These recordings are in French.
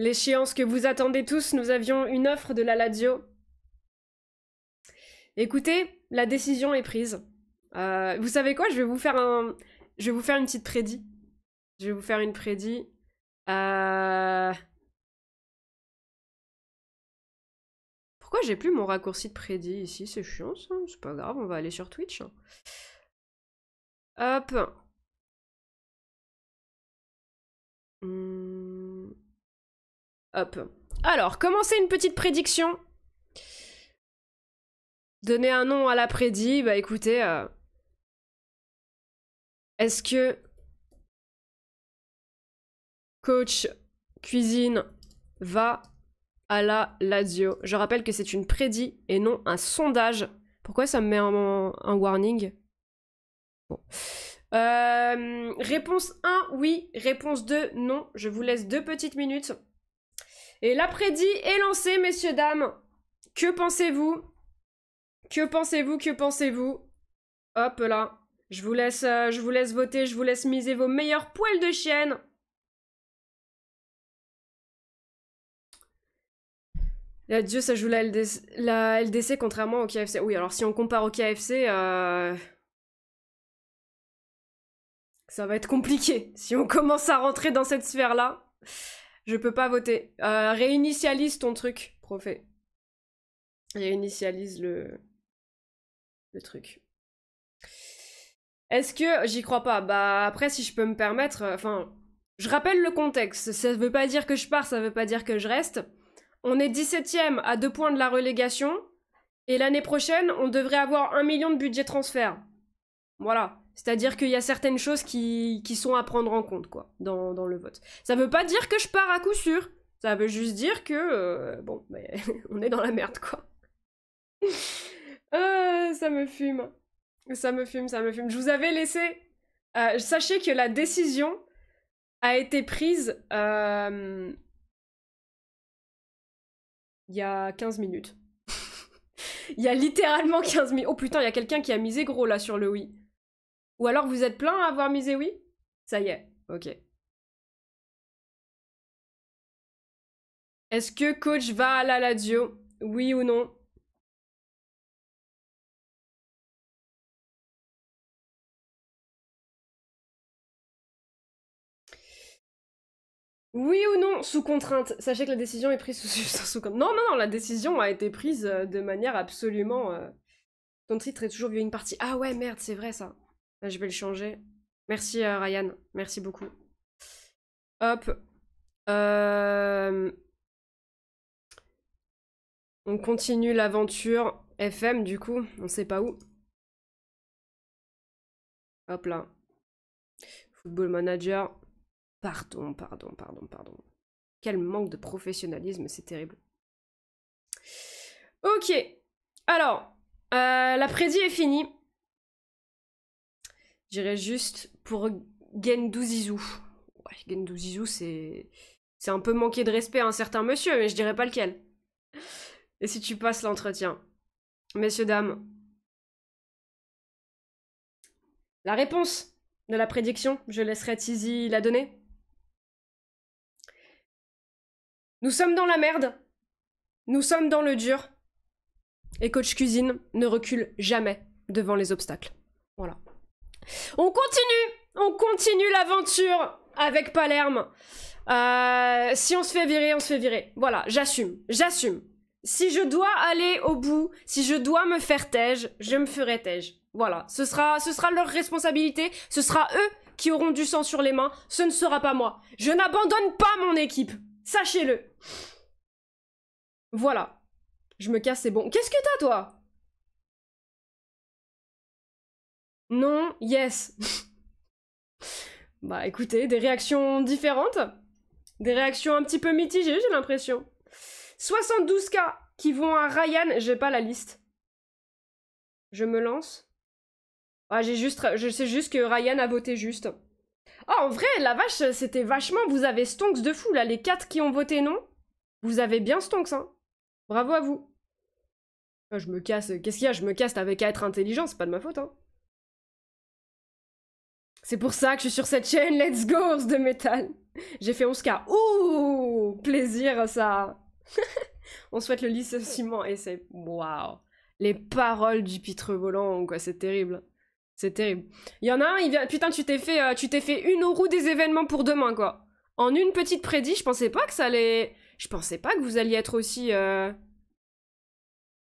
L'échéance que vous attendez tous, nous avions une offre de la Lazio. Écoutez, la décision est prise. Euh, vous savez quoi Je vais vous faire un, je vais vous faire une petite prédit. Je vais vous faire une prédit. Euh. Pourquoi j'ai plus mon raccourci de prédit ici C'est chiant ça, c'est pas grave, on va aller sur Twitch. Hein. Hop. Hum... Hop. Alors, commencer une petite prédiction. Donner un nom à la prédit, bah écoutez. Euh, est-ce que coach cuisine va à la Lazio Je rappelle que c'est une prédit et non un sondage. Pourquoi ça me met euh, un, warning Réponse 1, oui. Réponse 2, non. Je vous laisse deux petites minutes. Et l'après-dit est lancé, messieurs, dames. Que pensez-vous Que pensez-vous Que pensez-vous Hop là. Je vous, laisse, euh, je vous laisse voter, je vous laisse miser vos meilleurs poils de chienne. La Dieu, ça joue la LDC, contrairement au KFC. Oui, alors si on compare au KFC, euh, ça va être compliqué si on commence à rentrer dans cette sphère-là. Je peux pas voter. Euh, réinitialise ton truc, profet. Réinitialise le, le truc. Est-ce que j'y crois pas Bah après, si je peux me permettre, euh, enfin, je rappelle le contexte. Ça veut pas dire que je pars, ça veut pas dire que je reste. On est 17ème à deux points de la relégation. Et l'année prochaine, on devrait avoir un million de budget transfert. Voilà. C'est-à-dire qu'il y a certaines choses qui, qui, sont à prendre en compte, quoi, dans, dans, le vote. Ça veut pas dire que je pars à coup sûr. Ça veut juste dire que, euh, bon, ben, on est dans la merde, quoi. Euh, ça me fume. Ça me fume, ça me fume. Je vous avais laissé... Euh, sachez que la décision a été prise il y a 15 minutes. Il y a littéralement 15 minutes. Oh putain, il y a quelqu'un qui a misé gros là sur le oui. Ou alors vous êtes plein à avoir misé oui Ça y est, ok. Est-ce que coach va à la Lazio Oui ou non Oui ou non, sous contrainte. Sachez que la décision est prise sous, contrainte. Non, non, non, la décision a été prise euh, de manière absolument. Euh, ton titre est toujours Une partie... Ah ouais, merde, c'est vrai ça. Bah, je vais le changer. Merci euh, Ryan, merci beaucoup. Hop. Euh, on continue l'aventure FM du coup, on sait pas où. Hop là. Football manager. Pardon, pardon, pardon, pardon. Quel manque de professionnalisme, c'est terrible. Ok. Alors, euh, la est finie dirais juste pour Gendou Zizou. Ouais, Gendou c'est. C'est un peu manqué de respect à un certain monsieur, mais je dirais pas lequel. Et si tu passes l'entretien Messieurs, dames. La réponse de la prédiction, je laisserai Tizi la donner. Nous sommes dans la merde. Nous sommes dans le dur. Et coach cuisine ne recule jamais devant les obstacles. On continue On continue l'aventure avec Palerme. Euh, si on se fait virer, on se fait virer. Voilà, j'assume. J'assume. Si je dois aller au bout, si je dois me faire tège, je me ferai tège. Voilà, ce sera, ce sera leur responsabilité, ce sera eux qui auront du sang sur les mains, ce ne sera pas moi. Je n'abandonne pas mon équipe, sachez-le. Voilà, je me casse, c'est bon. Qu'est-ce que t'as toi non, yes. bah écoutez, des réactions différentes. Des réactions un petit peu mitigées, j'ai l'impression. 72 cas qui vont à Ryan, j'ai pas la liste. Je me lance. Ah, j'ai juste, je sais juste que Ryan a voté juste. oh, en vrai, la vache, c'était vachement. Vous avez Stonks de fou, là, les 4 qui ont voté non. Vous avez bien Stonks, hein. Bravo à vous. Ah, je me casse. Qu'est-ce qu'il y a Je me casse avec être intelligent, c'est pas de ma faute, hein. C'est pour ça que je suis sur cette chaîne, let's go, de métal. J'ai fait 11K. Ouh, plaisir ça. On souhaite le licenciement et c'est waouh. Les paroles du pitre volant quoi, c'est terrible. C'est terrible. Il y en a un, il vient putain, tu t'es fait euh, tu t'es fait une roue des événements pour demain quoi. En une petite prédit, je pensais pas que ça allait je pensais pas que vous alliez être aussi euh,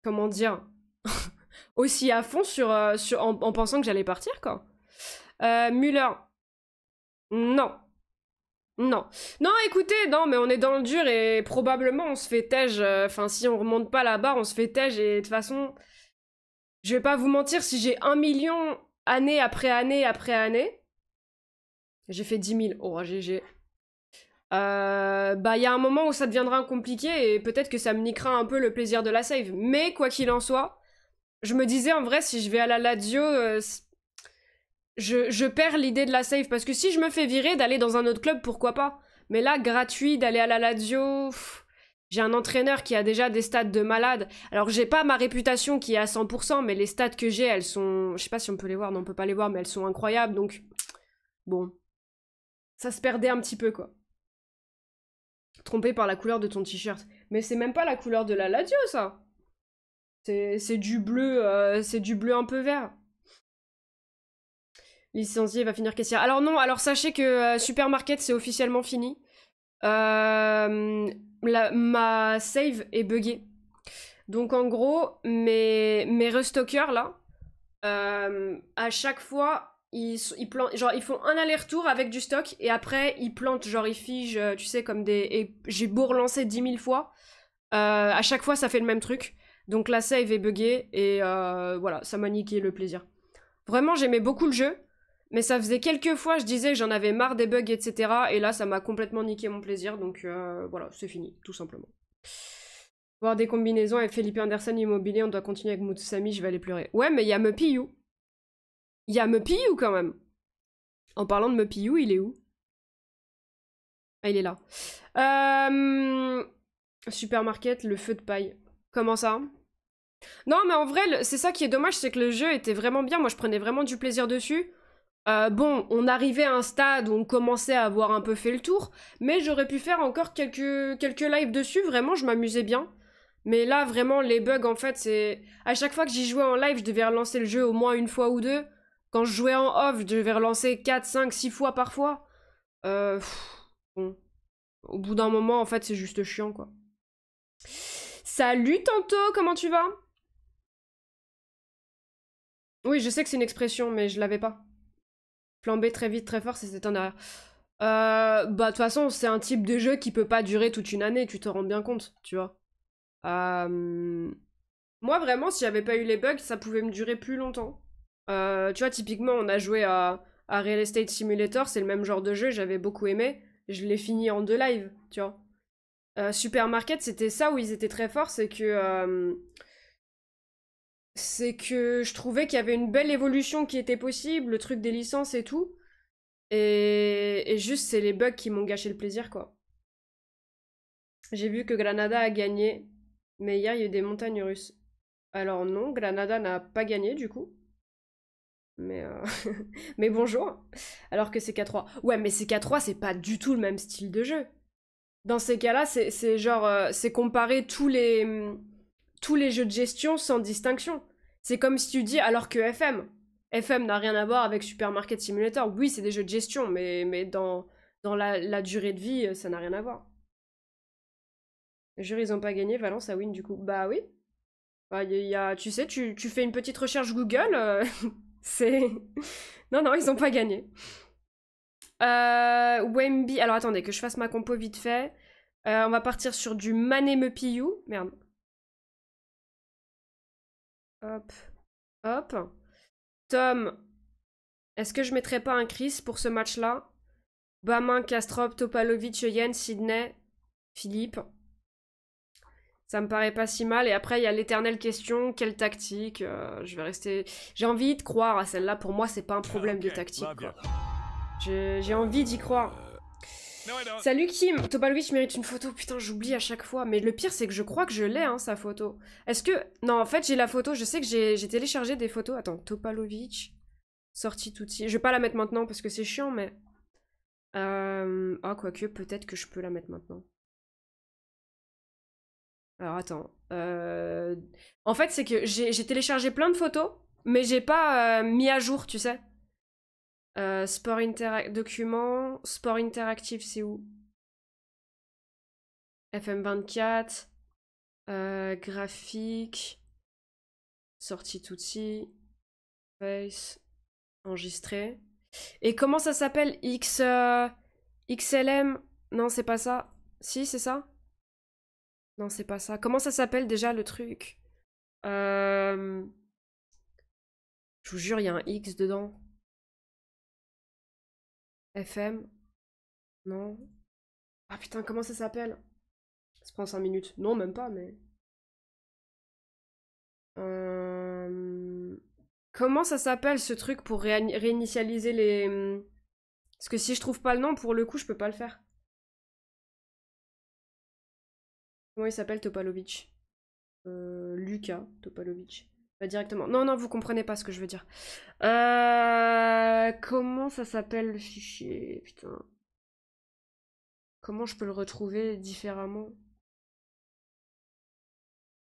comment dire aussi à fond sur, euh, sur en pensant que j'allais partir quoi. Euh, Muller. Non. Non. Non, écoutez, non, mais on est dans le dur et probablement on se fait tège. Euh, enfin, si on remonte pas là-bas, on se fait tège et de toute façon, je vais pas vous mentir, si j'ai un million année après année après année, j'ai fait 10 000. Oh, GG. Euh, bah, il y a un moment où ça deviendra compliqué et peut-être que ça me niquera un peu le plaisir de la save. Mais quoi qu'il en soit, je me disais en vrai, si je vais à la Lazio, euh, je, perds l'idée de la save. Parce que si je me fais virer, d'aller dans un autre club, pourquoi pas Mais là, gratuit, d'aller à la Lazio... J'ai un entraîneur qui a déjà des stats de malade. Alors, j'ai pas ma réputation qui est à 100%, mais les stats que j'ai, elles sont... Je sais pas si on peut les voir, non, on peut pas les voir, mais elles sont incroyables, donc... Bon. Ça se perdait un petit peu, quoi. Trompé par la couleur de ton t-shirt. Mais c'est même pas la couleur de la Lazio, ça C'est du bleu... Euh, c'est du bleu un peu vert. Licencié va finir caissière. Alors non, alors sachez que euh, Supermarket c'est officiellement fini. Euh, la, ma save est buggée. Donc en gros, mes, restockers là, euh, à chaque fois, ils, ils, plantent, genre, ils font un aller-retour avec du stock et après ils plantent, genre ils figent, tu sais, comme des. Et j'ai beau relancer 10 000 fois. à chaque fois, ça fait le même truc. Donc la save est buggée et voilà, ça m'a niqué le plaisir. Vraiment, j'aimais beaucoup le jeu. Mais ça faisait quelques fois, je disais que j'en avais marre des bugs, etc. Et là, ça m'a complètement niqué mon plaisir. Donc euh, voilà, c'est fini, tout simplement. Voir des combinaisons avec Philippe Anderson immobilier, on doit continuer avec Mutsami, je vais aller pleurer. Ouais, mais il y a Mupiyu. Il y a Mupiyu quand même. En parlant de Mupiyu, il est où Ah, il est là. Euh, supermarket, le feu de paille. Comment ça Non, mais en vrai, c'est ça qui est dommage, c'est que le jeu était vraiment bien. Moi, je prenais vraiment du plaisir dessus. Euh, bon, on arrivait à un stade où on commençait à avoir un peu fait le tour, mais j'aurais pu faire encore quelques, quelques lives dessus, vraiment, je m'amusais bien. Mais là, vraiment, les bugs, en fait, c'est... À chaque fois que j'y jouais en live, je devais relancer le jeu au moins une fois ou deux. Quand je jouais en off, je devais relancer 4, 5, 6 fois parfois. Euh, bon. Au bout d'un moment, en fait, c'est juste chiant, quoi. Salut, Tanto Comment tu vas Oui, je sais que c'est une expression, mais je l'avais pas. Plan très vite, très fort, c'est un en euh, bah, de toute façon, c'est un type de jeu qui peut pas durer toute une année, tu te rends bien compte, tu vois. Euh, moi, vraiment, si j'avais pas eu les bugs, ça pouvait me durer plus longtemps. Euh, tu vois, typiquement, on a joué à, à Real Estate Simulator, c'est le même genre de jeu, j'avais beaucoup aimé. Je l'ai fini en deux lives, tu vois. Supermarket, c'était ça où ils étaient très forts, c'est que c'est que je trouvais qu'il y avait une belle évolution qui était possible, le truc des licences et tout. Et, juste, c'est les bugs qui m'ont gâché le plaisir, quoi. J'ai vu que Granada a gagné, mais hier, il y a eu des montagnes russes. Alors non, Granada n'a pas gagné, du coup. Mais, euh, mais bonjour. Alors que c'est 3 Ouais, mais ck 3 c'est pas du tout le même style de jeu. Dans ces cas-là, c'est genre... Euh, c'est comparer tous les tous les jeux de gestion sans distinction. C'est comme si tu dis alors que FM. FM n'a rien à voir avec Supermarket Simulator. Oui, c'est des jeux de gestion, mais, mais dans, dans la, durée de vie, ça n'a rien à voir. Les ils n'ont pas gagné, Valence a win du coup. Bah oui. Bah, tu sais, tu, tu, fais une petite recherche Google, euh, c'est. non, non, ils n'ont pas gagné. Euh, Wemby. Alors attendez, que je fasse ma compo vite fait. Euh, on va partir sur du Mané Merde. Hop. Hop. Tom. Est-ce que je mettrais pas un Chris pour ce match-là Bamin, Kastrop, Topalovic, Yen, Sydney, Philippe. Ça me paraît pas si mal. Et après, il y a l'éternelle question quelle tactique euh, Je vais rester. J'ai envie de croire à celle-là. Pour moi, c'est pas un ah, problème de tactique. Bah, j'ai envie d'y croire. Salut Kim Topalovic mérite une photo. Putain, j'oublie à chaque fois. Mais le pire, c'est que je crois que je l'ai, hein, sa photo. Est-ce que... Non, en fait, j'ai la photo. Je sais que j'ai téléchargé des photos. Attends, Topalovic. Sortie suite. Je vais pas la mettre maintenant parce que c'est chiant, mais... Euh... Ah, quoique, peut-être que je peux la mettre maintenant. Alors, attends. Euh, en fait, c'est que j'ai téléchargé plein de photos, mais j'ai pas euh, mis à jour, tu sais. Euh, sport interact documents, sport interactif, c'est où FM24, euh, graphique, sortie outil, face, enregistré. Et comment ça s'appelle X, euh, XLM Non, c'est pas ça. Si, c'est ça Non, c'est pas ça. Comment ça s'appelle déjà le truc euh, Je vous jure, il y a un X dedans. FM Non. Ah putain, comment ça s'appelle Ça prend 5 minutes. Non, même pas, mais. Euh, comment ça s'appelle ce truc pour réinitialiser les. Hum, parce que si je trouve pas le nom, pour le coup, je peux pas le faire. Comment il s'appelle Topalovic euh, Lucas Topalovic. Bah, directement. Non, non, vous comprenez pas ce que je veux dire. Euh, comment ça s'appelle le fichier Putain. Comment je peux le retrouver différemment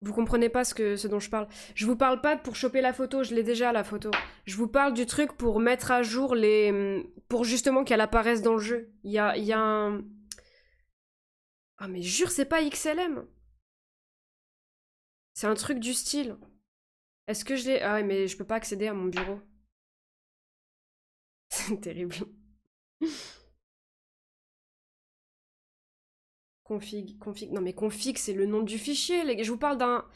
Vous comprenez pas ce, que, ce dont je parle. Je vous parle pas pour choper la photo, je l'ai déjà la photo. Je vous parle du truc pour mettre à jour les. pour justement qu'elle apparaisse dans le jeu. Il y a, y a un. Ah, mais jure, c'est pas XLM! C'est un truc du style. Est-ce que je l'ai... Ah mais je peux pas accéder à mon bureau. C'est terrible. config, config... Non mais config, c'est le nom du fichier, les Je vous parle d'un...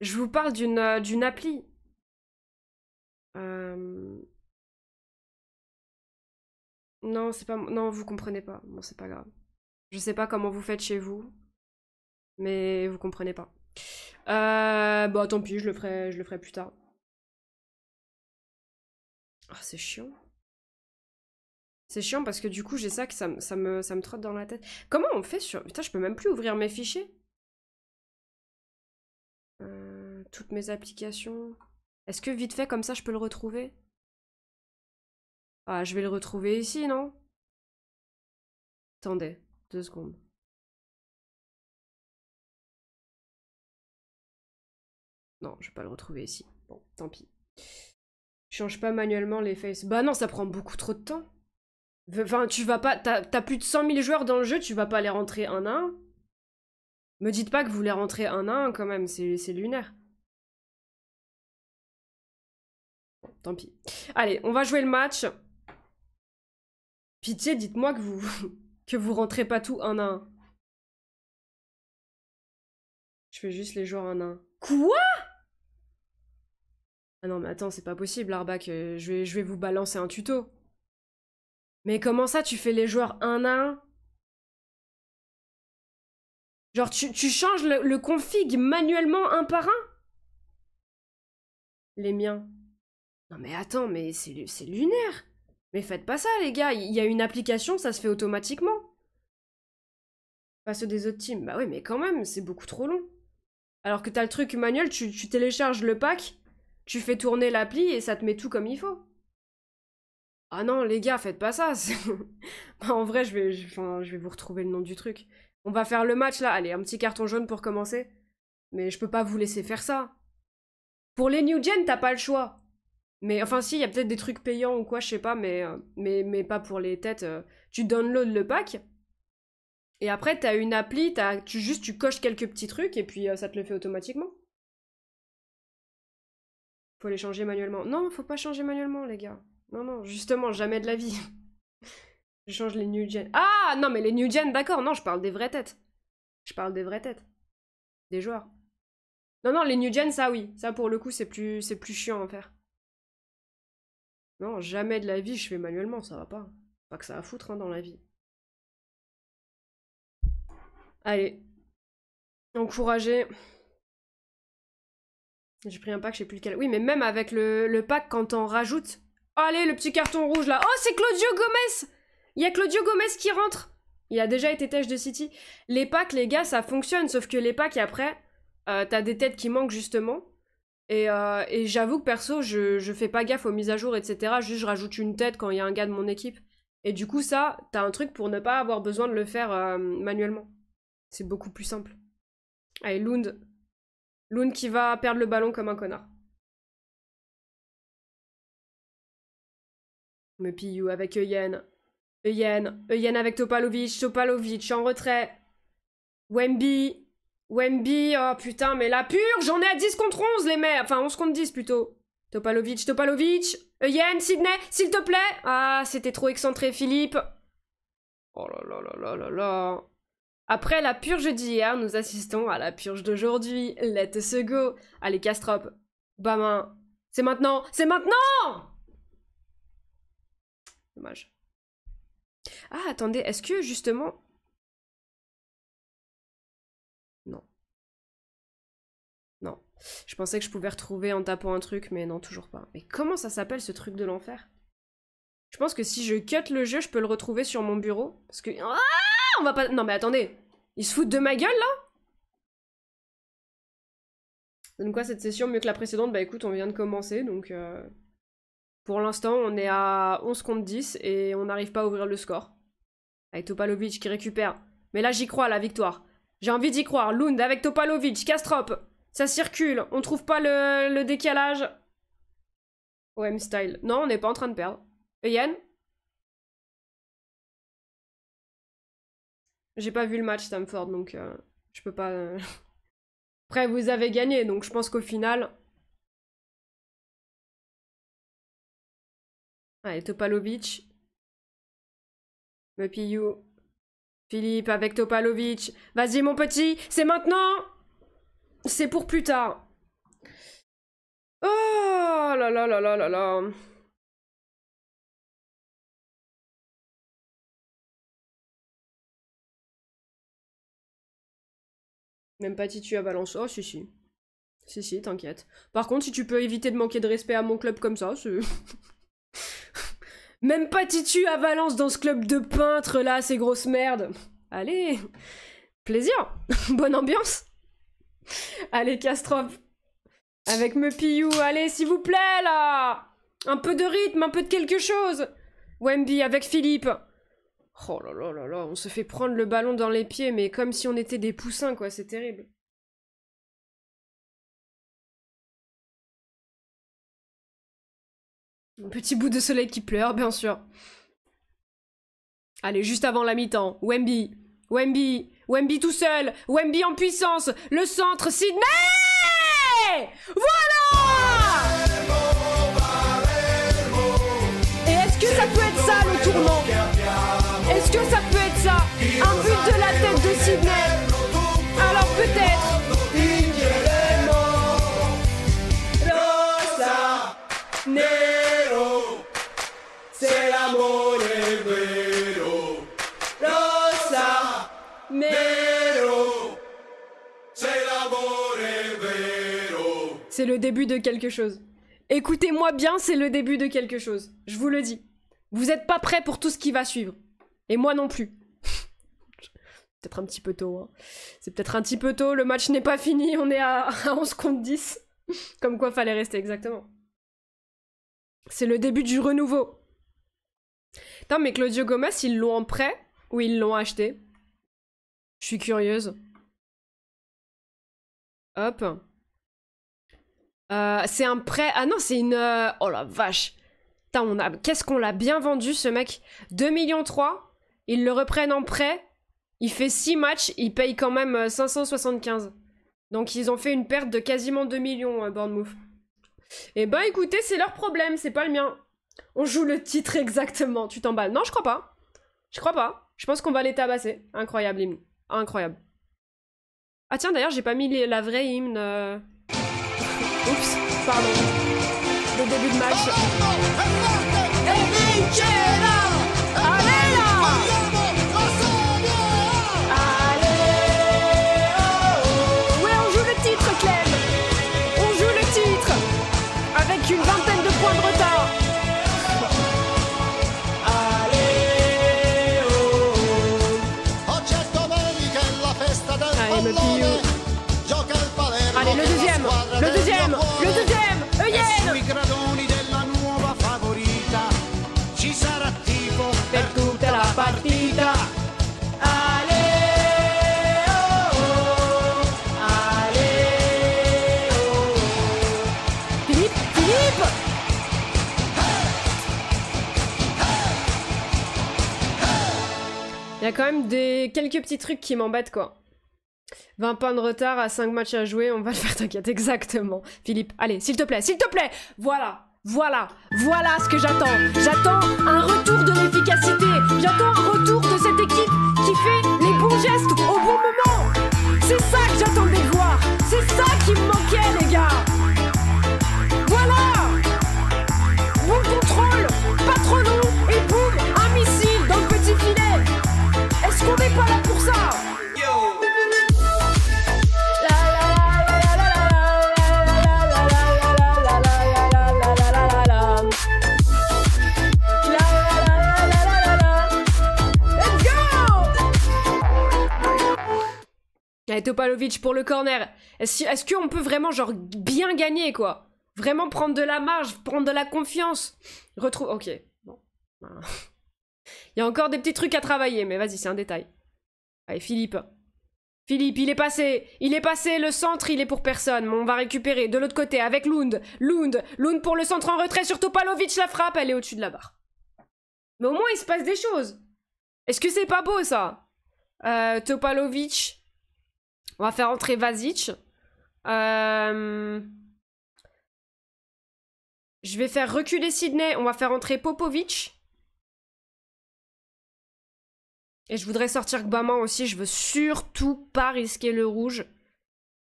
Je vous parle d'une euh, d'une appli. Euh, non, c'est pas... Non, vous comprenez pas. Bon, c'est pas grave. Je sais pas comment vous faites chez vous. Mais vous comprenez pas. Euh, bon, bah, tant pis, je le ferai, je le ferai plus tard. Ah, c'est chiant. C'est chiant parce que du coup, j'ai ça que ça, ça, me, ça me trotte dans la tête. Comment on fait sur... Putain, je peux même plus ouvrir mes fichiers. Euh, toutes mes applications. Est-ce que vite fait, comme ça, je peux le retrouver Ah, je vais le retrouver ici, non Attendez, deux secondes. Non, je vais pas le retrouver ici. Bon, tant pis. change pas manuellement les faces. Bah non, ça prend beaucoup trop de temps. Enfin, tu vas pas... T'as plus de 100 000 joueurs dans le jeu, tu vas pas les rentrer un à un. Me dites pas que vous les rentrez un à un quand même, c'est lunaire. Bon, tant pis. Allez, on va jouer le match. Pitié, dites-moi que vous... que vous rentrez pas tout un à un. Je fais juste les joueurs un à un. Quoi ah non, mais attends, c'est pas possible, Arbac, euh, je vais, je vais vous balancer un tuto. Mais comment ça, tu fais les joueurs un à un Genre, tu, changes le, config manuellement un par un Les miens. Non mais attends, mais c'est lunaire Mais faites pas ça, les gars Il y a une application, ça se fait automatiquement. Pas ceux des autres teams. Bah oui, mais quand même, c'est beaucoup trop long. Alors que t'as le truc manuel, tu, tu télécharges le pack, tu fais tourner l'appli et ça te met tout comme il faut. Ah non, les gars, faites pas ça. Bah, en vrai, je vais, je vais vous retrouver le nom du truc. On va faire le match là. Allez, un petit carton jaune pour commencer. Mais je peux pas vous laisser faire ça. Pour les new gen, t'as pas le choix. Mais enfin, si, il y a peut-être des trucs payants ou quoi, je sais pas, mais, euh, mais, mais pas pour les têtes. Euh. Tu download le pack. Et après, t'as une appli, tu juste tu coches quelques petits trucs et puis euh, ça te le fait automatiquement les changer manuellement. Non, faut pas changer manuellement, les gars. Non, non, justement, jamais de la vie. je change les new gen. Ah non, mais les new gen, d'accord. Non, je parle des vraies têtes. Je parle des vraies têtes. Des joueurs. Non, non, les new gen, ça oui. Ça, pour le coup, c'est plus, c'est plus chiant à faire. Non, jamais de la vie, je fais manuellement, ça va pas. Pas que ça à foutre hein, dans la vie. Allez. Encourager. J'ai pris un pack, je sais plus lequel. Oui, mais même avec le, pack, quand on rajoute... allez, le petit carton rouge, là Oh, c'est Claudio Gomez Il y a Claudio Gomez qui rentre Il a déjà été tèche de City. Les packs, les gars, ça fonctionne, sauf que les packs, après, euh, t'as des têtes qui manquent, justement. Et, euh, j'avoue que, perso, je, fais pas gaffe aux mises à jour, etc. Juste, je rajoute une tête quand il y a un gars de mon équipe. Et du coup, ça, t'as un truc pour ne pas avoir besoin de le faire euh, manuellement. C'est beaucoup plus simple. Allez, Lund, Loon qui va perdre le ballon comme un connard. Me pillou avec Eyen. Eyen. Eyen avec Topalovic. Topalovic en retrait. Wemby. Wemby. Oh putain, mais la pure J'en ai à 10 contre 11, les mecs Enfin, 11 contre 10 plutôt. Topalovic, Topalovic. Eyen, Sydney, s'il te plaît. Ah, c'était trop excentré, Philippe. Oh là là là là là là. Après la purge d'hier, nous assistons à la purge d'aujourd'hui. Let's go. Allez, Castrop. main. C'est maintenant. C'est maintenant Dommage. Ah, attendez. Est-ce que, justement... Non. Non. Je pensais que je pouvais retrouver en tapant un truc, mais non, toujours pas. Mais comment ça s'appelle, ce truc de l'enfer Je pense que si je cut le jeu, je peux le retrouver sur mon bureau. Parce que... Ah on va pas... Non mais attendez, ils se foutent de ma gueule là Donc quoi cette session mieux que la précédente Bah écoute, on vient de commencer, donc... Euh, pour l'instant, on est à 11 contre 10 et on n'arrive pas à ouvrir le score. Avec Topalovic qui récupère. Mais là, j'y crois, la victoire. J'ai envie d'y croire. Lund avec Topalovic, Castrop. Ça circule, on trouve pas le, le décalage. OM style. Non, on n'est pas en train de perdre. Et J'ai pas vu le match Stamford, donc euh, je peux pas. Euh. Après, vous avez gagné, donc je pense qu'au final. Allez, Topalovic. Philippe avec Topalovic. Vas-y, mon petit, c'est maintenant C'est pour plus tard. Oh là là là là là là Même pas Titu à Valence. Oh, si, si. Si, si, t'inquiète. Par contre, si tu peux éviter de manquer de respect à mon club comme ça, c'est. Même pas Titu à Valence dans ce club de peintres là, ces grosses merdes. Allez, plaisir, bonne ambiance. Allez, Castrop, avec me allez, s'il vous plaît là. Un peu de rythme, un peu de quelque chose. Wemby avec Philippe. Oh là là là là, on se fait prendre le ballon dans les pieds, mais comme si on était des poussins, quoi, c'est terrible. Un petit bout de soleil qui pleure, bien sûr. Allez, juste avant la mi-temps, Wemby, Wemby, Wemby tout seul, Wemby en puissance, le centre, Sydney Voilà début de quelque chose. Écoutez-moi bien, c'est le début de quelque chose. Je vous le dis. Vous n'êtes pas prêts pour tout ce qui va suivre. Et moi non plus. peut-être un petit peu tôt. Hein. C'est peut-être un petit peu tôt, le match n'est pas fini, on est à, 11 contre 10. Comme quoi fallait rester exactement. C'est le début du renouveau. Putain, mais Claudio Gomez, ils l'ont en prêt ou ils l'ont acheté Je suis curieuse. Hop. Euh, c'est un prêt. Ah non, c'est une. Euh, oh la vache. Qu'est-ce qu'on l'a bien vendu ce mec 2,3 millions Ils le reprennent en prêt. Il fait 6 matchs. Il paye quand même 575. Euh, Donc ils ont fait une perte de quasiment 2 millions, Move. Eh ben écoutez, c'est leur problème, c'est pas le mien. On joue le titre exactement, tu t'emballes. Non, je crois pas. Je crois pas. Je pense qu'on va les tabasser. Incroyable hymne. Incroyable. Ah tiens, d'ailleurs, j'ai pas mis la vraie hymne. Oups, pardon. De début de match. quand même des... quelques petits trucs qui m'embêtent, quoi. 20 points de retard à 5 matchs à jouer, on va le faire, t'inquiète, exactement. Philippe, allez, s'il te plaît, s'il te plaît Voilà voilà, voilà ce que j'attends. J'attends un retour de l'efficacité. J'attends un retour de cette équipe qui fait les bons gestes au bon moment. C'est ça que j'attendais voir. C'est ça qui me manquait. Allez, Topalovic pour le corner. Est-ce qu'on peut vraiment, genre, bien gagner, quoi Vraiment prendre de la marge, prendre de la confiance Retrouve... Ok, bon. il y a encore des petits trucs à travailler, mais vas-y, c'est un détail. Allez, Philippe. Philippe, il est passé, il est passé, le centre, il est pour personne, mais on va récupérer de l'autre côté avec Lund, Lund, Lund pour le centre en retrait sur Topalovic, la frappe, elle est au-dessus de la barre. Mais au moins il se passe des choses. Est-ce que c'est pas beau ça euh, Topalovic, on va faire entrer Vazic, euh, Je vais faire reculer Sydney. On va faire entrer Popovic. Et je voudrais sortir Gbama aussi. Je veux surtout pas risquer le rouge.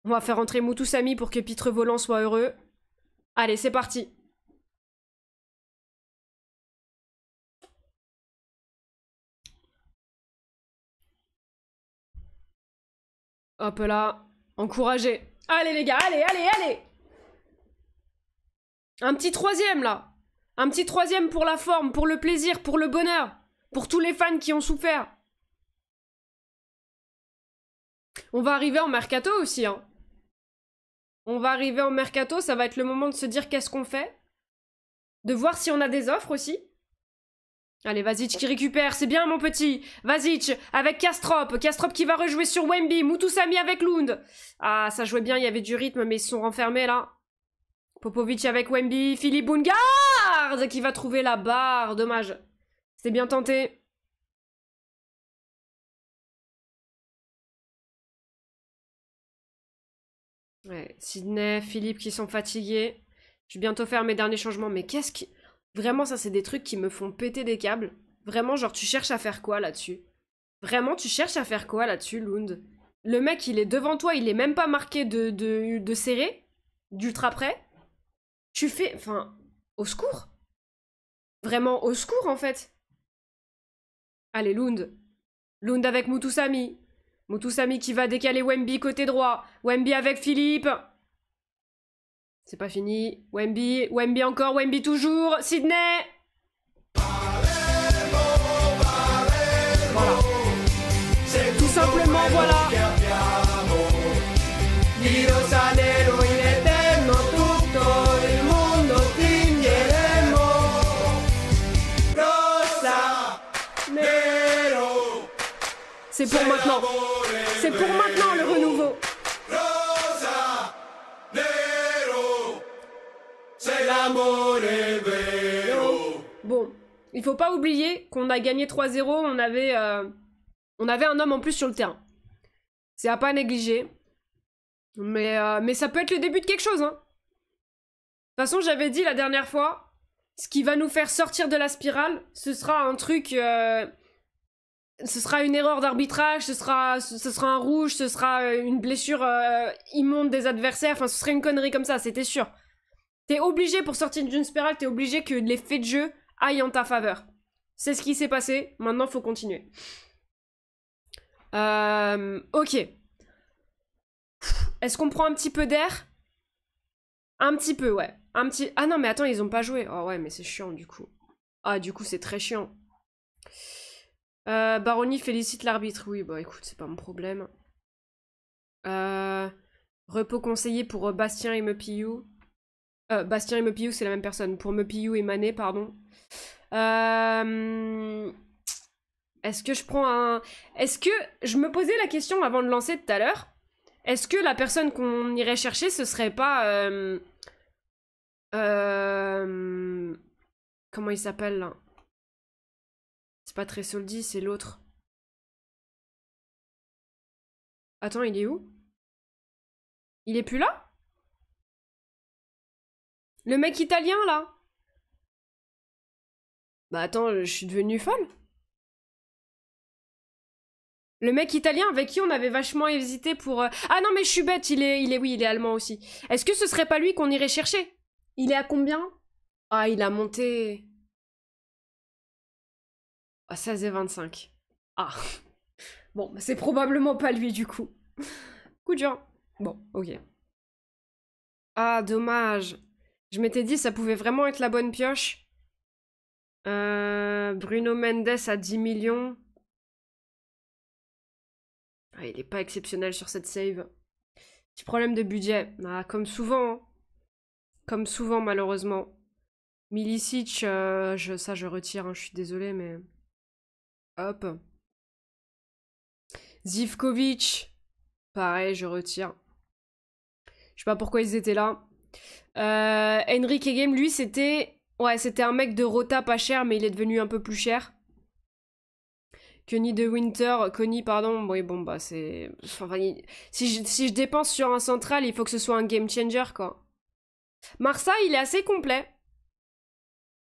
On va faire entrer Mutusami pour que Pitre Volant soit heureux. Allez, c'est parti. Hop là, encouragé. Allez les gars, allez, allez, allez Un petit troisième là Un petit troisième pour la forme, pour le plaisir, pour le bonheur, pour tous les fans qui ont souffert. On va arriver en mercato aussi, hein. On va arriver en mercato, ça va être le moment de se dire qu'est-ce qu'on fait. De voir si on a des offres aussi. Allez, Vasic qui récupère, c'est bien mon petit. Vasic avec Castrop, Castrop qui va rejouer sur Wemby, Mutusami avec Lund. Ah, ça jouait bien, il y avait du rythme, mais ils sont renfermés là. Popovic avec Wemby, Philippe Bungard qui va trouver la barre, dommage. C'était bien tenté. Ouais, Sydney, Philippe qui sont fatigués. Je vais bientôt faire mes derniers changements, mais qu'est-ce qui... Vraiment, ça, c'est des trucs qui me font péter des câbles. Vraiment, genre, tu cherches à faire quoi là-dessus Vraiment, tu cherches à faire quoi là-dessus, Lund Le mec, il est devant toi, il est même pas marqué de, de, de serré, d'ultra près. Tu fais. Enfin, au secours Vraiment, au secours, en fait Allez, Lund Lund avec Mutusami Mutusami qui va décaler Wemby côté droit Wemby avec Philippe c'est pas fini. Wemby, Wemby encore, Wemby toujours. Sydney Voilà. Tout simplement voilà. C'est pour maintenant. C'est pour maintenant. il faut pas oublier qu'on a gagné 3-0, on avait euh, on avait un homme en plus sur le terrain. C'est à pas négliger. Mais, euh, mais ça peut être le début de quelque chose. Hein. De toute façon, j'avais dit la dernière fois, ce qui va nous faire sortir de la spirale, ce sera un truc... Euh, ce sera une erreur d'arbitrage, ce sera, sera un rouge, ce sera une blessure immonde des adversaires, enfin ce serait une connerie comme ça, c'était sûr. T'es obligé pour sortir d'une spirale, t'es obligé que les faits de jeu Aïe, en ta faveur. C'est ce qui s'est passé, maintenant faut continuer. Euh, ok. Est-ce qu'on prend un petit peu d'air Un petit peu, ouais. Un petit... Ah non, mais attends, ils ont pas joué. Oh ouais, mais c'est chiant du coup. Ah, du coup, c'est très chiant. Euh, Baroni félicite l'arbitre. Oui, bah écoute, c'est pas mon problème. Euh, repos conseillé pour Bastien et Mepiou. Bastien et Mepiou, c'est la même personne. Pour Mepiou et Manet, pardon. Euh, est-ce que je prends un. Est-ce que. Je me posais la question avant de lancer tout à l'heure. Est-ce que la personne qu'on irait chercher, ce serait pas. Euh, euh, comment il s'appelle C'est pas très soldi, c'est l'autre. Attends, il est où Il est plus là Le mec italien là bah attends, je suis devenue folle le mec italien avec qui on avait vachement hésité pour... Euh, ah non mais je suis bête, il est, il est oui, il est allemand aussi. Est-ce que ce serait pas lui qu'on irait chercher Il est à combien Ah il a monté... à ah, 16 et 25. Ah. Bon, bah, c'est probablement pas lui du coup. Coup dur. Bon, ok. Ah dommage. Je m'étais dit ça pouvait vraiment être la bonne pioche. Euh, Bruno Mendes à 10 millions. Ah, il n'est pas exceptionnel sur cette save. Petit problème de budget. Ah, comme souvent. Hein. Comme souvent, malheureusement. Milicic, euh, je, ça je retire, hein, je suis désolé mais. Hop. Zivkovic. Pareil, je retire. Je sais pas pourquoi ils étaient là. Euh, Henrik lui, c'était Ouais, c'était un mec de Rota pas cher, mais il est devenu un peu plus cher. Connie de Winter, Connie, pardon, oui, bon, bah, c'est. si, je, dépense sur un central, il faut que ce soit un game changer, quoi. Marsa, il est assez complet.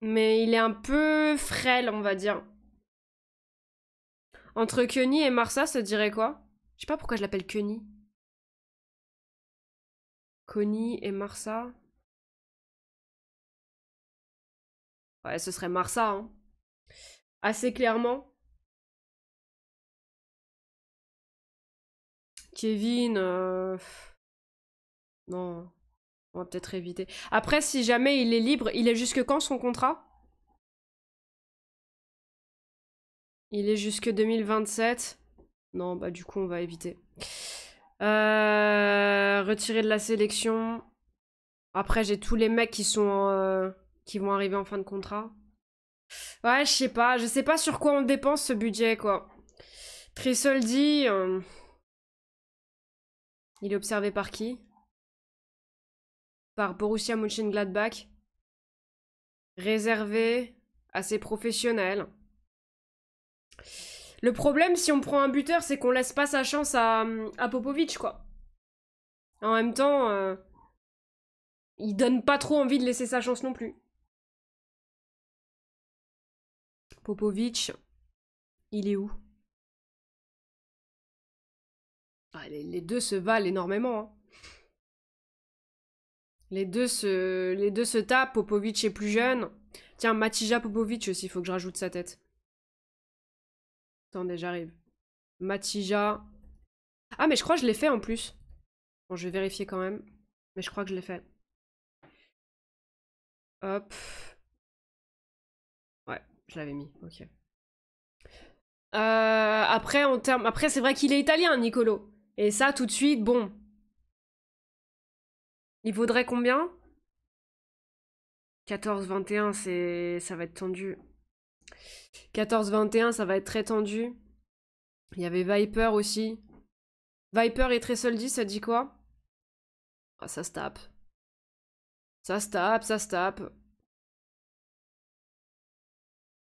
Mais il est un peu frêle, on va dire. Entre Kenny et Marsa, ça dirait quoi Je sais pas pourquoi je l'appelle Kenny. Connie et Marsa. Ouais, ce serait Marsa, hein. Assez clairement. Kevin. Euh, non. On va peut-être éviter. Après, si jamais il est libre, il est jusque quand son contrat Il est jusque 2027. Non, bah du coup, on va éviter. Euh... Retirer de la sélection. Après, j'ai tous les mecs qui sont. Euh, qui vont arriver en fin de contrat. Ouais, je sais pas. Je sais pas sur quoi on dépense ce budget, quoi. Trisoldi, dit... Euh, il est observé par qui Par Borussia Mönchengladbach. Réservé à ses professionnels. Le problème, si on prend un buteur, c'est qu'on laisse pas sa chance à, Popovic, quoi. En même temps, euh, il donne pas trop envie de laisser sa chance non plus. Popovic, il est où ah, les, deux se valent énormément. Hein. Les, deux se, les deux se tapent. Popovic est plus jeune. Tiens, Matija Popovic aussi, il faut que je rajoute sa tête. Attendez, j'arrive. Matija. Ah, mais je crois que je l'ai fait en plus. Bon, je vais vérifier quand même. Mais je crois que je l'ai fait. Hop. Je l'avais mis, ok. Euh, après, en Après, c'est vrai qu'il est italien, Nicolo. Et ça, tout de suite, bon. Il vaudrait combien 14-21, c'est... ça va être tendu. 14-21, ça va être très tendu. Il y avait Viper aussi. Viper et Tressoldi, ça dit quoi ah, ça se tape. Ça se tape, ça se tape.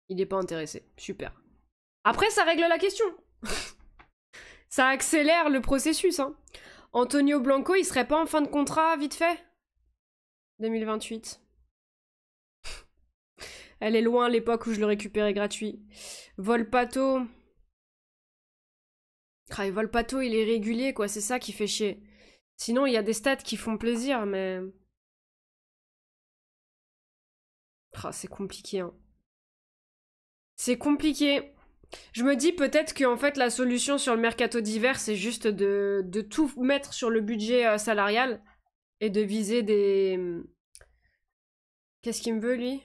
Il n'est pas intéressé. Super. Après, ça règle la question. ça accélère le processus. Hein. Antonio Blanco, il serait pas en fin de contrat, vite fait 2028. Elle est loin l'époque où je le récupérais gratuit. Volpato. Ah, Volpato, il est régulier, quoi. C'est ça qui fait chier. Sinon, il y a des stats qui font plaisir, mais. Ah, c'est compliqué, hein. C'est compliqué. Je me dis peut-être que en fait la solution sur le mercato d'hiver, c'est juste de, de, tout mettre sur le budget euh, salarial et de viser des. Hmm, qu'est-ce qu'il me veut lui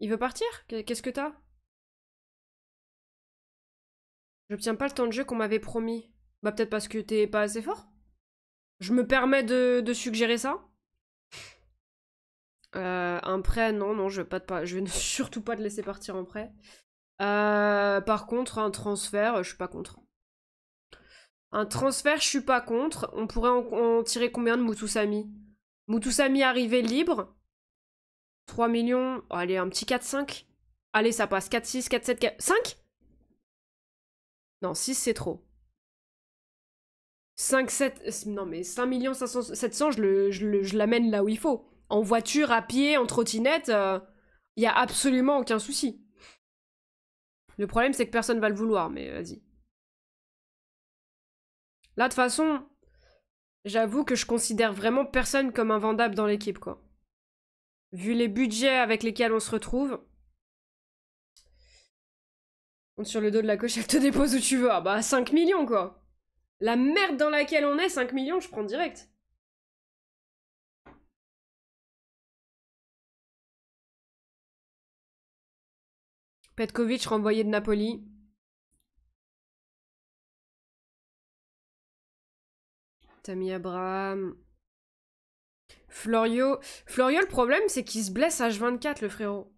Il veut partir Qu'est-ce que t'as J'obtiens pas le temps de jeu qu'on m'avait promis. Bah peut-être parce que t'es pas assez fort. Je me permets de, de suggérer ça un euh, prêt, non, non, je vais, pas vais surtout pas te laisser partir en prêt. Euh, par contre, un transfert, euh, je suis pas contre. Un transfert, je suis pas contre. On pourrait en, tirer combien de Mutusami Mutusami arrivé libre. 3 millions. allez, un petit 4-5. Allez, ça passe. 4-6, 4-7, 4... 5 Non, 6, c'est trop. 5, 7... Non, mais 5 millions 500, 700, je l'amène là où il faut en voiture, à pied, en trottinette, il euh, n'y a absolument aucun souci. Le problème, c'est que personne va le vouloir, mais vas-y. Là, de toute façon, j'avoue que je considère vraiment personne comme invendable dans l'équipe, quoi. Vu les budgets avec lesquels on se retrouve. est sur le dos de la coche, elle te dépose où tu veux. Ah bah, 5 millions, quoi. La merde dans laquelle on est, 5 millions, je prends direct. Petkovic renvoyé de Napoli. Tammy Abraham. Florio. Florio, le problème, c'est qu'il se blesse H24, le frérot.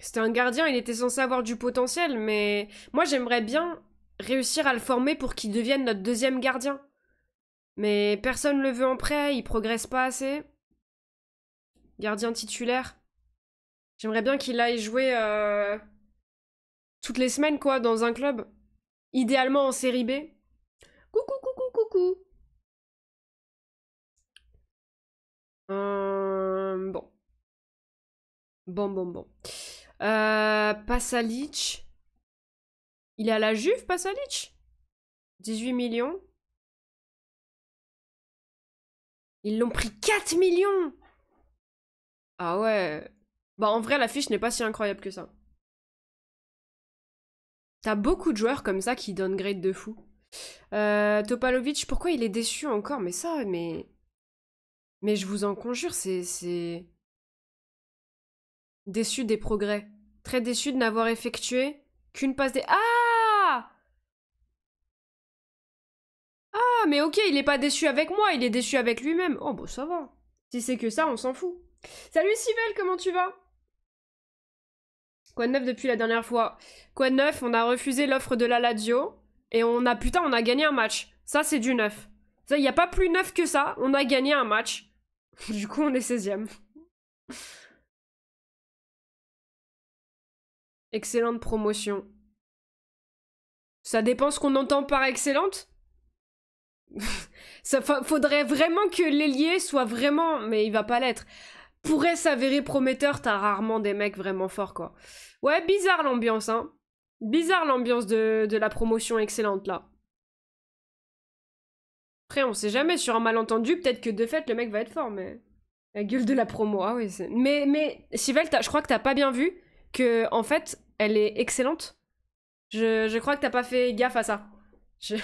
C'était un gardien, il était censé avoir du potentiel, mais moi j'aimerais bien réussir à le former pour qu'il devienne notre deuxième gardien. Mais personne ne le veut en prêt, il progresse pas assez. Gardien titulaire. J'aimerais bien qu'il aille jouer euh, toutes les semaines, quoi, dans un club. Idéalement en série B. Coucou, coucou, coucou. Euh, bon. Bon, bon, bon. Euh, Il est à la Juve, Pasalic 18 millions. Ils l'ont pris 4 millions Ah ouais bah en vrai, la fiche n'est pas si incroyable que ça. T'as beaucoup de joueurs comme ça qui donnent grade de fou. Euh, Topalovic, pourquoi il est déçu encore Mais ça, mais... Mais je vous en conjure, c'est... Déçu des progrès. Très déçu de n'avoir effectué qu'une passe des... Ah Ah, mais ok, il est pas déçu avec moi, il est déçu avec lui-même. Oh, bon, bah, ça va. Si c'est que ça, on s'en fout. Salut Sibel, comment tu vas Quoi de neuf depuis la dernière fois Quoi de neuf On a refusé l'offre de la Lazio et on a putain, on a gagné un match. Ça, c'est du neuf. Ça, il n'y a pas plus neuf que ça. On a gagné un match. du coup, on est 16ème. excellente promotion. Ça dépend ce qu'on entend par excellente. Ça faudrait vraiment que l'ailier soit vraiment, mais il va pas l'être pourrait s'avérer prometteur, t'as rarement des mecs vraiment forts, quoi. Ouais, bizarre l'ambiance, hein. Bizarre l'ambiance de, de, la promotion excellente, là. Après, on sait jamais, sur un malentendu, peut-être que de fait, le mec va être fort, mais... La gueule de la promo, ah oui. Mais, mais, Sivel, je crois que t'as pas bien vu que, en fait, elle est excellente. Je, je crois que t'as pas fait gaffe à ça. si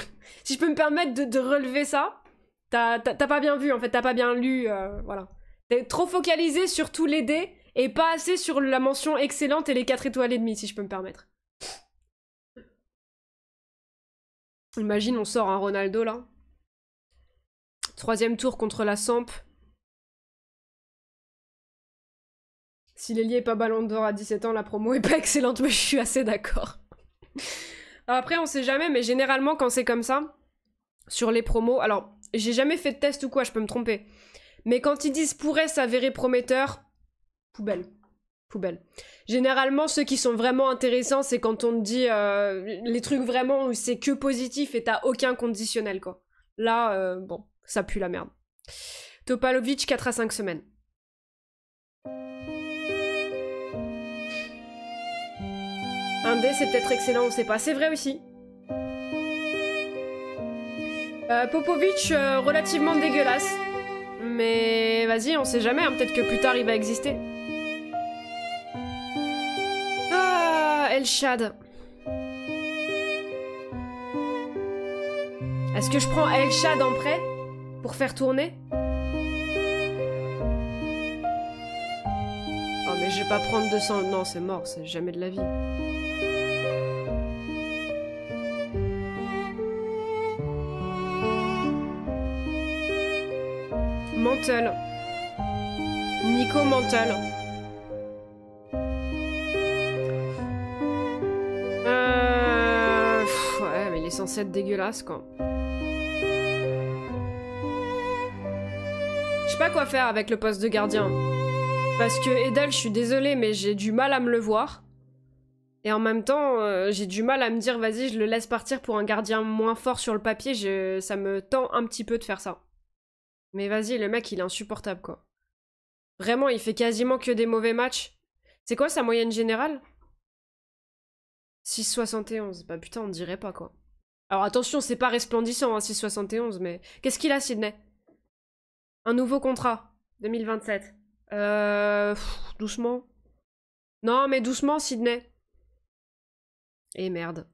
je peux me permettre de, relever ça, t'as pas bien vu, en fait, t'as pas bien lu, euh, voilà. T'es trop focalisé sur tous les dés et pas assez sur la mention excellente et les 4 étoiles et demie, si je peux me permettre. Imagine, on sort un Ronaldo là. Troisième tour contre la Samp. Si l'ailier est pas ballon d'or à 17 ans, la promo est pas excellente, mais je suis assez d'accord. Après, on sait jamais, mais généralement, quand c'est comme ça, sur les promos, alors, j'ai jamais fait de test ou quoi, je peux me tromper. Mais quand ils disent pourrait s'avérer prometteur, poubelle. Poubelle. Généralement, ceux qui sont vraiment intéressants, c'est quand on dit euh, les trucs vraiment où c'est que positif et t'as aucun conditionnel, quoi. Là, euh, bon, ça pue la merde. Topalovic, 4 à 5 semaines. Un d c'est peut-être excellent, on sait pas. C'est vrai aussi. Euh, Popovic, relativement dégueulasse. Mais vas-y, on sait jamais, hein, peut-être que plus tard il va exister. Ah, Elshad. Est-ce que je prends Elshad en prêt pour faire tourner Oh mais je vais pas prendre 200... Non, c'est mort, c'est jamais de la vie. Mental. Nico Mental. Euh, ouais, mais il est censé être dégueulasse, quoi. Je sais pas quoi faire avec le poste de gardien. Parce que Edel, je suis désolée, mais j'ai du mal à me le voir. Et en même temps, euh, j'ai du mal à me dire, vas-y, je le laisse partir pour un gardien moins fort sur le papier. Ça me tend un petit peu de faire ça. Mais vas-y, le mec, il est insupportable, quoi. Vraiment, il fait quasiment que des mauvais matchs. C'est quoi sa moyenne générale 6,71. Bah putain, on dirait pas, quoi. Alors attention, c'est pas resplendissant, 6,71, hein, mais... Qu'est-ce qu'il a, Sydney Un nouveau contrat, 2027. Euh... doucement. Non, mais doucement, Sydney. Et eh, merde.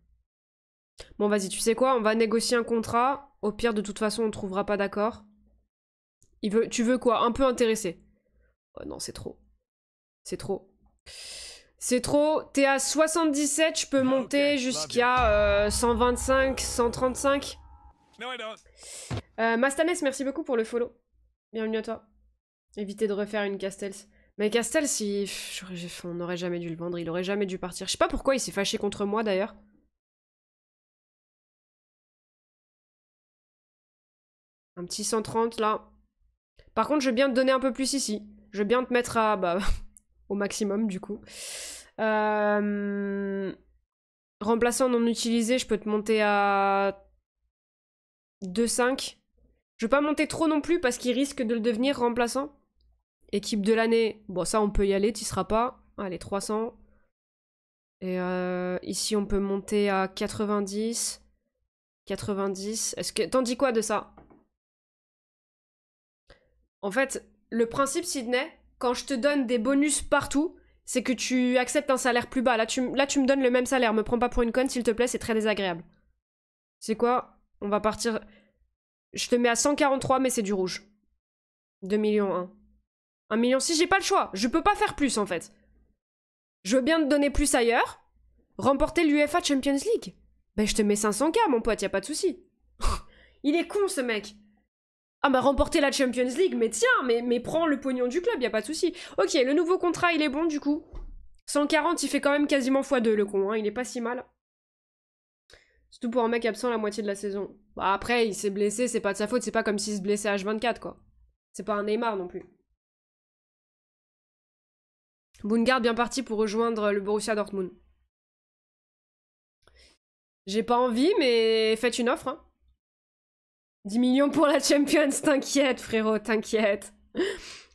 Bon, vas-y, tu sais quoi On va négocier un contrat. Au pire, de toute façon, on trouvera pas d'accord tu veux quoi Un peu intéressé. Oh non, c'est trop. C'est trop. C'est trop. T'es à 77, je peux monter jusqu'à 125, 135. Euh, euh Mastanes, merci beaucoup pour le follow. Bienvenue à toi. Évitez de refaire une Castels. Mais Castels, on n'aurait jamais dû le vendre, il aurait jamais dû partir. Je sais pas pourquoi il s'est fâché contre moi d'ailleurs. Un petit 130 là. Par contre, je veux bien te donner un peu plus ici. Je veux bien te mettre à, bah, au maximum du coup. Euh, remplaçant non utilisé, je peux te monter à 2-5. Je vais pas monter trop non plus parce qu'il risque de le devenir remplaçant. Équipe de l'année, bon ça on peut y aller, ne seras pas. Allez, 300. Et euh, ici on peut monter à 90. 90. Est-ce que... T'en dis quoi de ça en fait, le principe, Sydney, quand je te donne des bonus partout, c'est que tu acceptes un salaire plus bas. Là tu, me donnes le même salaire. Me prends pas pour une conne, s'il te plaît, c'est très désagréable. C'est quoi On va partir. Je te mets à 143, mais c'est du rouge. 2 millions 1. 1 million 6, j'ai pas le choix. Je peux pas faire plus, en fait. Je veux bien te donner plus ailleurs. Remporter l'UFA Champions League. Ben, je te mets 500k, mon pote, y a pas de souci. Il est con, ce mec. Ah bah remporter la Champions League, mais tiens, mais, mais prends le pognon du club, y a pas de souci. Ok, le nouveau contrat, il est bon du coup. 140, il fait quand même quasiment x2 le con, hein, il est pas si mal. Surtout pour un mec absent la moitié de la saison. Bah, après, il s'est blessé, c'est pas de sa faute, c'est pas comme s'il se blessait H24 quoi. C'est pas un Neymar non plus. Boongard bien parti pour rejoindre le Borussia Dortmund. J'ai pas envie, mais faites une offre. Hein. 10 millions pour la Champions, t'inquiète frérot, t'inquiète.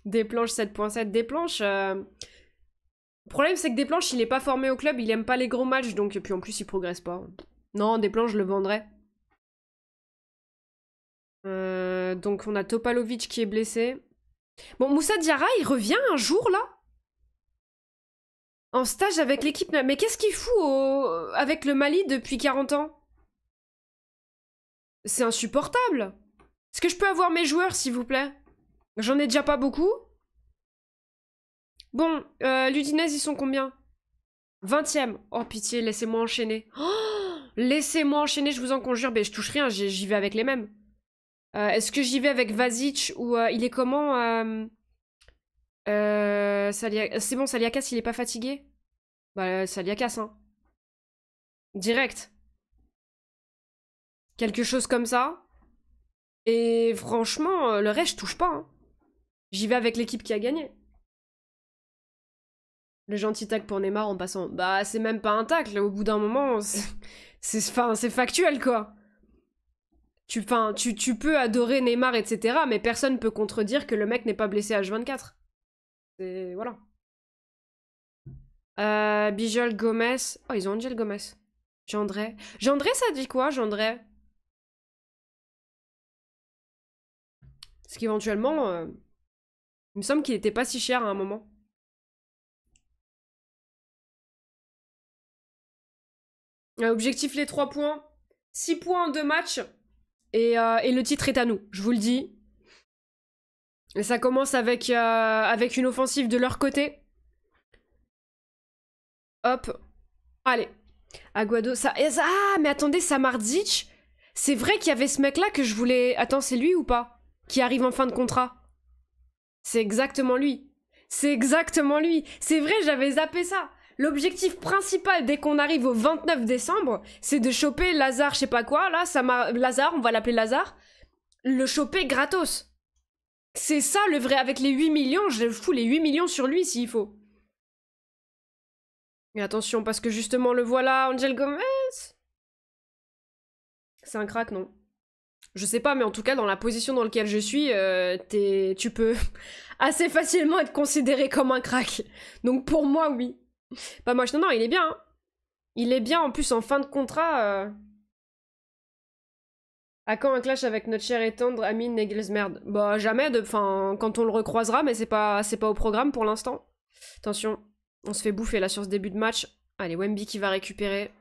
Des planches 7.7, des planches... Euh, le problème c'est que des planches, il est pas formé au club, il aime pas les gros matchs, donc puis en plus il progresse pas. Non, des planches, je le vendrais. Euh, donc on a Topalovic qui est blessé. Bon, Moussa Diarra, il revient un jour là En stage avec l'équipe. Mais qu'est-ce qu'il fout avec le Mali depuis 40 ans c'est insupportable. Est-ce que je peux avoir mes joueurs, s'il vous plaît J'en ai déjà pas beaucoup. Bon, euh, Ludinez, ils sont combien 20ème. Oh, pitié, laissez-moi enchaîner. Oh, laissez-moi enchaîner, je vous en conjure. Mais ben, je touche rien, j'y vais avec les mêmes. Euh, est-ce que j'y vais avec Vazic ou euh, il est comment euh, C'est bon, Saliakas, il est pas fatigué Bah, Saliakas, hein. Direct quelque chose comme ça. Et franchement, euh, le reste, je touche pas. Hein. J'y vais avec l'équipe qui a gagné. Le gentil tac pour Neymar en passant. Bah, c'est même pas un là. Au bout d'un moment, c'est factuel, quoi. Tu, tu, peux adorer Neymar, etc., mais personne peut contredire que le mec n'est pas blessé H24. C'est... Voilà. Euh, Bijol Gomez. Oh, ils ont Angel Gomez. Jandré. Jandré, ça dit quoi, Jandré Parce qu'éventuellement, euh, il me semble qu'il n'était pas si cher à un moment. Euh, objectif les 3 points. 6 points en 2 matchs. Et, euh, et, le titre est à nous, je vous le dis. Et ça commence avec, avec une offensive de leur côté. Hop. Allez. Aguado. Ça... Ah, mais attendez, Samardzic. C'est vrai qu'il y avait ce mec-là que je voulais... Attends, c'est lui ou pas qui arrive en fin de contrat. C'est exactement lui. C'est exactement lui. C'est vrai, j'avais zappé ça. L'objectif principal dès qu'on arrive au 29 décembre, c'est de choper Lazare, je sais pas quoi, là, ça m'a Lazare, on va l'appeler Lazare, le choper gratos. C'est ça le vrai, avec les 8 millions, je fous les 8 millions sur lui s'il faut. Mais attention, parce que justement, le voilà, Angel Gomez. C'est un crack, non je sais pas, mais en tout cas, dans la position dans laquelle je suis, euh, tu peux assez facilement être considéré comme un crack. Donc pour moi, oui. Pas bah, moche. Non, non, il est bien. Hein. Il est bien, en plus, en fin de contrat. Euh. À quand un clash avec notre cher et tendre Amine Negelsmerd Bah, jamais, de... enfin, quand on le recroisera, mais c'est pas, pas au programme pour l'instant. Attention, on se fait bouffer là sur ce début de match. Allez, Wemby qui va récupérer.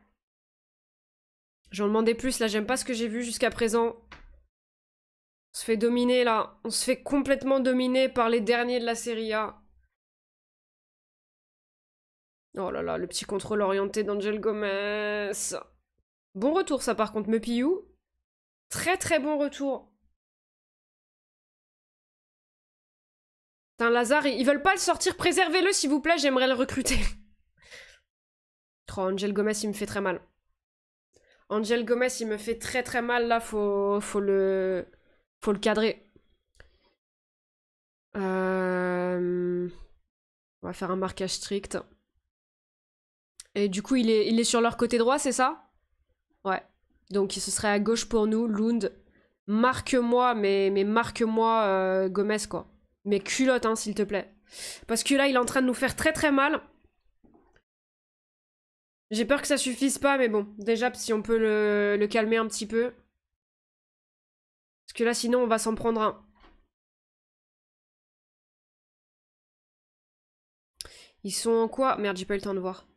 J'en demandais plus, là j'aime pas ce que j'ai vu jusqu'à présent. On se fait dominer là. On se fait complètement dominer par les derniers de la série A. Oh là là, le petit contrôle orienté d'Angel Gomez. Bon retour ça par contre, Mepiou. Très très bon retour. Putain, Lazare, ils veulent pas le sortir. Préservez-le s'il vous plaît, j'aimerais le recruter. oh, Angel Gomez, il me fait très mal. Angel Gomez, il me fait très très mal là, faut, faut le... Faut le cadrer. Euh, on va faire un marquage strict. Et du coup, il est, il est sur leur côté droit, c'est ça Ouais. Donc, ce serait à gauche pour nous, Lund. Marque-moi, mais, mais marque-moi euh, Gomez, quoi. Mais culotte, hein, s'il te plaît. Parce que là, il est en train de nous faire très très mal. J'ai peur que ça suffise pas, mais bon. Déjà, si on peut le calmer un petit peu. Parce que là, sinon, on va s'en prendre un. Ils sont en quoi Merde, j'ai pas eu le temps de voir.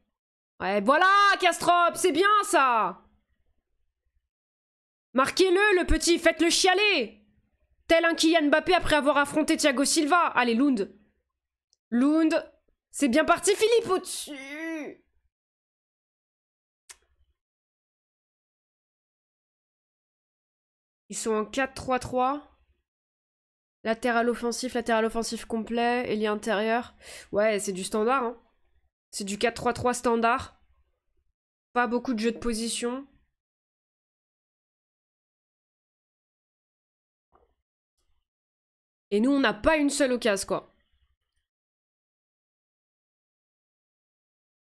Ouais, voilà, Castrop, c'est bien ça Marquez-le, le petit, faites-le chialer Tel un Kylian Mbappé après avoir affronté Thiago Silva. Allez, Lund. Lund, c'est bien parti, Philippe, au-dessus Ils sont en 4-3-3. Latéral offensif, latéral offensif complet, ailier intérieur. Ouais, c'est du standard. Hein. C'est du 4-3-3 standard. Pas beaucoup de jeux de position. Et nous, on n'a pas une seule occasion, quoi.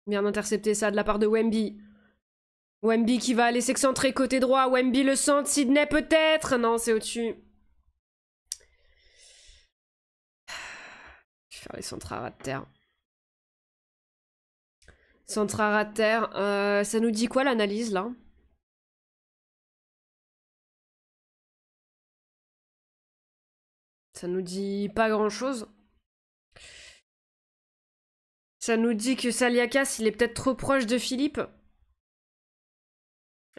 Bien intercepter ça de la part de Wemby. Wemby qui va aller s'excentrer côté droit. Wemby le centre. Sydney peut-être. Non, c'est au-dessus. Je vais faire les centra à de terre. Centre à terre. Euh, ça nous dit quoi l'analyse là Ça nous dit pas grand chose. Ça nous dit que Saliakas il est peut-être trop proche de Philippe.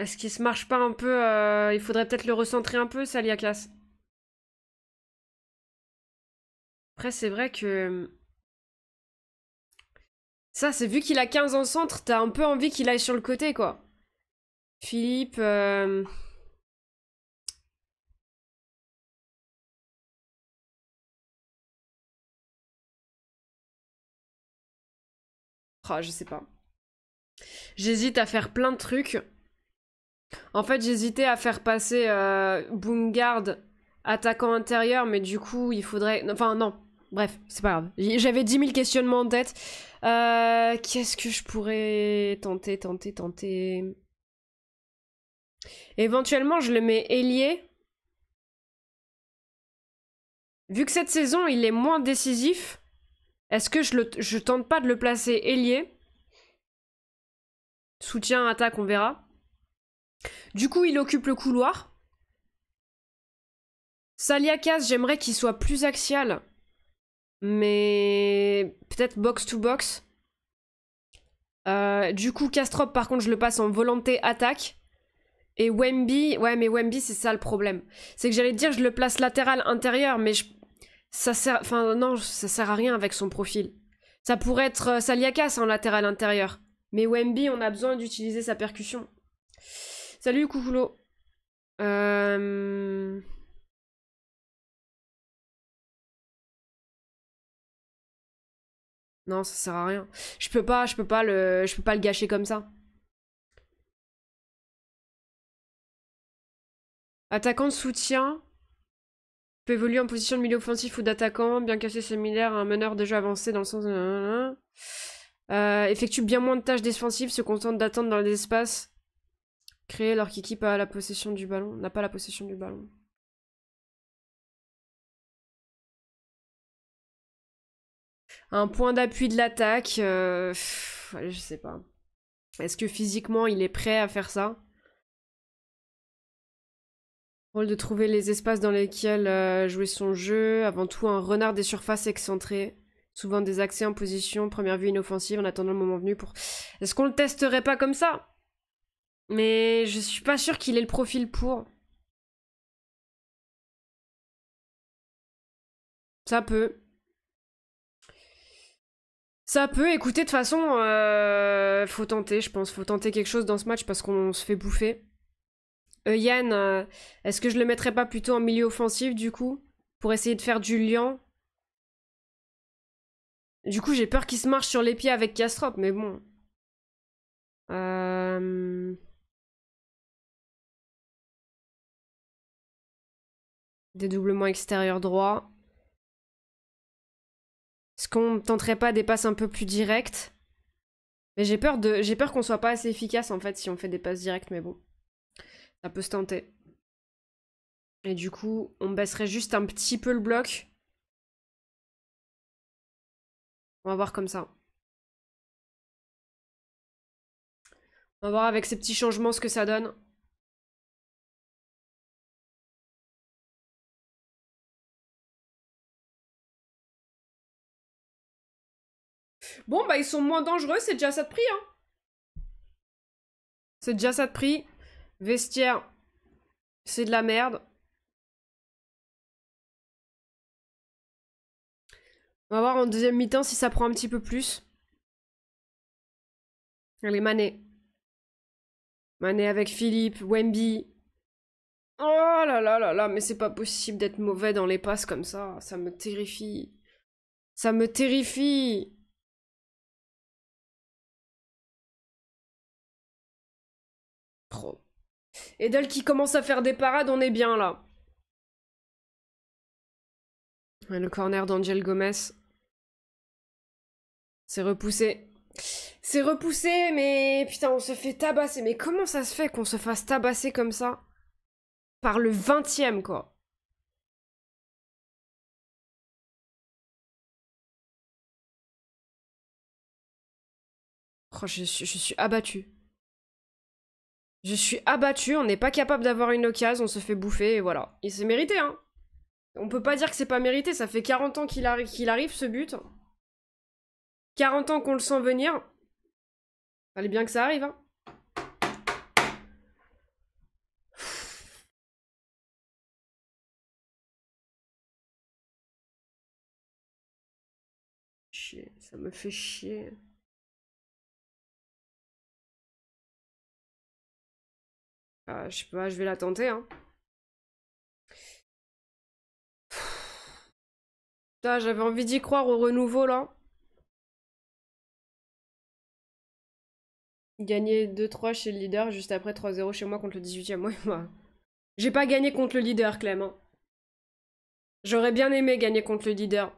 Est-ce qu'il se marche pas un peu euh, Il faudrait peut-être le recentrer un peu, Saliakas. Après, c'est vrai que... Ça, c'est vu qu'il a 15 en centre, t'as un peu envie qu'il aille sur le côté, quoi. Philippe... Euh... Oh, je sais pas. J'hésite à faire plein de trucs. En fait, j'hésitais à faire passer euh, attaquant intérieur, mais du coup, il faudrait. Enfin, non. Bref, c'est pas grave. J'avais 10 000 questionnements en tête. Euh, qu'est-ce que je pourrais tenter, tenter, tenter Éventuellement, je le mets ailier. Vu que cette saison, il est moins décisif, est-ce que je, je tente pas de le placer ailier Soutien, attaque, on verra. Du coup, il occupe le couloir. Saliakas, j'aimerais qu'il soit plus axial. Mais peut-être box to box. Euh, du coup, Castrop, par contre, je le passe en volonté attaque. Et Wemby, ouais, mais Wemby, c'est ça le problème. C'est que j'allais dire, je le place latéral intérieur, mais je... ça sert, enfin non, ça sert à rien avec son profil. Ça pourrait être euh, Saliakas en latéral intérieur, mais Wemby, on a besoin d'utiliser sa percussion. Salut Coucoulo. Euh, non, ça sert à rien. Je peux pas, je peux pas le, je peux pas le gâcher comme ça. Attaquant de soutien peut évoluer en position de milieu offensif ou d'attaquant, bien qu'assez similaire à un meneur déjà avancé dans le sens. Euh, euh, effectue bien moins de tâches défensives, se contente d'attendre dans les espaces créer leur équipe à la possession du ballon, n'a pas la possession du ballon. Un point d'appui de l'attaque, euh, je sais pas. Est-ce que physiquement il est prêt à faire ça Rôle de trouver les espaces dans lesquels euh, jouer son jeu. Avant tout, un renard des surfaces excentrées. Souvent des accès en position, première vue inoffensive en attendant le moment venu pour. Est-ce qu'on le testerait pas comme ça mais je suis pas sûre qu'il ait le profil pour. Ça peut. Ça peut, écoutez, de toute façon, euh, faut tenter, je pense. Faut tenter quelque chose dans ce match parce qu'on se fait bouffer. Euh, Yann, euh, est-ce que je le mettrais pas plutôt en milieu offensif du coup Pour essayer de faire du lien Du coup, j'ai peur qu'il se marche sur les pieds avec Castrop, mais bon. Euh. Dédoublement extérieur droit. Est-ce qu'on tenterait pas des passes un peu plus directes Mais j'ai peur, de... j'ai peur qu'on soit pas assez efficace en fait si on fait des passes directes, mais bon. Ça peut se tenter. Et du coup, on baisserait juste un petit peu le bloc. On va voir comme ça. On va voir avec ces petits changements ce que ça donne. Bon, bah ils sont moins dangereux, c'est déjà ça de prix, hein. C'est déjà ça de prix. Vestiaire, c'est de la merde. On va voir en deuxième mi-temps si ça prend un petit peu plus. Allez, Mané. Mané avec Philippe, Wemby. Oh là là là là, mais c'est pas possible d'être mauvais dans les passes comme ça. Ça me terrifie. Ça me terrifie. Edel qui commence à faire des parades, on est bien là. le corner d'Angel Gomez. C'est repoussé. C'est repoussé, mais putain, on se fait tabasser. Mais comment ça se fait qu'on se fasse tabasser comme ça Par le 20ème, quoi. Oh, je, je suis abattu. Je suis abattu, on n'est pas capable d'avoir une occasion, on se fait bouffer, et voilà. Il s'est mérité, hein. On peut pas dire que c'est pas mérité, ça fait 40 ans qu'il arrive ce but. 40 ans qu'on le sent venir. Fallait bien que ça arrive, hein. Chier, ça me fait chier. Bah, je sais pas, je vais la tenter. Hein. j'avais envie d'y croire au renouveau là. Gagner 2-3 chez le leader juste après 3-0 chez moi contre le 18 ème Moi, J'ai pas gagné contre le leader, Clem. Hein. J'aurais bien aimé gagner contre le leader.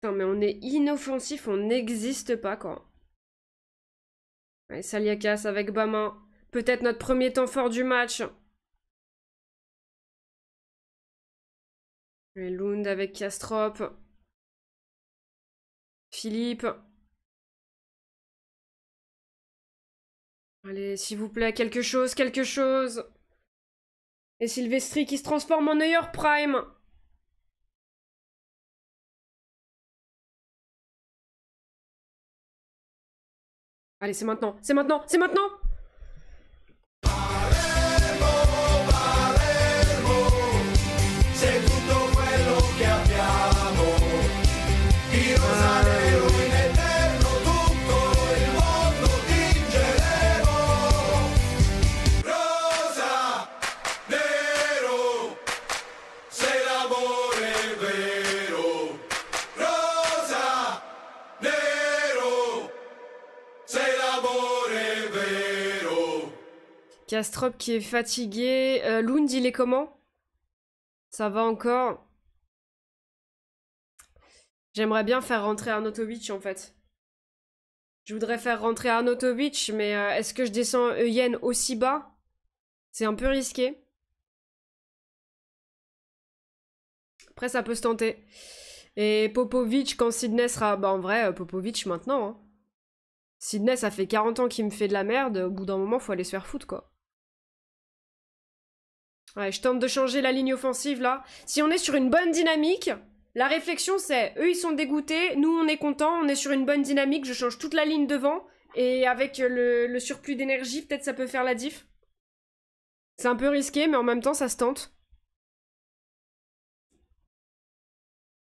Putain, mais on est inoffensif, on n'existe pas quoi. Allez, Saliakas avec Bama. Peut-être notre premier temps fort du match. Et Lund avec Castrop. Philippe. Allez, s'il vous plaît, quelque chose, quelque chose. Et Sylvestri qui se transforme en Neuer Prime. Allez, c'est maintenant, c'est maintenant, c'est maintenant Castrop qui est fatigué. Euh, Lund, il est comment Ça va encore J'aimerais bien faire rentrer Arnautovic en fait. Je voudrais faire rentrer Arnautovic, mais euh, est-ce que je descends Eyen aussi bas C'est un peu risqué. Après, ça peut se tenter. Et Popovic, quand Sidney sera... Bah en vrai, euh, Popovic maintenant. Sydney hein. Sidney, ça fait 40 ans qu'il me fait de la merde. Au bout d'un moment, faut aller se faire foutre, quoi. Ouais, je tente de changer la ligne offensive là. Si on est sur une bonne dynamique, la réflexion c'est eux ils sont dégoûtés, nous on est contents, on est sur une bonne dynamique, je change toute la ligne devant et avec le, surplus d'énergie, peut-être ça peut faire la diff. C'est un peu risqué, mais en même temps ça se tente.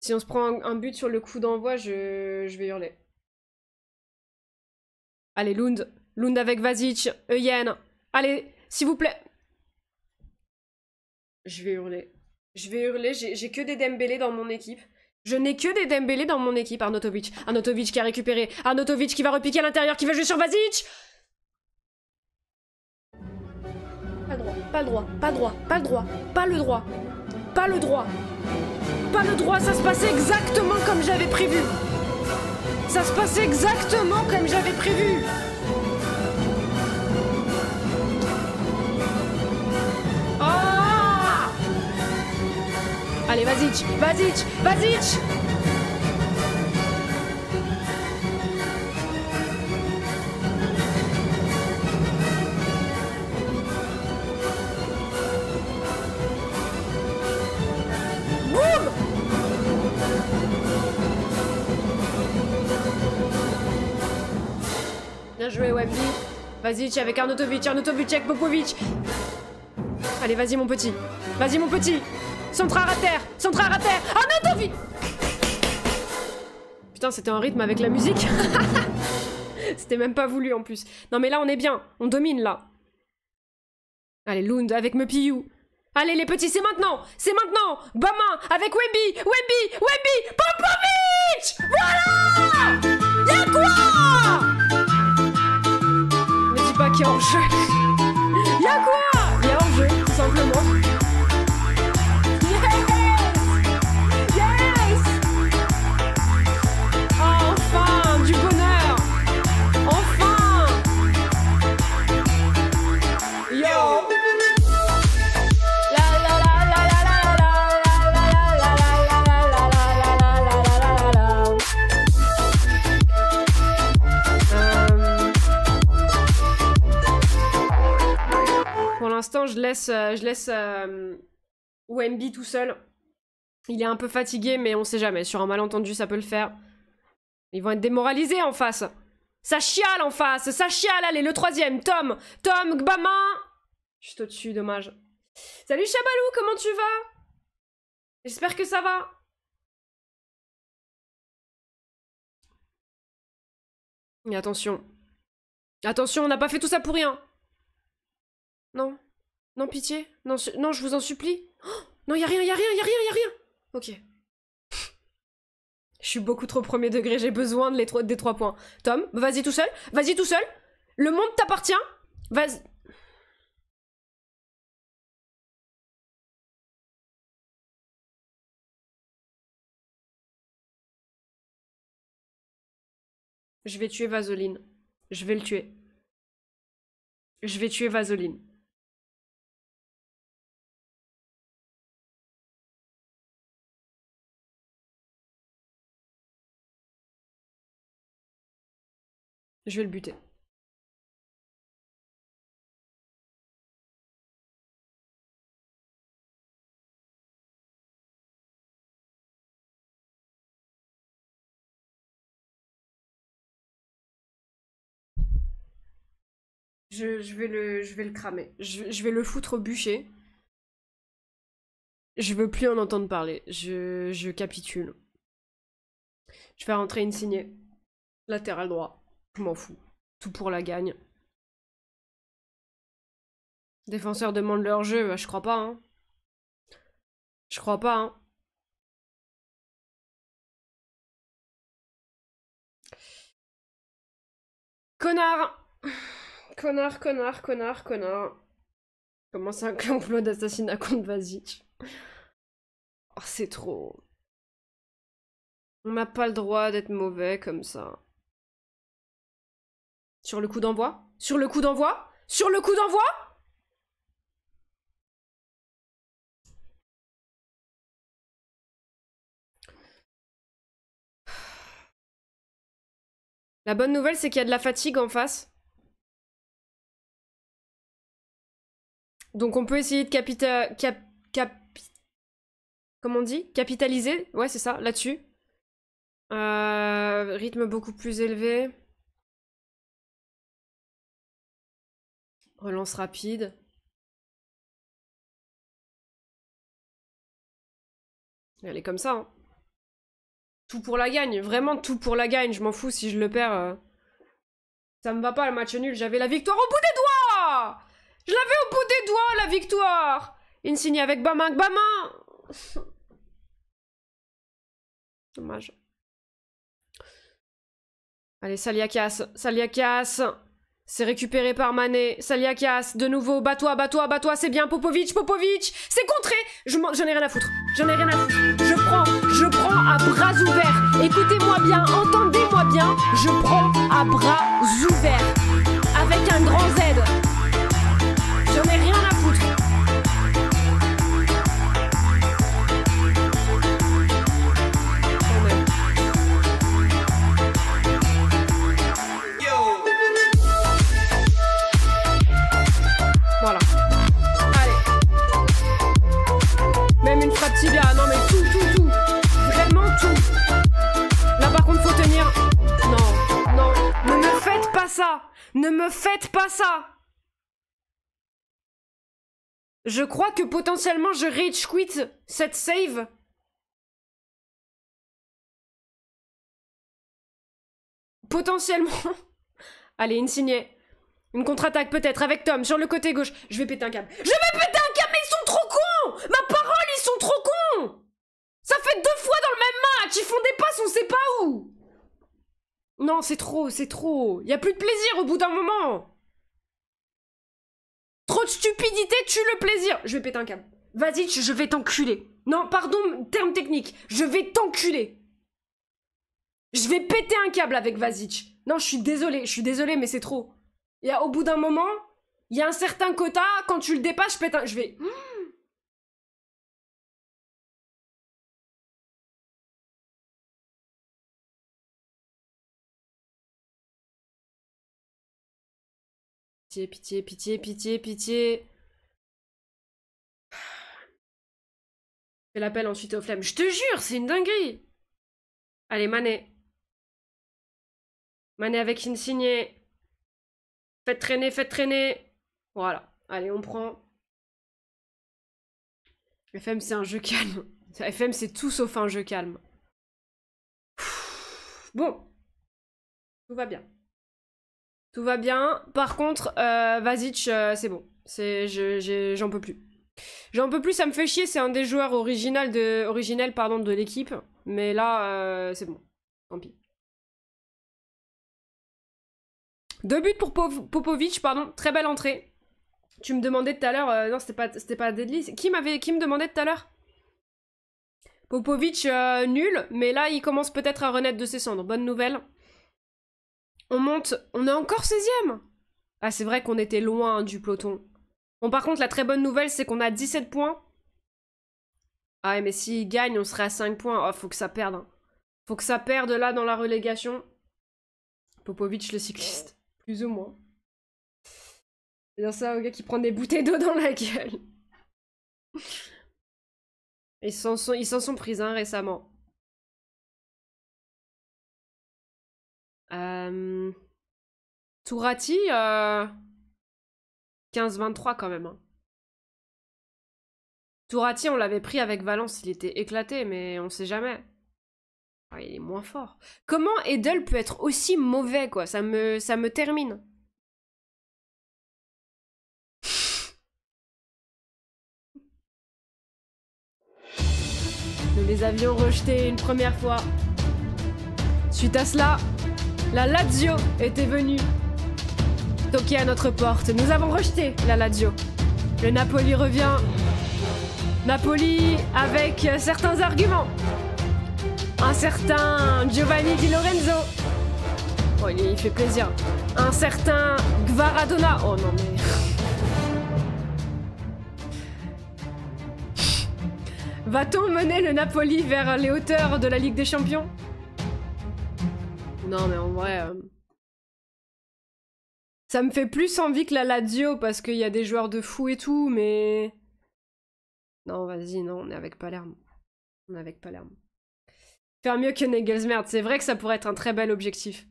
Si on se prend un, but sur le coup d'envoi, je, vais hurler. Allez, Lund. Lund avec Vazic. E.Yen. Allez, s'il vous plaît je vais hurler. Je vais hurler, j'ai que des Dembélé dans mon équipe. Je n'ai que des Dembélé dans mon équipe, Arnotovic, Arnotovic qui a récupéré, Arnotovic qui va repiquer à l'intérieur, qui va jouer sur Vazic Pas droit, pas le droit, pas droit, pas le droit, pas le droit, pas le droit. Pas le droit, ça se passait exactement comme j'avais prévu. Ça se passait exactement comme j'avais prévu. Allez, Vas-y Boum Bien joué, Wemby. Vas-y, avec Arnautovic, Arnautovic avec Popovitch Allez, vas-y, mon petit. Vas-y, mon petit. Centrare à terre Centrare à terre oh non, Dovi Putain, c'était en rythme avec la musique C'était même pas voulu en plus. Non mais là, on est bien. On domine, là. Allez, Lund, avec Mepiou. Allez, les petits, c'est maintenant C'est maintenant Bama, avec Webby Webby Wemby beach, Voilà Y'a quoi Ne dis pas qu'il y a en jeu Y'a quoi l'instant, je laisse, euh, je laisse euh, tout seul. Il est un peu fatigué, mais on sait jamais. Sur un malentendu, ça peut le faire. Ils vont être démoralisés en face. Ça chiale en face, ça chiale. Allez, le troisième, Tom. Tom, Gbama. Juste au-dessus, dommage. Salut Chabalou, comment tu vas J'espère que ça va. Mais attention. Attention, on n'a pas fait tout ça pour rien. Non. Non, pitié. Non, non, je vous en supplie. Oh non, y a rien, y a rien, y a rien, y a rien. Ok. Je suis beaucoup trop premier degré, j'ai besoin de des trois points. Tom, vas-y tout seul, vas-y tout seul. Le monde t'appartient. Vas-y. Je vais tuer Vaseline. Je vais le tuer. Je vais tuer Vaseline. Je vais le buter. Je, vais le, je vais le cramer. Je, vais le foutre au bûcher. Je veux plus en entendre parler. Je, je capitule. Je vais rentrer une signée. Latéral droit. Je m'en fous. Tout pour la gagne. Défenseurs demandent leur jeu, bah, je crois pas, hein. Je crois pas, hein. Connard Connard, connard, connard, connard. Comment c'est un complot d'assassinat contre Vasic oh, C'est trop. On n'a pas le droit d'être mauvais comme ça. Sur le coup d'envoi Sur le coup d'envoi Sur le coup d'envoi La bonne nouvelle, c'est qu'il y a de la fatigue en face. Donc on peut essayer de capita... Cap... Cap... Comment on dit Capitaliser Ouais, c'est ça, là-dessus. Euh, rythme beaucoup plus élevé. Relance rapide. Elle est comme ça. Hein. Tout pour la gagne, vraiment tout pour la gagne. Je m'en fous si je le perds. Euh. Ça me va pas le match nul. J'avais la victoire au bout des doigts. Je l'avais au bout des doigts la victoire. Insigne avec Bamin, Bamin. Dommage. Allez, Saliakas, Saliakas. C'est récupéré par Mané, Saliakias, de nouveau, bats-toi, bats-toi, toi c'est bien, Popovic, Popovic, c'est contré J'en je ai rien à foutre, j'en ai rien à foutre, je prends, je prends à bras ouverts, écoutez-moi bien, entendez-moi bien, je prends à bras ouverts, avec un grand Z, j'en ai rien ça Ne me faites pas ça Je crois que potentiellement je rage quit cette save. Potentiellement. Allez, une signée. Une contre-attaque peut-être avec Tom sur le côté gauche. Je vais péter un câble. Je vais péter un câble, mais ils sont trop cons Ma parole, ils sont trop cons Ça fait deux fois dans le même match, ils font des passes, on sait pas où non, c'est trop, c'est trop. Y a plus de plaisir au bout d'un moment. Trop de stupidité tue le plaisir. Je vais péter un câble. vas je vais t'enculer. Non, pardon, terme technique. Je vais t'enculer. Je vais péter un câble avec Vasic. Non, je suis désolé, je suis désolé, mais c'est trop. Il au bout d'un moment, il y a un certain quota. Quand tu le dépasses, je un. Je vais. Pitié, pitié, pitié, pitié, pitié. Fais l'appel ensuite aux flammes. Je te jure, c'est une dinguerie. Allez, Manet. Manet avec Insigné. Faites traîner, faites traîner. Voilà. Allez, on prend. FM, c'est un jeu calme. FM, c'est tout sauf un jeu calme. Bon. Tout va bien. Tout va bien. Par contre, euh, Vazic euh, c'est bon. j'en peux plus. J'en peux plus, ça me fait chier. C'est un des joueurs original de, originels pardon, de l'équipe. Mais là, euh, c'est bon. Tant pis. Deux buts pour Popovic, pardon. Très belle entrée. Tu me demandais tout à l'heure... non, c'était pas, c'était pas Deadly. Qui, m'avait, qui me demandait tout à l'heure Popovic, nul. Mais là, il commence peut-être à renaître de ses cendres. Bonne nouvelle. On monte, on est encore 16ème Ah c'est vrai qu'on était loin du peloton. Bon par contre la très bonne nouvelle c'est qu'on a 17 points. Ah mais s'il gagne on serait à 5 points. Oh faut que ça perde. Hein. Faut que ça perde là dans la relégation. Popovic le cycliste. Plus ou moins. C'est bien ça gars qui prend des bouteilles d'eau dans la gueule. Ils s'en sont, sont pris hein, récemment. Euh... Tourati, euh... 15-23 quand même. Hein. Tourati, on l'avait pris avec Valence, il était éclaté, mais on sait jamais. Ah, il est moins fort. Comment Edel peut être aussi mauvais, quoi Ça me, ça me termine. Nous les avions rejetés une première fois. Suite à cela, la Lazio était venue toquer à notre porte. Nous avons rejeté la Lazio. Le Napoli revient. Napoli avec certains arguments. Un certain Giovanni Di Lorenzo. Oh, il fait plaisir. Un certain Gvaradona. Oh non, mais. Va-t-on mener le Napoli vers les hauteurs de la Ligue des Champions non, mais en vrai. Euh, ça me fait plus envie que la Lazio parce qu'il y a des joueurs de fou et tout, mais. Non, vas-y, non, on est avec Palermo On est avec Palermo Faire mieux que Merde. c'est vrai que ça pourrait être un très bel objectif.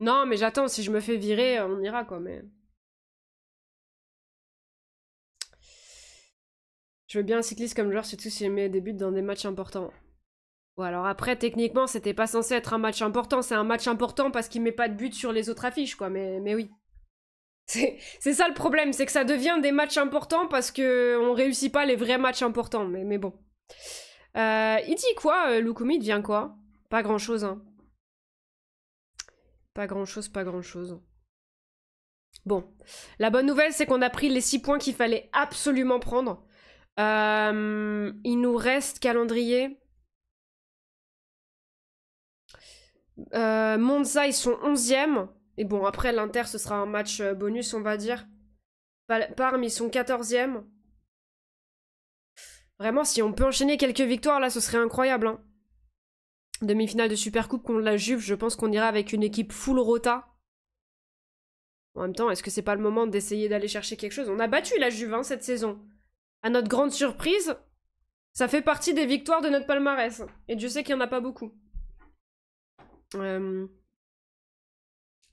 Non, mais j'attends, si je me fais virer, on ira quoi, mais. Je veux bien un cycliste comme joueur, surtout si je mets des buts dans des matchs importants. Bon, alors après, techniquement, c'était pas censé être un match important. C'est un match important parce qu'il met pas de but sur les autres affiches, quoi. Mais, mais oui. C'est ça le problème, c'est que ça devient des matchs importants parce que on réussit pas les vrais matchs importants. Mais, mais bon. Euh, il dit quoi, euh, Lukumi devient quoi Pas grand chose, hein. Pas grand chose, pas grand chose. Bon. La bonne nouvelle, c'est qu'on a pris les six points qu'il fallait absolument prendre. Euh, il nous reste calendrier. Euh, Monza, ils sont 11e. Et bon, après, l'Inter, ce sera un match euh, bonus, on va dire. Parme, ils sont 14e. Vraiment, si on peut enchaîner quelques victoires, là, ce serait incroyable. Hein. Demi-finale de Supercoupe contre la Juve, je pense qu'on ira avec une équipe full rota. En même temps, est-ce que c'est pas le moment d'essayer d'aller chercher quelque chose On a battu la Juve hein, cette saison. À notre grande surprise, ça fait partie des victoires de notre palmarès. Et Dieu sait qu'il n'y en a pas beaucoup. Ah,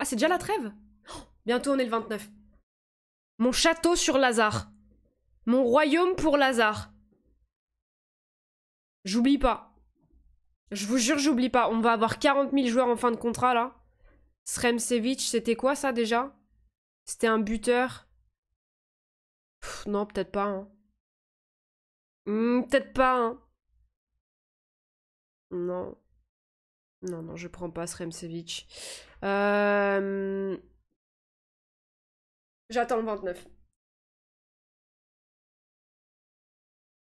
c'est déjà la trêve Bientôt on est le 29. Mon château sur Lazare. Mon royaume pour Lazare. J'oublie pas. Je vous jure, j'oublie pas. On va avoir 40 000 joueurs en fin de contrat là. Sremsevich, c'était quoi ça déjà C'était un buteur Non, peut-être pas. Hein. Mmh, peut-être pas. Hein. Non. Non, non, je prends pas Sremsevich. Euh, j'attends le 29.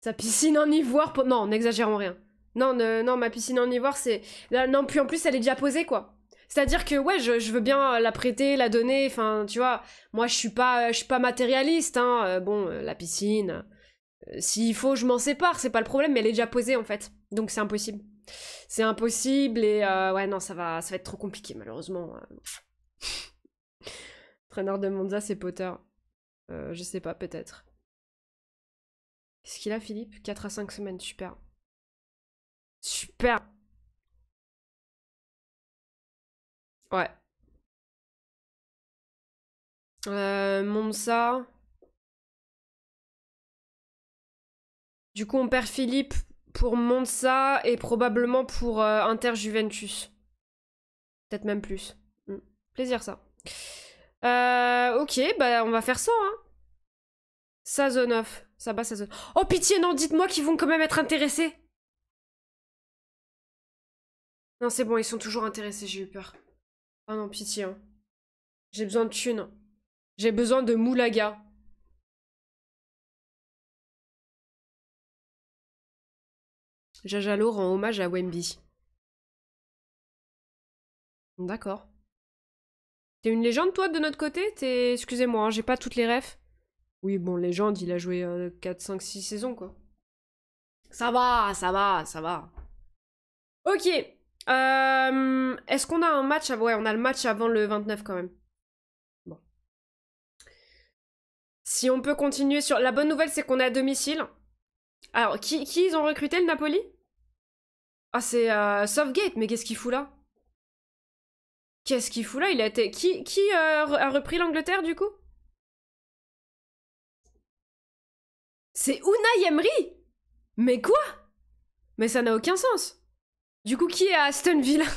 Sa piscine en ivoire... Non, n'exagérons rien. Non, non, ma piscine en ivoire, c'est... non, puis en plus, elle est déjà posée, quoi. C'est-à-dire que, ouais, je, veux bien euh, la prêter, la donner, enfin, tu vois. Moi, je suis pas, euh, je suis pas matérialiste, hein. bon, la piscine... S'il faut, je m'en sépare, c'est pas le problème, mais elle est déjà posée, en fait. Donc, c'est impossible c'est impossible et euh, ouais non ça va ça va être trop compliqué malheureusement. Euh. Traîneur de Monza c'est Potter. Euh, je sais pas peut-être. Qu'est-ce qu'il a Philippe 4 à 5 semaines, super. Super Ouais. Euh, Monza. Du coup, on perd Philippe pour Monsa et probablement pour Interjuventus. Inter Juventus. Peut-être même plus. Hmm. Plaisir ça. Euh, ok, bah on va faire ça. Hein. Ça zone off. Ça bat ça Oh pitié, non, dites-moi qu'ils vont quand même être intéressés. Non, c'est bon, ils sont toujours intéressés, j'ai eu peur. Oh non, pitié. Hein. J'ai besoin de thunes. J'ai besoin de moulaga. Jajalo rend hommage à Wemby. D'accord. T'es une légende, toi, de notre côté T'es... Excusez-moi, hein, j'ai pas toutes les refs. Oui, bon, légende, il a joué 4, 5, 6 saisons, quoi. Ça va, ça va, ça va. Ok. Euh, est-ce qu'on a un match Ouais, on a le match avant le 29, quand même. Bon. Si on peut continuer sur... La bonne nouvelle, c'est qu'on est à domicile. Alors, qui, qui ils ont recruté le Napoli Ah, c'est euh, Southgate, mais qu'est-ce qu'il fout là Qu'est-ce qu'il fout là Il a été. Qui, qui euh, a repris l'Angleterre du coup C'est Una Emery Mais quoi Mais ça n'a aucun sens Du coup, qui est à Aston Villa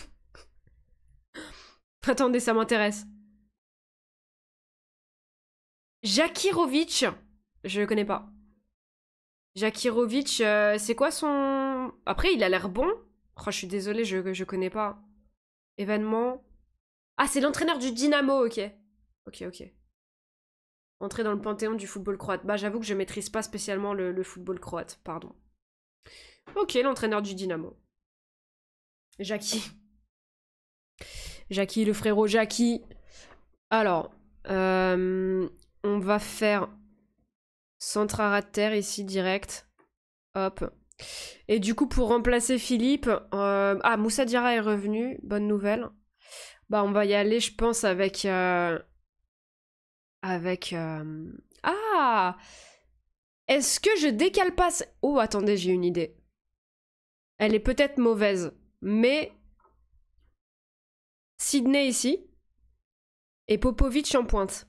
Attendez, ça m'intéresse. Jakirovic Je le connais pas. Jakirovic, euh, c'est quoi son. Après, il a l'air bon. Oh, je suis désolée, je, je connais pas. Événement. Ah, c'est l'entraîneur du Dynamo, ok. Ok, ok. Entrer dans le panthéon du football croate. Bah, j'avoue que je maîtrise pas spécialement le, football croate, pardon. Ok, l'entraîneur du Dynamo. Jackie. Jackie, le frérot Jackie. Alors, euh, on va faire Centre à terre ici, direct. Hop. Et du coup, pour remplacer Philippe... Euh, ah, Moussa Diarra est revenu. Bonne nouvelle. Bah, on va y aller, je pense, avec... Euh, avec... Euh, ah Est-ce que je décale pas... Oh, attendez, j'ai une idée. Elle est peut-être mauvaise, mais... Sydney ici. Et Popovic en pointe.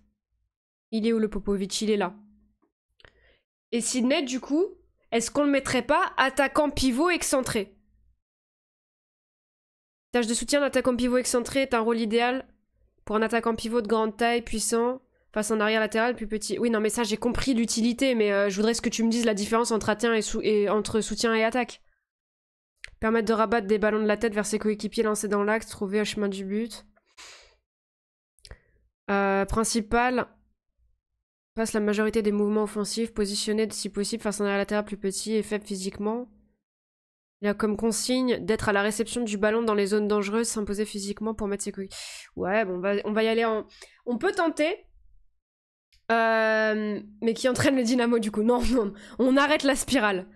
Il est où le Popovic Il est là. Et Sidney, du coup, est-ce qu'on le mettrait pas attaquant pivot excentré Tâche de soutien d'attaquant pivot excentré est un rôle idéal pour un attaquant pivot de grande taille, puissant, face en arrière latéral, plus petit. Oui, non, mais ça, j'ai compris l'utilité, mais euh, je voudrais ce que tu me dises la différence entre, et, soutien et attaque. Permettre de rabattre des ballons de la tête vers ses coéquipiers lancés dans l'axe, trouver un chemin du but. Euh, principal, passe la majorité des mouvements offensifs, positionnés si possible face à un terre, plus petit et faible physiquement. Il a comme consigne d'être à la réception du ballon dans les zones dangereuses, s'imposer physiquement pour mettre ses couilles. Ouais, bon, on va, on va y aller en. On peut tenter, euh, mais qui entraîne le dynamo du coup. Non, non, on arrête la spirale.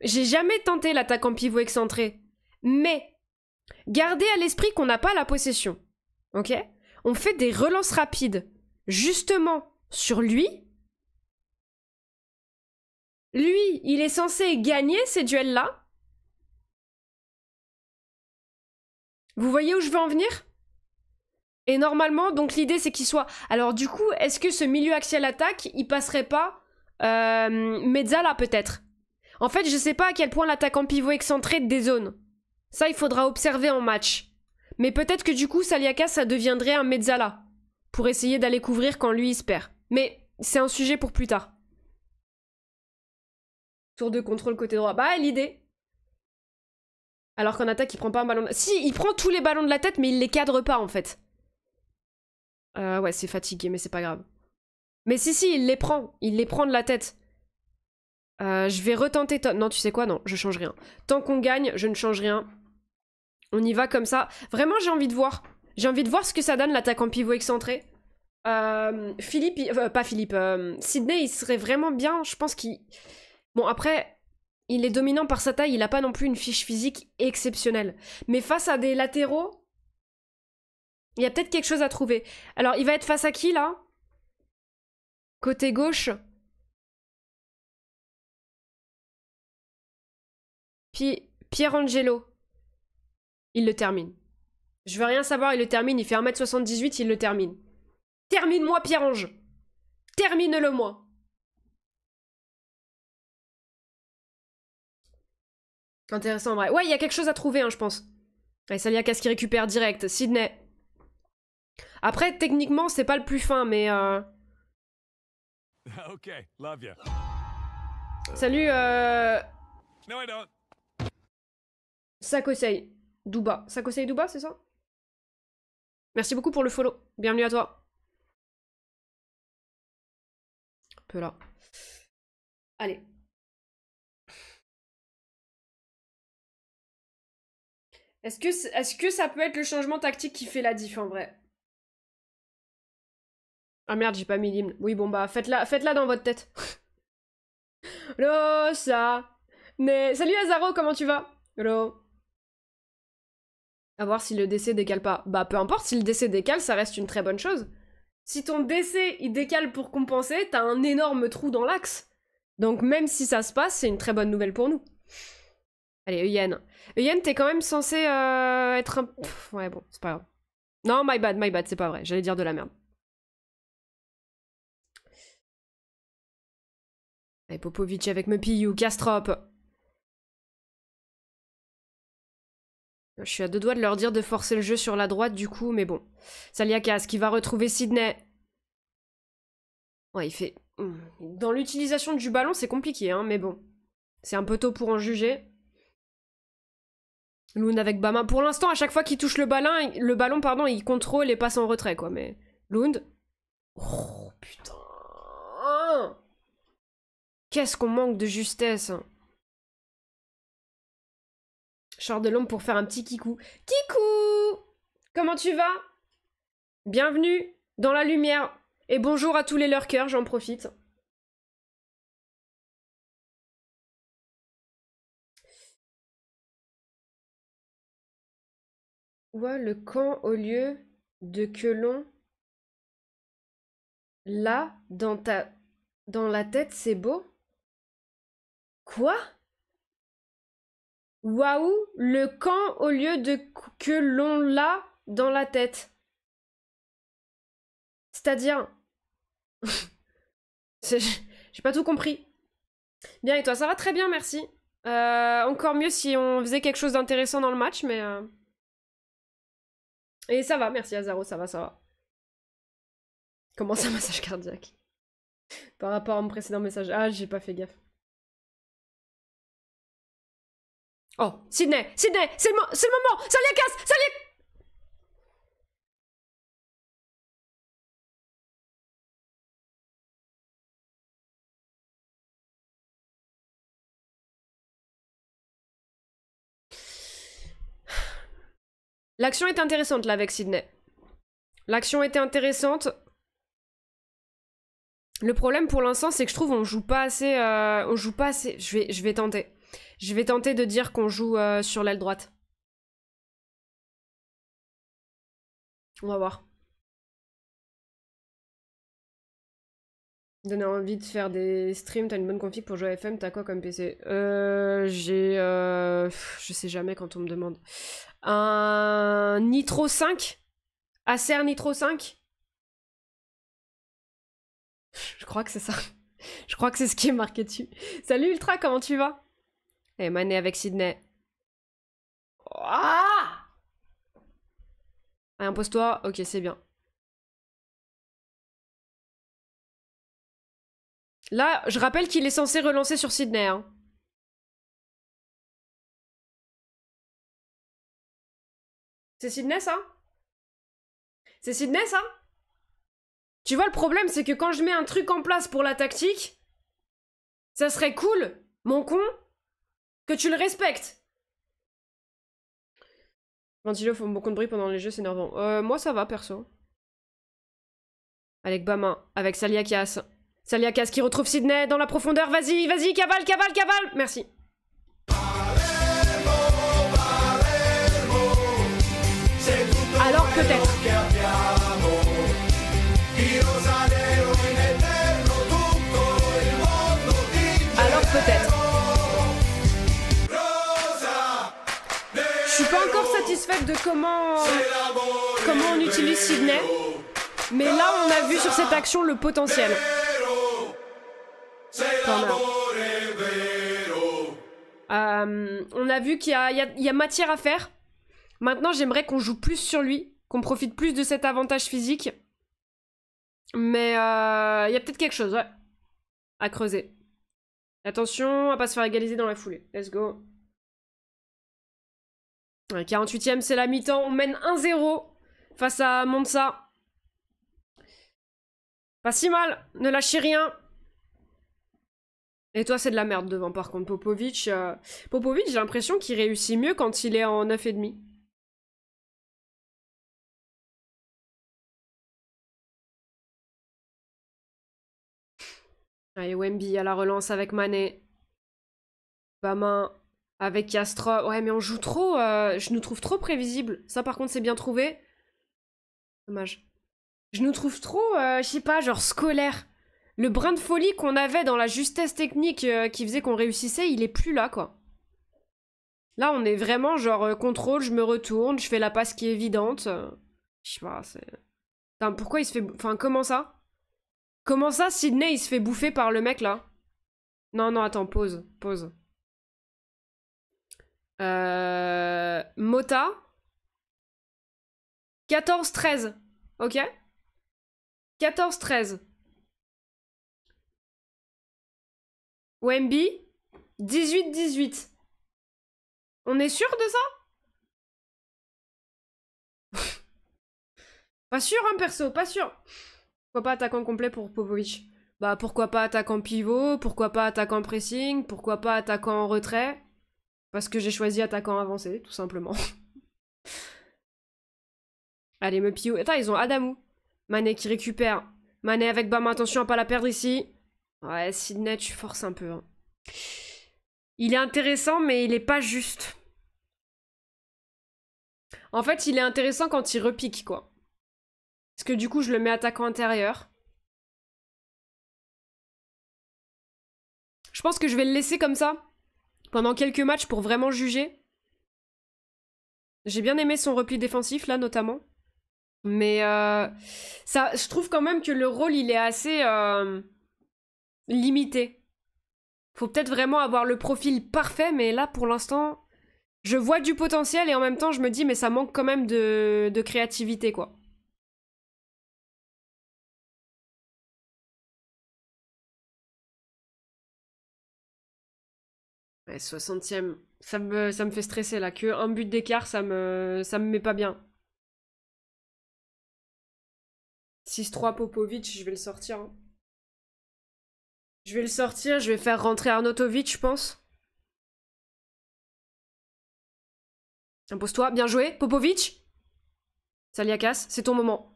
J'ai jamais tenté l'attaque en pivot excentré. Mais gardez à l'esprit qu'on n'a pas la possession. Ok On fait des relances rapides, justement sur lui Lui, il est censé gagner ces duels-là Vous voyez où je veux en venir Et normalement, donc l'idée c'est qu'il soit... Alors du coup, est-ce que ce milieu axial attaque, il passerait pas euh, Mezzala peut-être En fait, je sais pas à quel point l'attaquant pivot excentré des zones. Ça, il faudra observer en match. Mais peut-être que du coup, Saliaka, ça deviendrait un Mezzala. Pour essayer d'aller couvrir quand lui, il se perd. Mais c'est un sujet pour plus tard. Tour de contrôle côté droit. Bah, l'idée. Alors qu'en attaque, il prend pas un ballon. De... Si, il prend tous les ballons de la tête, mais il les cadre pas en fait. Euh, ouais, c'est fatigué, mais c'est pas grave. Mais si, si, il les prend. Il les prend de la tête. Euh, je vais retenter. Non, tu sais quoi Non, je change rien. Tant qu'on gagne, je ne change rien. On y va comme ça. Vraiment, j'ai envie de voir. J'ai envie de voir ce que ça donne l'attaque en pivot excentré. Euh, Philippe, euh, pas Philippe, euh, Sydney, il serait vraiment bien. Je pense qu'il. Bon, après, il est dominant par sa taille, il a pas non plus une fiche physique exceptionnelle. Mais face à des latéraux, il y a peut-être quelque chose à trouver. Alors, il va être face à qui là Côté gauche Puis Pierre Angelo. Il le termine. Je veux rien savoir, il le termine. Il fait 1m78, il le termine. Termine-moi, Pierre-Ange. Termine-le-moi. Intéressant, vrai. Ouais, il y a quelque chose à trouver, hein, je pense. Et Salia Casse qui récupère direct. Sydney. Après, techniquement, c'est pas le plus fin, mais. Euh... Ok, love you. Salut, euh. No, Sakosei Duba. Sakosei Duba, c'est ça Merci beaucoup pour le follow. Bienvenue à toi. là. Allez. Est-ce que, est que, ça peut être le changement tactique qui fait la diff en vrai Ah merde, j'ai pas mis l'hymne. Oui, bon bah, faites-la faites dans votre tête. Lo, ça. Salut Azaro, comment tu vas Lo. A voir si le décès décale pas. Bah, peu importe, si le décès décale, ça reste une très bonne chose. Si ton décès, il décale pour compenser, t'as un énorme trou dans l'axe. Donc même si ça se passe, c'est une très bonne nouvelle pour nous. Allez, EYEN. EYEN, t'es quand même censé euh, être un... ouais, bon, c'est pas grave. Non, my bad, my bad, c'est pas vrai. J'allais dire de la merde. Allez, Popovic avec me ou Castrop. Je suis à deux doigts de leur dire de forcer le jeu sur la droite, du coup, mais bon. Saliakas qui va retrouver Sydney. Ouais, il fait... Hmm. Dans l'utilisation du ballon, c'est compliqué, hein, mais bon. C'est un peu tôt pour en juger. Lund avec Bama. Pour l'instant, à chaque fois qu'il touche le ballon, le ballon, pardon, il contrôle et passe en retrait, quoi. Mais Lund. Oh putain. Qu'est-ce qu'on manque de justesse. Hein. Je de l'ombre pour faire un petit kikou. Kikou Comment tu vas Bienvenue dans la lumière. Et bonjour à tous les lurkers, j'en profite. est le camp au lieu de que l'on. Là, dans ta. Dans la tête, c'est beau Quoi Waouh, le camp au lieu de que l'on l'a dans la tête. C'est-à-dire. J'ai pas tout compris. Bien, et toi, ça va très bien, merci. Euh, encore mieux si on faisait quelque chose d'intéressant dans le match, mais. Euh. Et ça va, merci Azaro, ça va, ça va. Comment ça, massage cardiaque Par rapport à mon précédent message. Ah, j'ai pas fait gaffe. Oh, Sydney, Sydney, c'est le, le, moment Ça les casse Ça les... L'action est intéressante là avec Sydney. L'action était intéressante. Le problème pour l'instant, c'est que je trouve on joue pas assez. Euh, on joue pas assez. Je vais, je vais tenter. Je vais tenter de dire qu'on joue euh, sur l'aile droite. On va voir. Donner envie de faire des streams, t'as une bonne config pour jouer à FM, t'as quoi comme PC euh, J'ai... Euh, je sais jamais quand on me demande. Un Nitro 5 Acer Nitro 5 Je crois que c'est ça. Je crois que c'est ce qui est marqué dessus. Salut Ultra, comment tu vas et avec Sydney. Ah Allez, impose-toi. Ok, c'est bien. Là, je rappelle qu'il est censé relancer sur Sydney. Hein. C'est Sydney, ça C'est Sydney, ça Tu vois, le problème, c'est que quand je mets un truc en place pour la tactique, ça serait cool, mon con, que tu le respectes Ventilo font beaucoup de bruit pendant les jeux, c'est énervant. Euh, moi ça va, perso. Avec Bama, avec Saliakas. Saliakas qui retrouve Sydney dans la profondeur, vas-y, vas-y, cavale, cavale, cavale Merci. Alors peut-être. fait de comment, comment on utilise Sydney. Mais là, on a vu sur cette action le potentiel. Euh, on a vu qu'il y, a matière à faire. Maintenant, j'aimerais qu'on joue plus sur lui, qu'on profite plus de cet avantage physique. Mais euh, il y a peut-être quelque chose, ouais, à creuser. Attention à pas se faire égaliser dans la foulée. Let's go. 48ème, c'est la mi-temps. On mène 1-0 face à Monza. Pas si mal, ne lâchez rien. Et toi, c'est de la merde devant, par contre. Popovic, euh, Popovic j'ai l'impression qu'il réussit mieux quand il est en 9,5. Allez, Wemby à la relance avec Mané. main avec Castro, Ouais, mais on joue trop. Euh, je nous trouve trop prévisible. Ça, par contre, c'est bien trouvé. Dommage. Je nous trouve trop, euh, je sais pas, genre scolaire. Le brin de folie qu'on avait dans la justesse technique euh, qui faisait qu'on réussissait, il est plus là, quoi. Là, on est vraiment genre contrôle, je me retourne, je fais la passe qui est évidente. je sais pas, c'est. pourquoi il se fait. Enfin, comment ça Comment ça, Sydney, il se fait bouffer par le mec là Non, non, attends, pause, pause. Euh, Mota. 14-13. Ok 14-13. Wemby. 18-18. On est sûr de ça Pas sûr, hein, perso, pas sûr. Pourquoi pas attaquant complet pour Popovic Bah, pourquoi pas attaquant pivot Pourquoi pas attaquant pressing Pourquoi pas attaquant en retrait parce que j'ai choisi attaquant avancé, tout simplement. Allez, me pio. Attends, ils ont Adamou. Mané qui récupère. Mané avec Bam, attention à pas la perdre ici. Ouais, Sidney, tu forces un peu. Hein. Il est intéressant, mais il est pas juste. En fait, il est intéressant quand il repique, quoi. Parce que du coup, je le mets attaquant intérieur. Je pense que je vais le laisser comme ça pendant quelques matchs pour vraiment juger. J'ai bien aimé son repli défensif là notamment. Mais euh, ça, je trouve quand même que le rôle il est assez euh, limité. Faut peut-être vraiment avoir le profil parfait, mais là pour l'instant, je vois du potentiel et en même temps je me dis mais ça manque quand même de créativité quoi. 60e, ça me, ça me fait stresser là. Que un but d'écart, ça me, ça me met pas bien. 6-3 Popovic, je vais le sortir. Hein. Je vais le sortir, je vais faire rentrer Arnautovic, je pense. Impose-toi, bien joué, Popovic. Saliakas, c'est ton moment.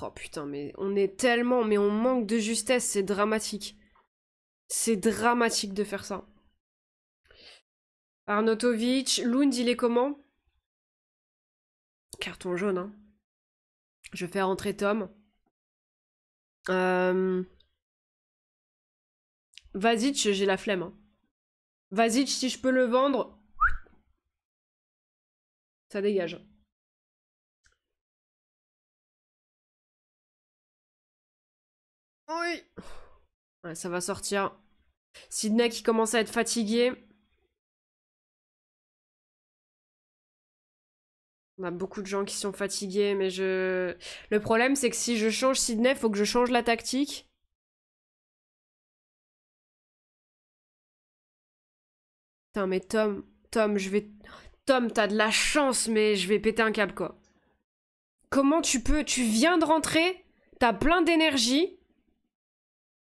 Oh putain, mais on est tellement, mais on manque de justesse, c'est dramatique. C'est dramatique de faire ça. Arnotovic, Lund, il est comment Carton jaune, hein. Je fais rentrer Tom. Euh... j'ai la flemme. Hein. Vazic, si je peux le vendre, ça dégage. Oui. ça va sortir. Sidney qui commence à être fatigué. On bah, a beaucoup de gens qui sont fatigués, mais je. Le problème, c'est que si je change Sydney, faut que je change la tactique. Putain, mais Tom, Tom, je vais. Tom, t'as de la chance, mais je vais péter un câble, quoi. Comment tu peux. Tu viens de rentrer, t'as plein d'énergie.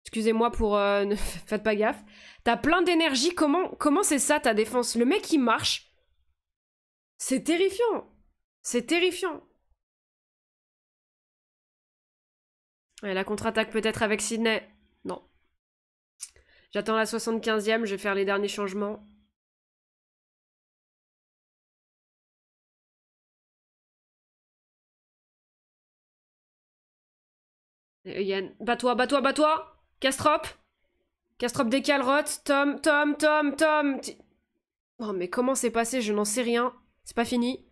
Excusez-moi pour. Euh, ne faites pas gaffe. T'as plein d'énergie. Comment c'est ça ta défense Le mec, il marche. C'est terrifiant. C'est terrifiant. Et la contre-attaque peut-être avec Sydney. Non. J'attends la 75e, je vais faire les derniers changements. Euh, Yann, bats-toi, bats-toi, bats-toi Castrop Castrop des Tom, Tom, Tom, Tom Oh mais comment c'est passé Je n'en sais rien. C'est pas fini.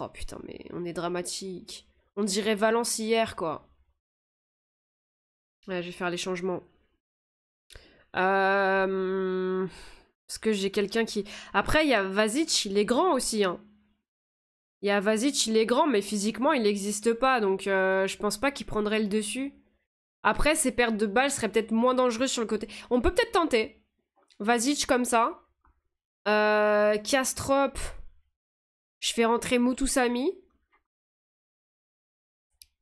Oh putain, mais on est dramatique. On dirait Valence quoi. Ouais, je vais faire les changements. Euh... Parce que j'ai quelqu'un qui... Après, il y a Vazic, il est grand aussi. Hein. Il y a Vazic, il est grand, mais physiquement, il n'existe pas. Donc, euh, je pense pas qu'il prendrait le dessus. Après, ses pertes de balles seraient peut-être moins dangereuses sur le côté. On peut peut-être tenter. Vazic comme ça. Euh, Kastrop... Je fais rentrer Mutusami.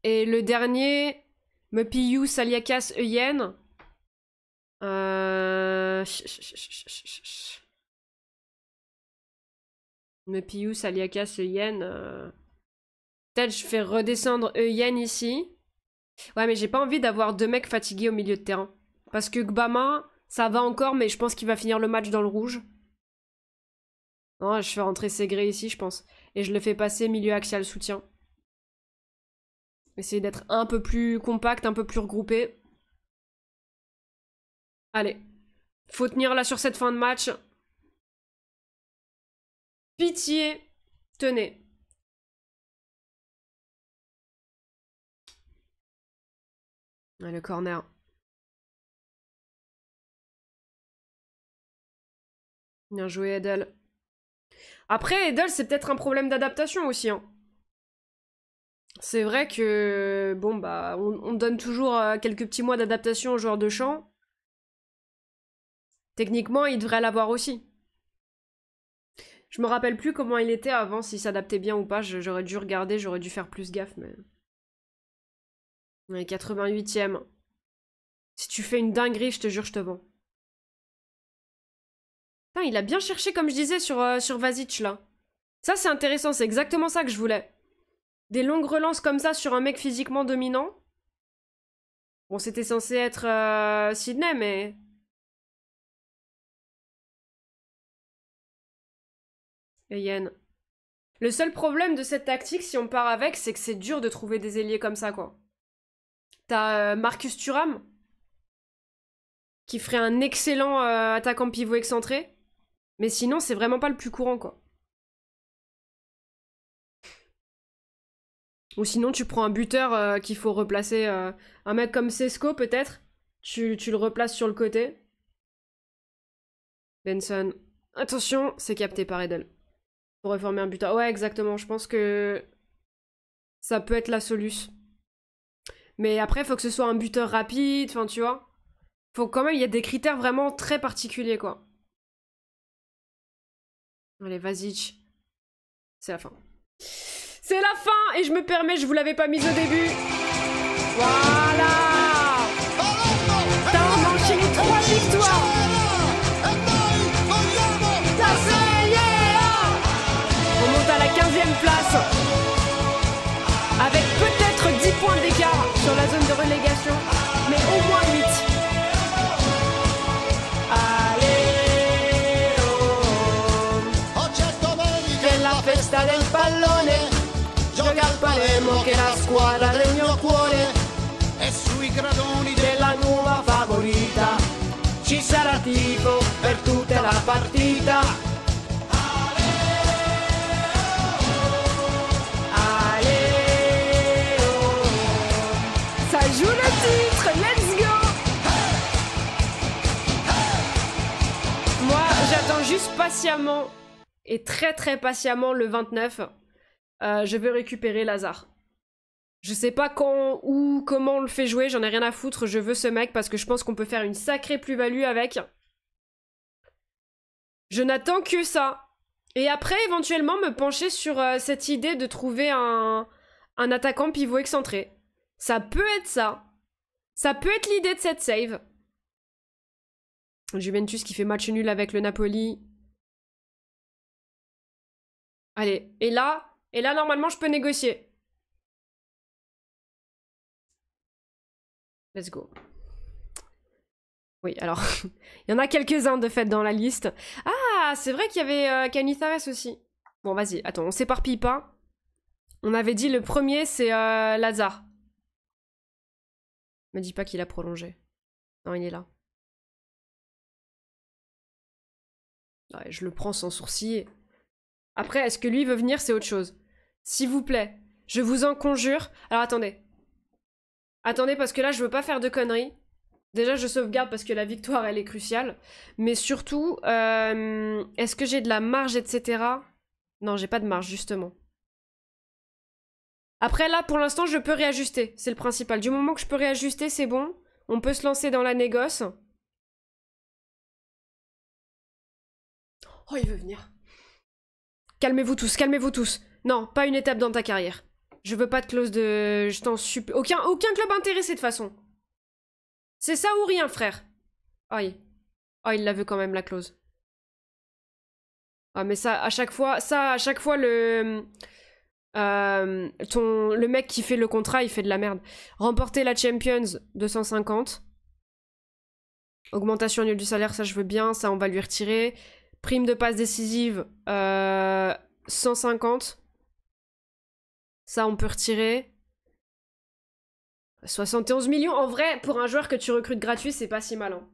Et le dernier, Mepiyu Saliakas Eyen. Euh... Mepiyu Saliakas Eyen. Euh. Peut-être je fais redescendre Eyen ici. Ouais, mais j'ai pas envie d'avoir deux mecs fatigués au milieu de terrain. Parce que Gbama, ça va encore, mais je pense qu'il va finir le match dans le rouge. Non, oh, je fais rentrer Ségré ici, je pense. Et je le fais passer milieu axial soutien. Essayez d'être un peu plus compact, un peu plus regroupé. Allez. Faut tenir là sur cette fin de match. Pitié. Tenez. le corner. Bien joué, Edel. Après, Edel, c'est peut-être un problème d'adaptation aussi. Hein. C'est vrai que, bon, bah, on, donne toujours euh, quelques petits mois d'adaptation aux joueurs de champ. Techniquement, il devrait l'avoir aussi. Je me rappelle plus comment il était avant, s'il s'adaptait bien ou pas. J'aurais dû regarder, j'aurais dû faire plus gaffe, mais. 88ème. Si tu fais une dinguerie, je te jure, je te vends. Putain, il a bien cherché, comme je disais, sur, euh, sur là. Ça, c'est intéressant, c'est exactement ça que je voulais. Des longues relances comme ça sur un mec physiquement dominant. Bon, c'était censé être euh, Sydney, mais... Et Yen. Le seul problème de cette tactique, si on part avec, c'est que c'est dur de trouver des ailiers comme ça, quoi. T'as euh, Marcus Thuram, qui ferait un excellent attaquant pivot excentré. Mais sinon, c'est vraiment pas le plus courant, quoi. Ou sinon, tu prends un buteur euh, qu'il faut replacer. Euh, un mec comme Sesco, peut-être. Tu, le replaces sur le côté. Benson. Attention, c'est capté par Edel. Pour reformer un buteur. Ouais, exactement. Je pense que ça peut être la solution. Mais après, faut que ce soit un buteur rapide. Enfin, tu vois. Faut quand même, il y a des critères vraiment très particuliers, quoi. Allez, vas-y. C'est la fin. C'est la fin Et je me permets, je vous l'avais pas mise au début. Voilà T'as enchaîné trois victoires hein. On monte à la 15ème place avec peut-être 10 points d'écart sur la zone de relégation. Ça joue mio cuore Let's sui gradoni della favorita. Ci sarà per juste patiemment et très très patiemment le 29, euh, je veux récupérer Lazare. Je sais pas quand, où, comment on le fait jouer, j'en ai rien à foutre, je veux ce mec parce que je pense qu'on peut faire une sacrée plus-value avec. Je n'attends que ça. Et après, éventuellement, me pencher sur euh, cette idée de trouver un, un attaquant pivot excentré. Ça peut être ça. Ça peut être l'idée de cette save. Juventus qui fait match nul avec le Napoli. Allez, et là, et là, normalement, je peux négocier. Let's go. Oui, alors, il y en a quelques-uns de fait dans la liste. Ah, c'est vrai qu'il y avait euh, Canithares aussi. Bon, vas-y, attends, on s'éparpille pas. On avait dit le premier, c'est euh, Lazare. Me dis pas qu'il a prolongé. Non, il est là. je le prends sans sourciller. Après, est-ce que lui veut venir, c'est autre chose. S'il vous plaît, je vous en conjure. Alors attendez, Attendez, parce que là, je veux pas faire de conneries. Déjà, je sauvegarde parce que la victoire, elle est cruciale. Mais surtout, euh, est-ce que j'ai de la marge, etc. Non, j'ai pas de marge, justement. Après, là, pour l'instant, je peux réajuster. C'est le principal. Du moment que je peux réajuster, c'est bon. On peut se lancer dans la négoce. Oh, il veut venir. Calmez-vous tous, calmez-vous tous. Non, pas une étape dans ta carrière. Je veux pas de clause de... Je t'en supplie. Aucun, aucun club intéressé de façon. C'est ça ou rien, frère. Aïe. Ah oh, ah, il la veut quand même, la clause. Ah, mais ça, à chaque fois, ça, à chaque fois, le... Euh, ton, le mec qui fait le contrat, il fait de la merde. Remporter la Champions, 250. Augmentation annuelle du salaire, ça je veux bien, ça on va lui retirer. Prime de passe décisive, 150. Euh, ça, on peut retirer. 71 millions, en vrai, pour un joueur que tu recrutes gratuit, c'est pas si mal. Hein.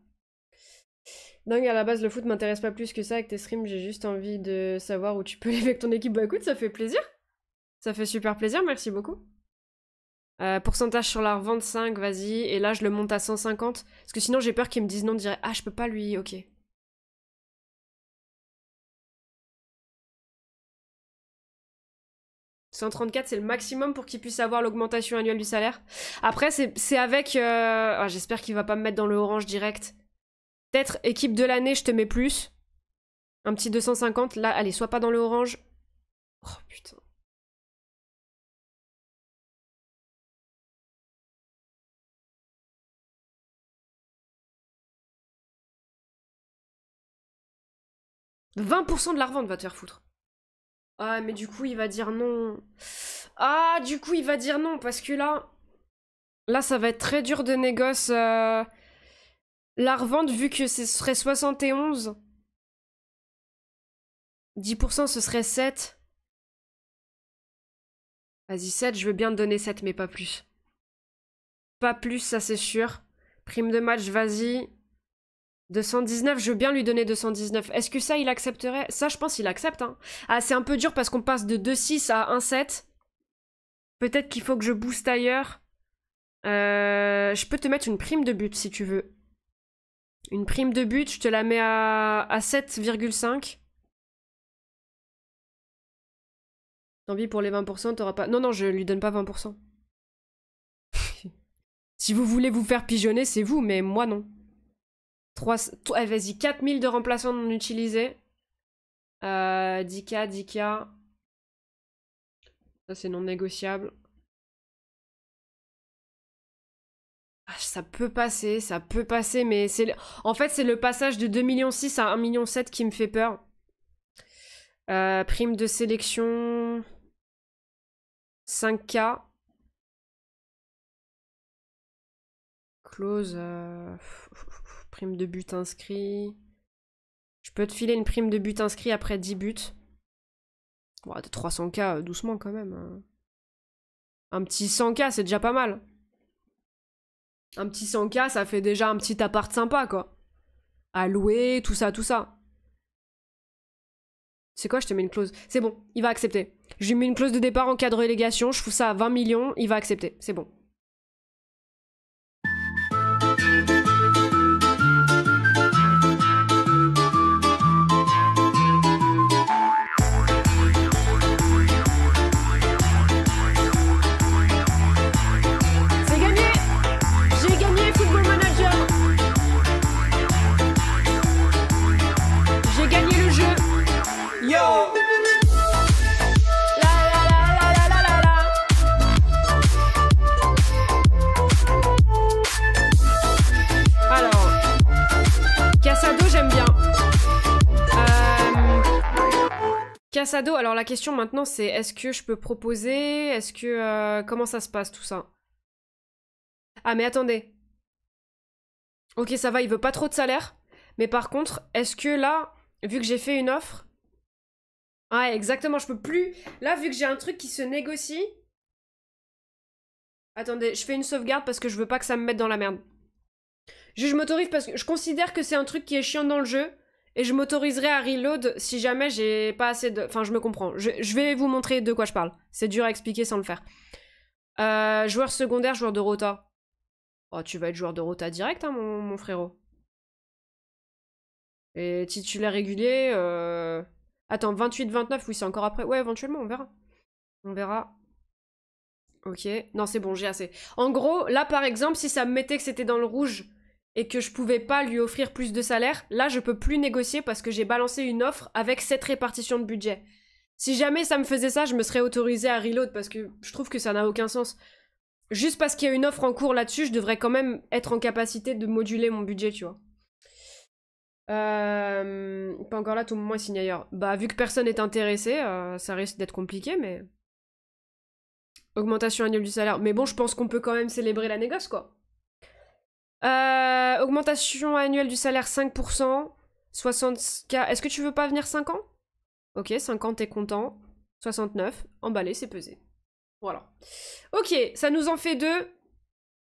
donc à la base, le foot m'intéresse pas plus que ça. Avec tes streams, j'ai juste envie de savoir où tu peux aller avec ton équipe. Bah écoute, ça fait plaisir. Ça fait super plaisir, merci beaucoup. Euh, pourcentage sur la revente 5, vas-y. Et là, je le monte à 150. Parce que sinon, j'ai peur qu'ils me disent non, dirais « Ah, je peux pas lui, ok. 134, c'est le maximum pour qu'il puisse avoir l'augmentation annuelle du salaire. Après, c'est avec... Euh, ah, j'espère qu'il va pas me mettre dans le orange direct. Peut-être équipe de l'année, je te mets plus. Un petit 250. Là, allez, sois pas dans le orange. Oh putain. « 20% de la revente va te faire foutre. Ah, mais du coup, il va dire non. Ah, du coup, il va dire non, parce que là... Là, ça va être très dur de négoce euh, la revente, vu que ce serait 71. 10%, ce serait 7. Vas-y, 7, je veux bien te donner 7, mais pas plus. Pas plus, ça c'est sûr. Prime de match, vas-y. 219, je veux bien lui donner 219. Est-ce que ça, il accepterait Ça, je pense, qu'il accepte. Hein. Ah, c'est un peu dur parce qu'on passe de 2,6 à 1,7. Peut-être qu'il faut que je booste ailleurs. Euh, je peux te mettre une prime de but si tu veux. Une prime de but, je te la mets à, à 7,5. Tant pis pour les 20%, t'auras pas. Non, non, je lui donne pas 20%. si vous voulez vous faire pigeonner, c'est vous, mais moi non. 3, eh, vas-y, 4000 de remplaçants non utilisés. 10K, euh, 10K. Ça, c'est non négociable. Ah, ça peut passer, ça peut passer, mais c'est... En fait, c'est le passage de 2,6 millions à 1,7 million qui me fait peur. Euh, prime de sélection... 5K. Close... Euh, Prime de but inscrit. Je peux te filer une prime de but inscrit après 10 buts. trois 300k, euh, doucement quand même. Hein. Un petit 100k, c'est déjà pas mal. Un petit 100k, ça fait déjà un petit appart sympa, quoi. À louer, tout ça, tout ça. C'est quoi, je te mets une clause C'est bon, il va accepter. Je lui mets une clause de départ en cas de relégation, je fous ça à 20 millions, il va accepter. C'est bon. alors la question maintenant c'est est-ce que je peux proposer Est-ce que. Euh, comment ça se passe tout ça Ah, mais attendez. Ok, ça va, il veut pas trop de salaire. Mais par contre, est-ce que là, vu que j'ai fait une offre. Ah exactement, je peux plus. Là, vu que j'ai un truc qui se négocie. Attendez, je fais une sauvegarde parce que je veux pas que ça me mette dans la merde. Je, je m'autorise parce que je considère que c'est un truc qui est chiant dans le jeu. Et je m'autoriserai à reload si jamais j'ai pas assez de... Enfin, je me comprends. Je, vais vous montrer de quoi je parle. C'est dur à expliquer sans le faire. Euh, joueur secondaire, joueur de rota. Oh, tu vas être joueur de rota direct, hein, mon, frérot. Et titulaire régulier... Euh, attends, 28-29, oui, c'est encore après. Ouais, éventuellement, on verra. On verra. Ok. Non, c'est bon, j'ai assez. En gros, là, par exemple, si ça me mettait que c'était dans le rouge et que je pouvais pas lui offrir plus de salaire, là je peux plus négocier parce que j'ai balancé une offre avec cette répartition de budget. Si jamais ça me faisait ça, je me serais autorisé à reload parce que je trouve que ça n'a aucun sens. Juste parce qu'il y a une offre en cours là-dessus, je devrais quand même être en capacité de moduler mon budget, tu vois. Euh, pas encore là, tout le monde signe ailleurs. Bah, vu que personne n'est intéressé, euh, ça risque d'être compliqué, mais. Augmentation annuelle du salaire. Mais bon, je pense qu'on peut quand même célébrer la négoce, quoi. Euh, augmentation annuelle du salaire 5%. 60K. Est-ce que tu veux pas venir 5 ans Ok, 50, t'es content. 69, emballé, c'est pesé. Voilà. Ok, ça nous en fait deux.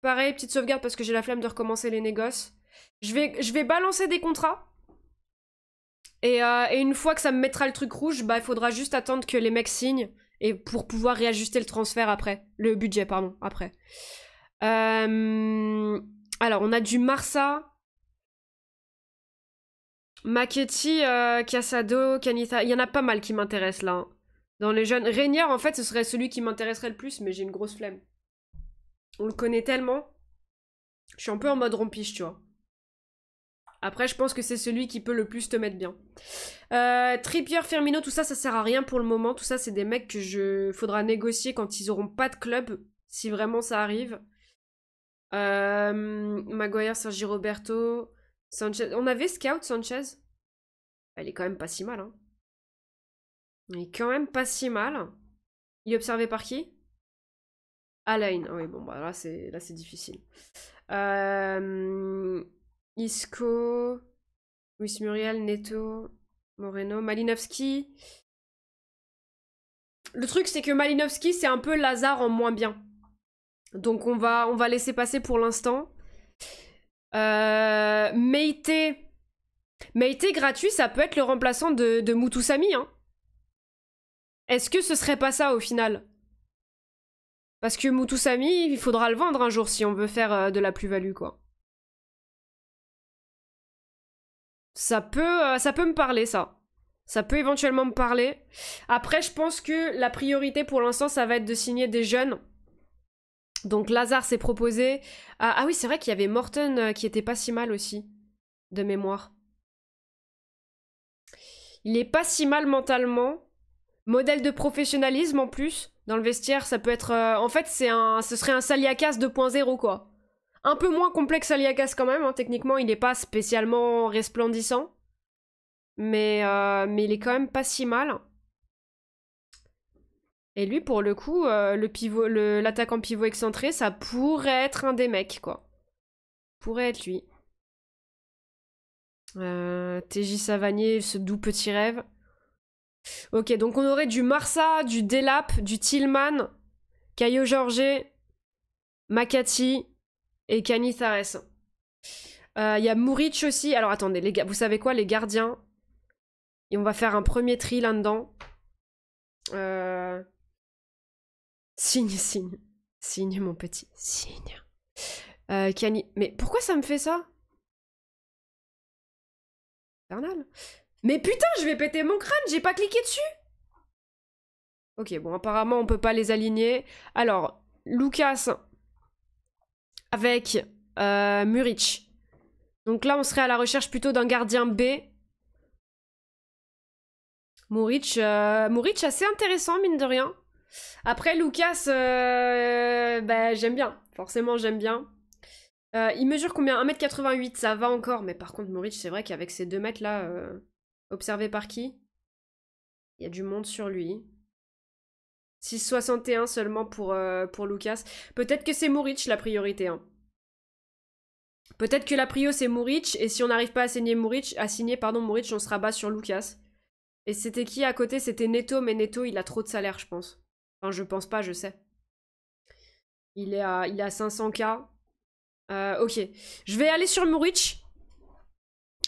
Pareil, petite sauvegarde parce que j'ai la flemme de recommencer les négoces. Je vais, je vais balancer des contrats. Et, euh, et, une fois que ça me mettra le truc rouge, bah il faudra juste attendre que les mecs signent et pour pouvoir réajuster le transfert après, le budget pardon après. Euh alors, on a du Marsa. Maketi, cassado euh, Casado, Kanitha. Il y en a pas mal qui m'intéressent là. Hein. Dans les jeunes. Rainier, en fait, ce serait celui qui m'intéresserait le plus, mais j'ai une grosse flemme. On le connaît tellement. Je suis un peu en mode rompiche, tu vois. Après, je pense que c'est celui qui peut le plus te mettre bien. Euh, Trippier, Firmino, tout ça, ça sert à rien pour le moment. Tout ça, c'est des mecs que je. Faudra négocier quand ils auront pas de club, si vraiment ça arrive. Maguire, Sergi Roberto, Sanchez. On avait Scout Sanchez. Elle est quand même pas si mal. Hein. Elle est quand même pas si mal. Il est observé par qui Alain. Ah oui, bon, bah là c'est là c'est difficile. Isco, Luis Muriel, Neto, Moreno, Malinowski. Le truc c'est que Malinowski c'est un peu Lazare en moins bien. Donc on va, on va laisser passer pour l'instant. Euh, Meite. gratuit, ça peut être le remplaçant de, de Mutusami. Hein. Est-ce que ce serait pas ça au final Parce que Mutusami, il faudra le vendre un jour si on veut faire euh, de la plus-value, quoi. Ça peut, euh, ça peut me parler, ça. Ça peut éventuellement me parler. Après, je pense que la priorité pour l'instant, ça va être de signer des jeunes. Donc Lazare s'est proposé. Ah, oui, c'est vrai qu'il y avait Morton euh, qui était pas si mal aussi, de mémoire. Il est pas si mal mentalement. Modèle de professionnalisme en plus. Dans le vestiaire, ça peut être. Euh, en fait, c'est un, ce serait un Saliakas 2.0, quoi. Un peu moins complexe Saliakas quand même. Hein. Techniquement, il n'est pas spécialement resplendissant. Mais, euh, mais il est quand même pas si mal. Et lui, pour le coup, euh, le pivot, l'attaquant pivot excentré, ça pourrait être un des mecs, quoi. Pourrait être lui. Euh, TJ Savanier, ce doux petit rêve. Ok, donc on aurait du Marsa, du Delap, du Tillman, Caio Georget, Makati et Canizares. Il euh, y a Murich aussi. Alors attendez, les gars, vous savez quoi, les gardiens Et on va faire un premier tri là-dedans. Euh... Signe, signe. Signe, mon petit. Signe. Euh, Mais pourquoi ça me fait ça Infernal. Mais putain, je vais péter mon crâne, j'ai pas cliqué dessus Ok, bon, apparemment, on peut pas les aligner. Alors, Lucas avec euh, Murich. Donc là, on serait à la recherche plutôt d'un gardien B. Murich, euh, Murich, assez intéressant, mine de rien. Après, Lucas, euh, bah, j'aime bien. Forcément, j'aime bien. Euh, il mesure combien 1m88, ça va encore. Mais par contre, Moritz, c'est vrai qu'avec ces 2 mètres là, euh, observé par qui Il y a du monde sur lui. 6,61 seulement pour, pour Lucas. Peut-être que c'est Moritz la priorité. Hein. Peut-être que la prio c'est Moritz. Et si on n'arrive pas à signer Moritz, à signer, pardon, Moritz, on se rabat sur Lucas. Et c'était qui à côté C'était Neto, mais Neto il a trop de salaire, je pense je pense pas, je sais. Il est à, il 500k. Euh, ok. Je vais aller sur Murich.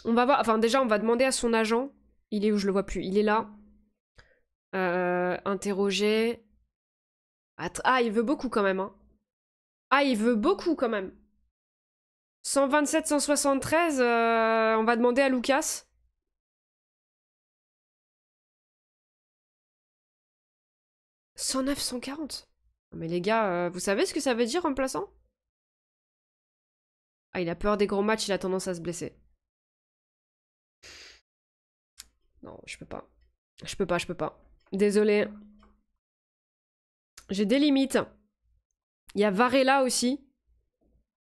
On va voir. Enfin, déjà, on va demander à son agent. Il est où Je le vois plus. Il est là. Euh, interroger. Ah, il veut beaucoup quand même. Hein. Ah, il veut beaucoup quand même. 127, 173. Euh, on va demander à Lucas. 109, 140 Mais les gars, euh, vous savez ce que ça veut dire remplaçant Ah, il a peur des gros matchs, il a tendance à se blesser. Non, je peux pas. Je peux pas, je peux pas. Désolé. J'ai des limites. Il y a Varela aussi.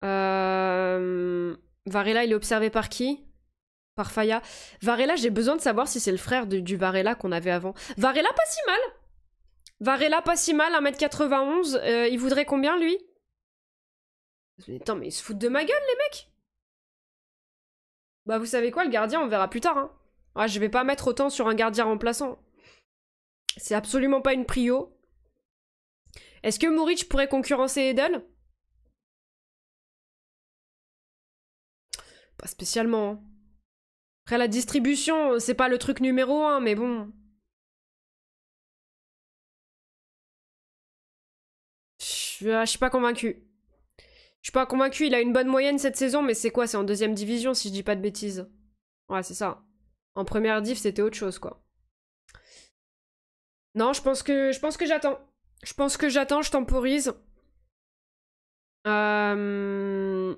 Euh, Varela, il est observé par qui Par Faya. Varela, j'ai besoin de savoir si c'est le frère du Varela qu'on avait avant. Varela, pas si mal Varela, pas si mal, 1m91. Euh, il voudrait combien, lui mais Attends, mais ils se foutent de ma gueule, les mecs Bah, vous savez quoi, le gardien, on verra plus tard. Hein. Ah, je vais pas mettre autant sur un gardien remplaçant. C'est absolument pas une prio. Est-ce que Moritz pourrait concurrencer Edel Pas spécialement. Hein. Après, la distribution, c'est pas le truc numéro un, mais bon. je suis pas convaincu. Je suis pas convaincu. Il a une bonne moyenne cette saison, mais c'est quoi C'est en deuxième division, si je dis pas de bêtises. Ouais, c'est ça. En première div, c'était autre chose, quoi. Non, je pense que je pense que j'attends. Je pense que j'attends, je temporise. Euh,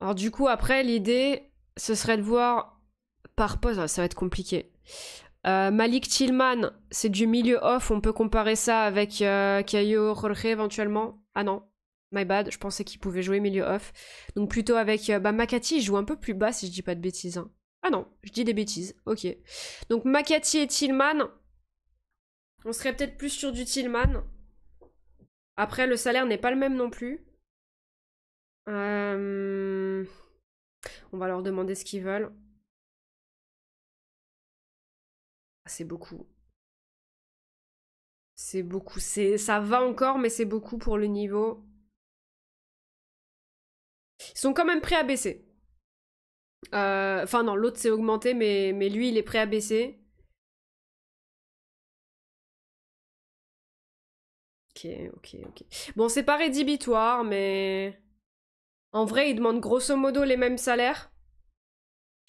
alors du coup, après, l'idée, ce serait de voir par pause. Ah, ça va être compliqué. Euh, Malik Tillman, c'est du milieu off. On peut comparer ça avec Kayo euh, Jorge éventuellement. Ah non, my bad. Je pensais qu'il pouvait jouer milieu off. Donc plutôt avec euh, bah, Makati, il joue un peu plus bas si je dis pas de bêtises. Hein. Ah non, je dis des bêtises. Ok. Donc Makati et Tillman. On serait peut-être plus sur du Tillman. Après, le salaire n'est pas le même non plus. On va leur demander ce qu'ils veulent. C'est beaucoup. C'est beaucoup. C'est, ça va encore, mais c'est beaucoup pour le niveau. Ils sont quand même prêts à baisser. Euh, enfin non, l'autre s'est augmenté, mais, mais lui, il est prêt à baisser. Ok, ok, ok. Bon, c'est pas rédhibitoire, mais... En vrai, ils demandent grosso modo les mêmes salaires.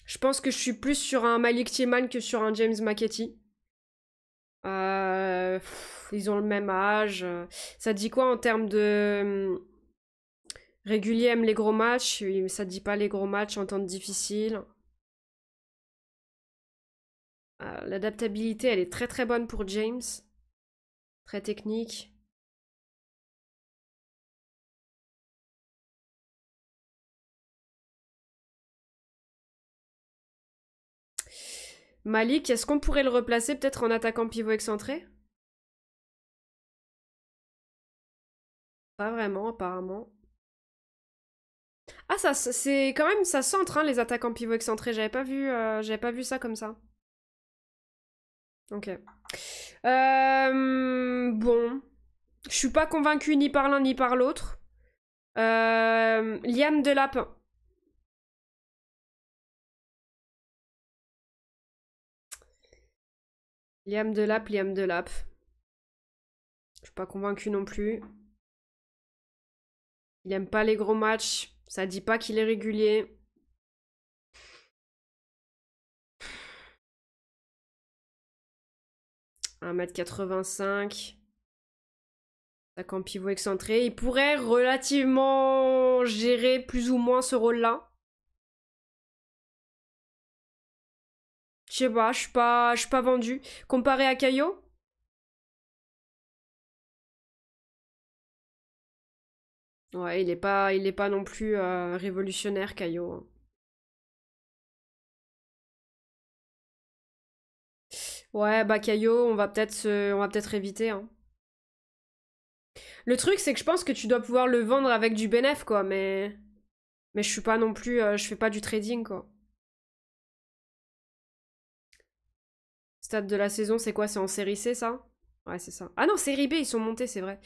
Je pense que je suis plus sur un Malik Tillman que sur un James McKetty. Euh, ils ont le même âge. Ça dit quoi en termes de hum, régulier aime les gros matchs Ça dit pas les gros matchs en temps difficile. Euh, l'adaptabilité, elle est très très bonne pour James. Très technique. Malik, est-ce qu'on pourrait le replacer peut-être en attaquant pivot excentré Pas vraiment, apparemment. Ah, ça, c'est quand même, ça centre, hein, les attaquants pivot excentré. J'avais pas vu, euh, pas vu ça comme ça. Ok. Euh, bon. Je suis pas convaincue ni par l'un ni par l'autre. Euh, Liam de Lapin. Liam Delap, Liam Delap. Je suis pas convaincue non plus. Il aime pas les gros matchs. Ça dit pas qu'il est régulier. 1m85. Attaquant pivot excentré. Il pourrait relativement gérer plus ou moins ce rôle-là. Je sais pas, je suis pas, suis pas vendu. Comparé à Caillot Ouais, il est pas, il est pas non plus euh, révolutionnaire, Caillot. Hein. Ouais, bah Caillot, on va peut-être on va peut-être éviter. Hein. Le truc, c'est que je pense que tu dois pouvoir le vendre avec du bénéfice, quoi, mais... Mais je suis pas non plus... Euh, je fais pas du trading, quoi. Stade de la saison, c'est quoi C'est en série C, ça Ouais, c'est ça. Ah non, série B, ils sont montés, c'est vrai.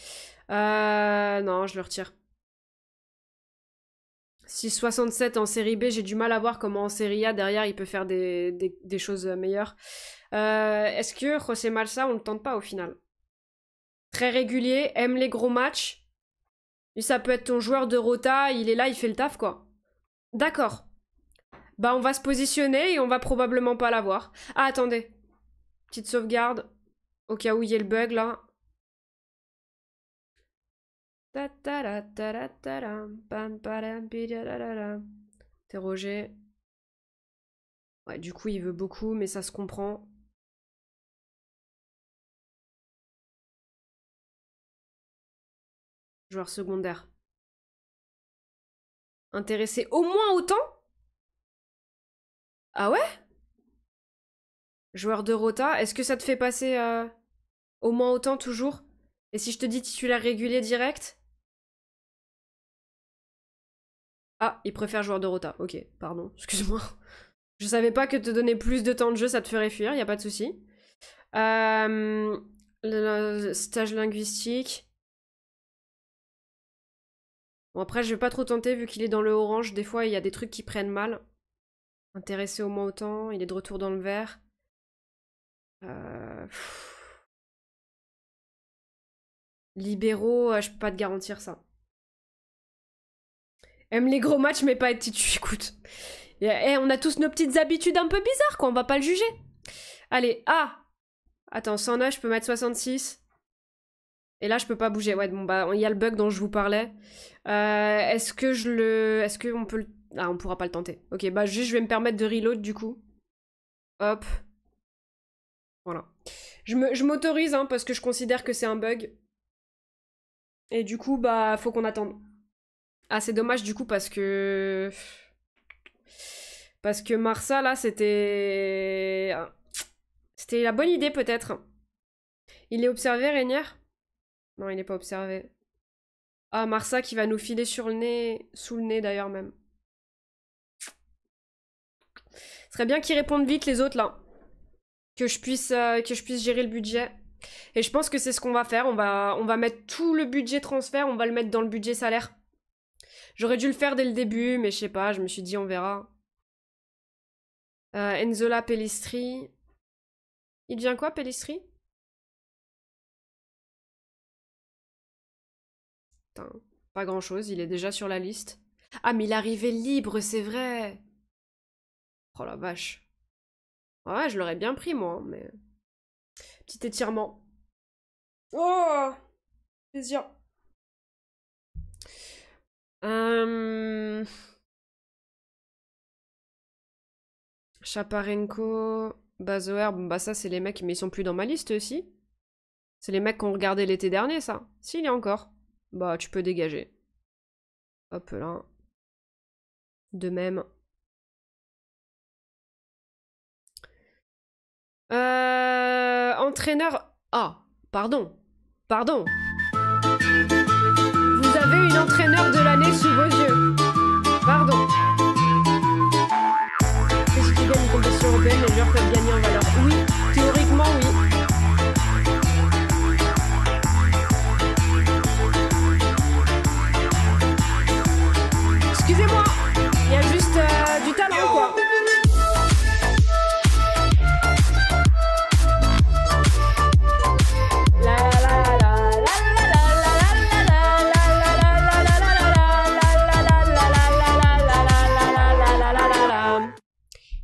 Euh, non, je le retire. 6'67 67 en série B, j'ai du mal à voir comment en série A, derrière, il peut faire des, des, choses euh, meilleures. Euh, Est-ce que José Malsa, on le tente pas au final Très régulier, aime les gros matchs. Et ça peut être ton joueur de rota, il est là, il fait le taf, quoi. D'accord. Bah, on va se positionner et on va probablement pas l'avoir. Ah, attendez. Petite sauvegarde. Au cas où il y ait le bug là. Interroger. Ouais, du coup, il veut beaucoup, mais ça se comprend. Joueur secondaire. Intéressé au moins autant Ah ouais Joueur de rota, est-ce que ça te fait passer euh, au moins autant toujours Et si je te dis titulaire régulier direct Ah, il préfère joueur de rota. Ok, pardon, excuse-moi. Je savais pas que te donner plus de temps de jeu, ça te ferait fuir, y a pas de souci. Euh, le stage linguistique. Bon, après, je vais pas trop tenter vu qu'il est dans le orange. Des fois, il y a des trucs qui prennent mal. Intéressé au moins autant, il est de retour dans le vert. Euh, Libéraux, euh, je peux pas te garantir ça. Aime les gros matchs, mais pas être titu. Écoute. Eh, on a tous nos petites habitudes un peu bizarres, quoi. On va pas le juger. Allez, ah Attends, 109, je peux mettre 66. Et là, je peux pas bouger. Ouais, bon, bah, il y a le bug dont je vous parlais. Euh, est-ce que je le. Est-ce qu'on peut le. Ah, on pourra pas le tenter. Ok, bah, juste, je vais me permettre de reload du coup. Hop. Je m'autorise, hein, parce que je considère que c'est un bug. Et du coup, bah, faut qu'on attende. Ah, c'est dommage du coup, parce que... Parce que Marsa, là, c'était... Hein, c'était la bonne idée, peut-être. Il est observé, Reynier Non, il n'est pas observé. Ah, Marsa qui va nous filer sur le nez, sous le nez d'ailleurs même. Ce serait bien qu'ils répondent vite les autres là que je puisse, euh, que je puisse gérer le budget. Et je pense que c'est ce qu'on va faire. On va, on va mettre tout le budget transfert, on va le mettre dans le budget salaire. J'aurais dû le faire dès le début, mais je sais pas, je me suis dit on verra. Euh, Enzola Pellistri. Il devient quoi, Pellistri Putain, pas grand chose, il est déjà sur la liste. Ah, mais il arrivait libre, c'est vrai Oh la vache. Ouais, je l'aurais bien pris, moi, mais. Petit étirement. Oh Plaisir. Euh... Chaparenko, Bazoer, bon bah ça c'est les mecs, mais ils sont plus dans ma liste aussi. C'est les mecs qu'on regardait l'été dernier, ça. S'il y a encore. Bah tu peux dégager. Hop là. De même. Euh, entraîneur Ah, pardon. Pardon. Vous avez une entraîneur de l'année sous vos yeux. Pardon. Qu'est-ce qui gagne une compétition européenne Les joueurs peuvent gagner en valeur. Oui,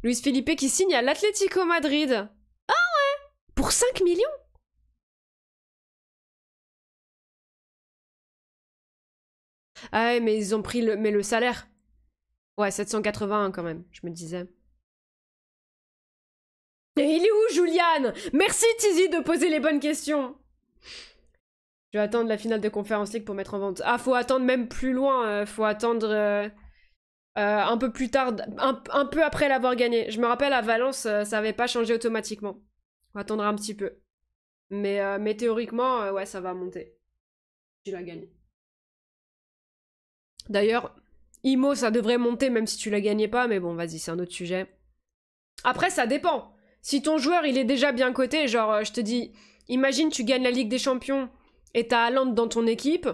Luis Felipe qui signe à l'Atlético Madrid. Ah ouais Pour 5 millions Ah ouais, mais ils ont pris le, mais le salaire. Ouais, 781 quand même, je me disais. Et il est où, Juliane Merci, Tizi, de poser les bonnes questions. Je vais attendre la finale de Conférence League pour mettre en vente. Ah, faut attendre même plus loin. Euh, faut attendre... Euh, euh, un peu plus tard, un, peu après l'avoir gagné. Je me rappelle à Valence, euh, ça n'avait pas changé automatiquement. On attendra un petit peu. Mais, euh, théoriquement, ouais, ça va monter. Tu l'as gagné. D'ailleurs, IMO, ça devrait monter même si tu la gagnais pas, mais bon, vas-y, c'est un autre sujet. Après, ça dépend. Si ton joueur, il est déjà bien coté, genre, je te dis, imagine, tu gagnes la Ligue des Champions et t'as Haaland dans ton équipe,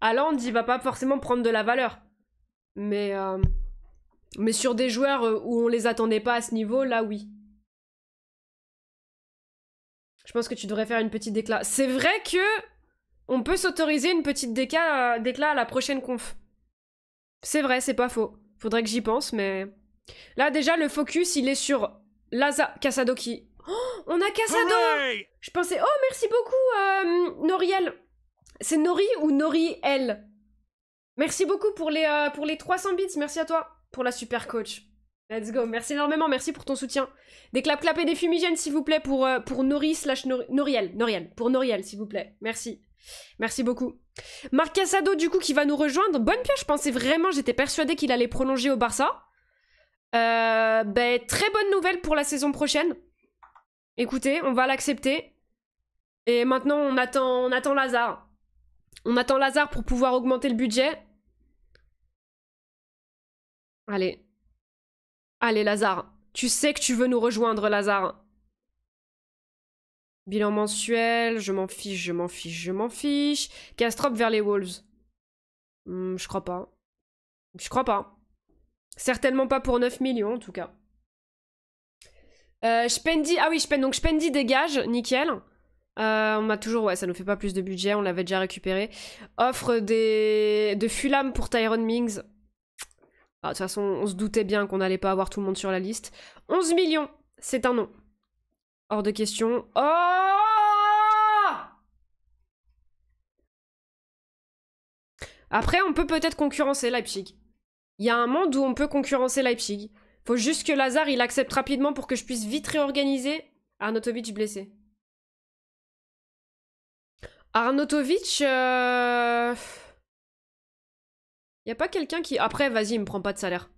Aland il va pas forcément prendre de la valeur. Mais, euh, mais sur des joueurs euh, où on les attendait pas à ce niveau, là oui. Je pense que tu devrais faire une petite décla. C'est vrai que on peut s'autoriser une petite déca, euh, décla à la prochaine conf. C'est vrai, c'est pas faux. Faudrait que j'y pense, mais... Là, déjà, le focus, il est sur Laza Casadoki. Oh, on a Casado ah Je pensais... Oh, merci beaucoup, Noriel. C'est Nori ou elle Merci beaucoup pour les, euh, pour les 300 bits. Merci à toi pour la super coach. Let's go. Merci énormément. Merci pour ton soutien. Des clap clap et des fumigènes, s'il vous plaît, pour, euh, pour Nori slash Noriel. Noriel. Pour Noriel, s'il vous plaît. Merci. Merci beaucoup. Marc Cassado, du coup, qui va nous rejoindre. Bonne pioche. Je pensais vraiment, j'étais persuadée qu'il allait prolonger au Barça. Euh, ben, très bonne nouvelle pour la saison prochaine. Écoutez, on va l'accepter. Et maintenant, on attend, on attend Lazare. On attend Lazare pour pouvoir augmenter le budget. Allez. Allez, Lazare. Tu sais que tu veux nous rejoindre, Lazare. Bilan mensuel, je m'en fiche, je m'en fiche, je m'en fiche. Castrop vers les Wolves. Hmm, je crois pas. Je crois pas. Certainement pas pour 9 millions, en tout cas. Euh, Spendy, Ah oui, Spendi... donc dégage, nickel. Euh, on m'a toujours... Ouais, ça nous fait pas plus de budget, on l'avait déjà récupéré. Offre de Fulham pour Tyron Mings. Ah, de toute façon, on se doutait bien qu'on n'allait pas avoir tout le monde sur la liste. 11 millions, c'est un nom. Hors de question. Oh Après, on peut peut-être concurrencer Leipzig. Il y a un monde où on peut concurrencer Leipzig. Faut juste que Lazare, il accepte rapidement pour que je puisse vite réorganiser Arnautovic blessé. Arnautovic... Euh, y a pas quelqu'un qui... Après, vas-y, il me prend pas de salaire.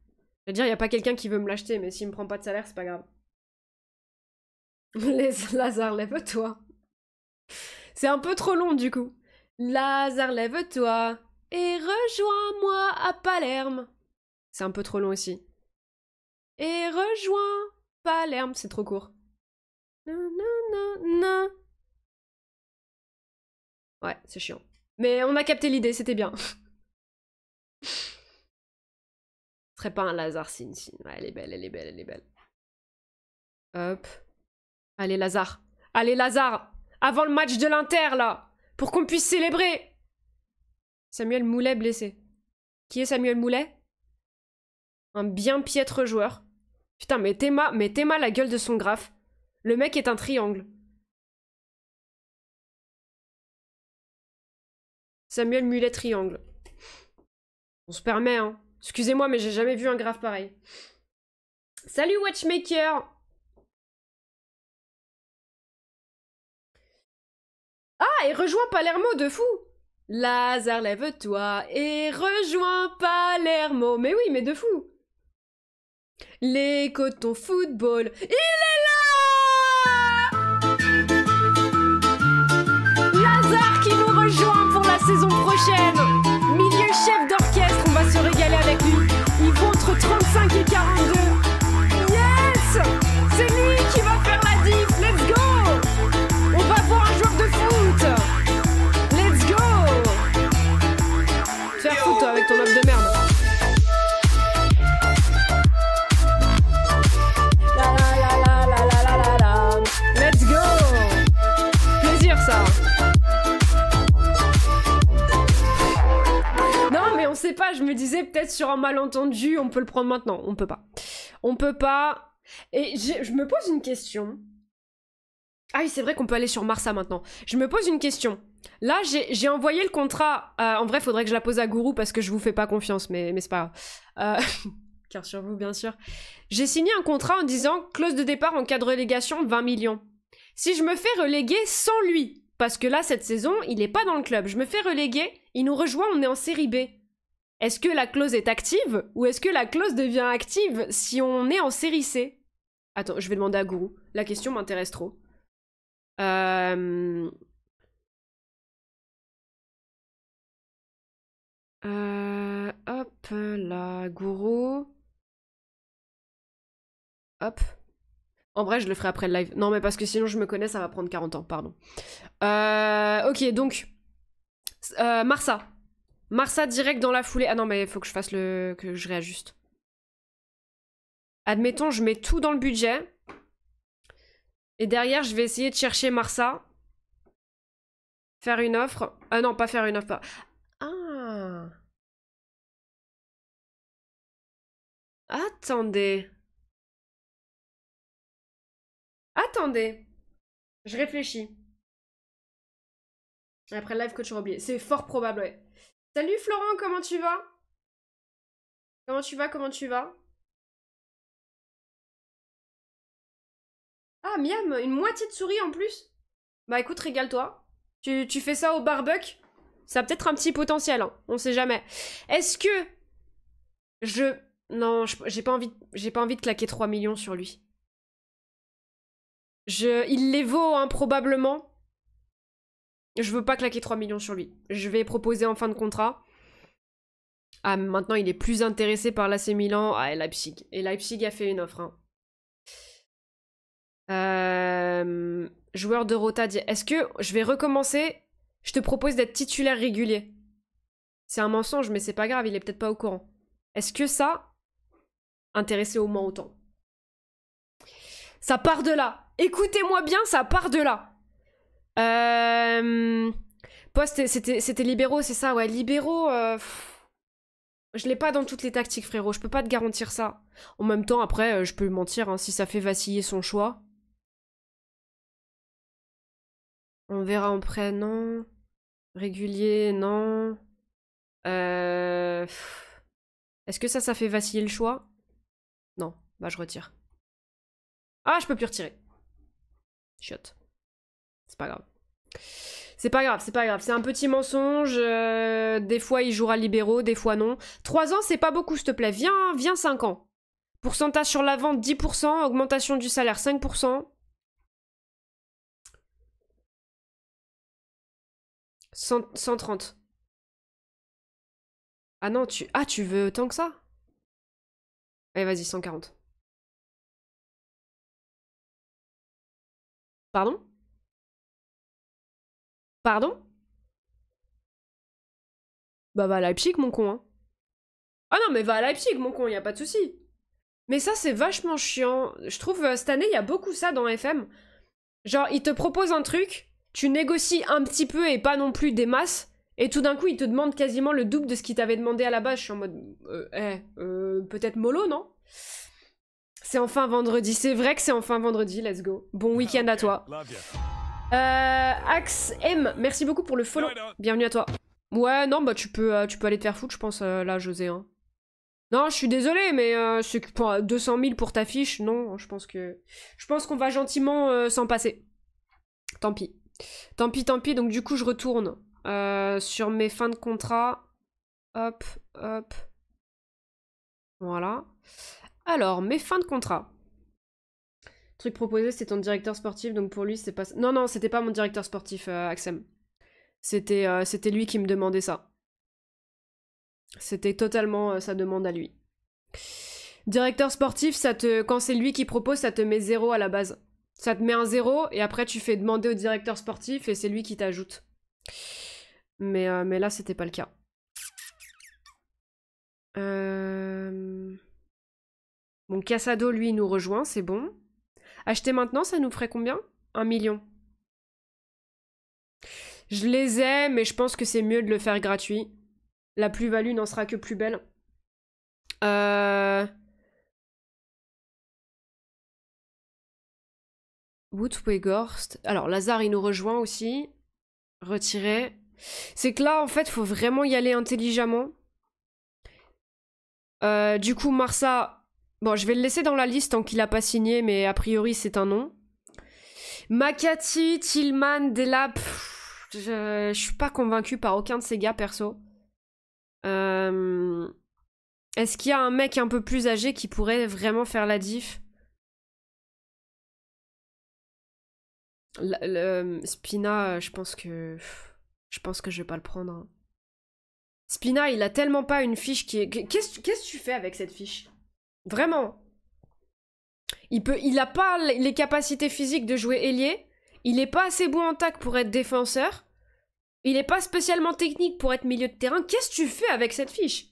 Je veux dire y a pas quelqu'un qui veut me l'acheter, mais s'il me prend pas de salaire, c'est pas grave. Lazare, lève-toi. C'est un peu trop long, du coup. Lazare, lève-toi et rejoins-moi à Palerme. C'est un peu trop long aussi. Et rejoins Palerme, c'est trop court. Non, non, non, non. Ouais, c'est chiant. Mais on a capté l'idée, c'était bien. Ce serait pas un Lazare Sin elle est belle, elle est belle, elle est belle. Hop. Allez, Lazare. Allez, Lazare. Avant le match de l'Inter, là. Pour qu'on puisse célébrer. Samuel Moulet blessé. Qui est Samuel Moulet Un bien piètre joueur. Putain, mais Théma, mais Théma la gueule de son graphe. Le mec est un triangle. Samuel Mulet triangle. On se permet, hein. Excusez-moi, mais j'ai jamais vu un graphe pareil. Salut Watchmaker Ah, et rejoins Palermo de fou Lazare, lève-toi et rejoins Palermo Mais oui, mais de fou Les cotons football, il est là Lazare qui nous rejoint pour la saison prochaine Milieu chef d'orchestre se régaler avec lui. Il vaut entre 35 et 42. Yes C'est lui qui va faire la diff. Let's go On va voir un joueur de foot. Let's go Faire foot avec ton homme de je me disais peut-être sur un malentendu, on peut le prendre maintenant. On peut pas. On peut pas. Et je me pose une question. Ah oui, c'est vrai qu'on peut aller sur Marsa maintenant. Je me pose une question. Là, j'ai envoyé le contrat. Euh, en vrai, faudrait que je la pose à Gourou parce que je vous fais pas confiance, mais, mais c'est pas euh, car sur vous, bien sûr. J'ai signé un contrat en disant clause de départ en cas de relégation 20 millions. Si je me fais reléguer sans lui, parce que là, cette saison, il est pas dans le club, je me fais reléguer, il nous rejoint, on est en série B. Est-ce que la clause est active ou est-ce que la clause devient active si on est en série C Attends, je vais demander à Gourou. La question m'intéresse trop. Euh, euh, hop là, Gourou. Hop. En vrai, je le ferai après le live. Non, mais parce que sinon je me connais, ça va prendre 40 ans, pardon. Euh... Ok, donc... Euh, Marsa, Marsa direct dans la foulée. Ah non, mais il faut que je fasse le... que je réajuste. Admettons, je mets tout dans le budget. Et derrière, je vais essayer de chercher Marsa. Faire une offre. Ah non, pas faire une offre. Ah Attendez. Attendez. Je réfléchis. Après le live, tu tu oublié. C'est fort probable, ouais. Salut Florent, comment tu vas Comment tu vas, comment tu vas Ah, miam, une moitié de souris en plus Bah écoute, régale-toi. Tu, fais ça au barbecue Ça a peut-être un petit potentiel, hein. on sait jamais. Est-ce que... Je... Non, j'ai pas, envie, pas envie de claquer 3 millions sur lui. Je... Il les vaut, hein, probablement. Je veux pas claquer 3 millions sur lui. Je vais proposer en fin de contrat. Ah, maintenant, il est plus intéressé par l'AC Milan à ah, Leipzig. Et Leipzig a fait une offre. Hein. Euh, joueur de Rota dit Est-ce que je vais recommencer Je te propose d'être titulaire régulier. C'est un mensonge, mais c'est pas grave, il est peut-être pas au courant. Est-ce que ça intéressait au moins autant Ça part de là. Écoutez-moi bien, ça part de là. Euh... Poste, c'était libéraux, c'est ça, ouais. Libéraux, euh, je l'ai pas dans toutes les tactiques, frérot. Je peux pas te garantir ça. En même temps, après, euh, je peux mentir hein, si ça fait vaciller son choix. On verra en prêt, non. Régulier, non. Euh... Est-ce que ça, ça fait vaciller le choix Non, bah je retire. Ah, je peux plus retirer. Chiotte. C'est pas grave. C'est pas grave, c'est pas grave. C'est un petit mensonge. Euh, des fois, il jouera libéraux, des fois non. 3 ans, c'est pas beaucoup, s'il te plaît. Viens, viens 5 ans. Pourcentage sur la vente, 10%. Augmentation du salaire, 5%. Cent, 130. Ah non, tu... Ah, tu veux autant que ça Allez, vas-y, 140. Pardon Pardon Bah va à Leipzig, mon con, hein. Ah non, mais va à Leipzig, mon con, y a pas de souci. Mais ça, c'est vachement chiant. Je trouve, euh, cette année, il y a beaucoup ça dans FM. Genre, il te propose un truc, tu négocies un petit peu et pas non plus des masses, et tout d'un coup, il te demande quasiment le double de ce qu'ils t'avait demandé à la base. Je suis en mode, euh, eh, euh, peut-être mollo, non C'est enfin vendredi. C'est vrai que c'est enfin vendredi, let's go. Bon ah, week-end à toi. Euh, Axe M, merci beaucoup pour le follow. Bienvenue à toi. Ouais, non, bah tu peux, euh, tu peux aller te faire foutre, je pense, euh, là, José. Hein. Non, je suis désolé, mais euh, pour 200 000 pour ta fiche, non, je pense que... Je pense qu'on va gentiment s'en passer. Tant pis. Tant pis, tant pis. Donc du coup, je retourne sur mes fins de contrat. Hop, hop. Voilà. Alors, mes fins de contrat truc proposé, c'était ton directeur sportif, donc pour lui, c'est pas. Non, non, c'était pas mon directeur sportif, euh, Axem. Euh, c'était lui qui me demandait ça. C'était totalement euh, sa demande à lui. Directeur sportif, ça te quand c'est lui qui propose, ça te met zéro à la base. Ça te met un zéro et après tu fais demander au directeur sportif et c'est lui qui t'ajoute. Mais, mais là, c'était pas le cas. Euh... Bon, Cassado, lui, nous rejoint, c'est bon. Acheter maintenant, ça nous ferait combien Un million. Je les ai, mais je pense que c'est mieux de le faire gratuit. La plus-value n'en sera que plus belle. Euh... Woodwegorst. Alors, Lazare, il nous rejoint aussi. Retiré. C'est que là, en fait, faut vraiment y aller intelligemment. Euh, du coup, Marsa, Bon, je vais le laisser dans la liste tant qu'il n'a pas signé, mais a priori, c'est un nom. Makati, Tillman, Delap. Je, ne suis pas convaincu par aucun de ces gars perso. Euh, est-ce qu'il y a un mec un peu plus âgé qui pourrait vraiment faire la diff le, Spina, je pense que. Je pense que je vais pas le prendre. Hein. Spina, il a tellement pas une fiche qui est. Qu'est-ce que tu fais avec cette fiche Vraiment. Il peut, il a pas les capacités physiques de jouer ailier. Il n'est pas assez bon en tac pour être défenseur. Il n'est pas spécialement technique pour être milieu de terrain. Qu'est-ce que tu fais avec cette fiche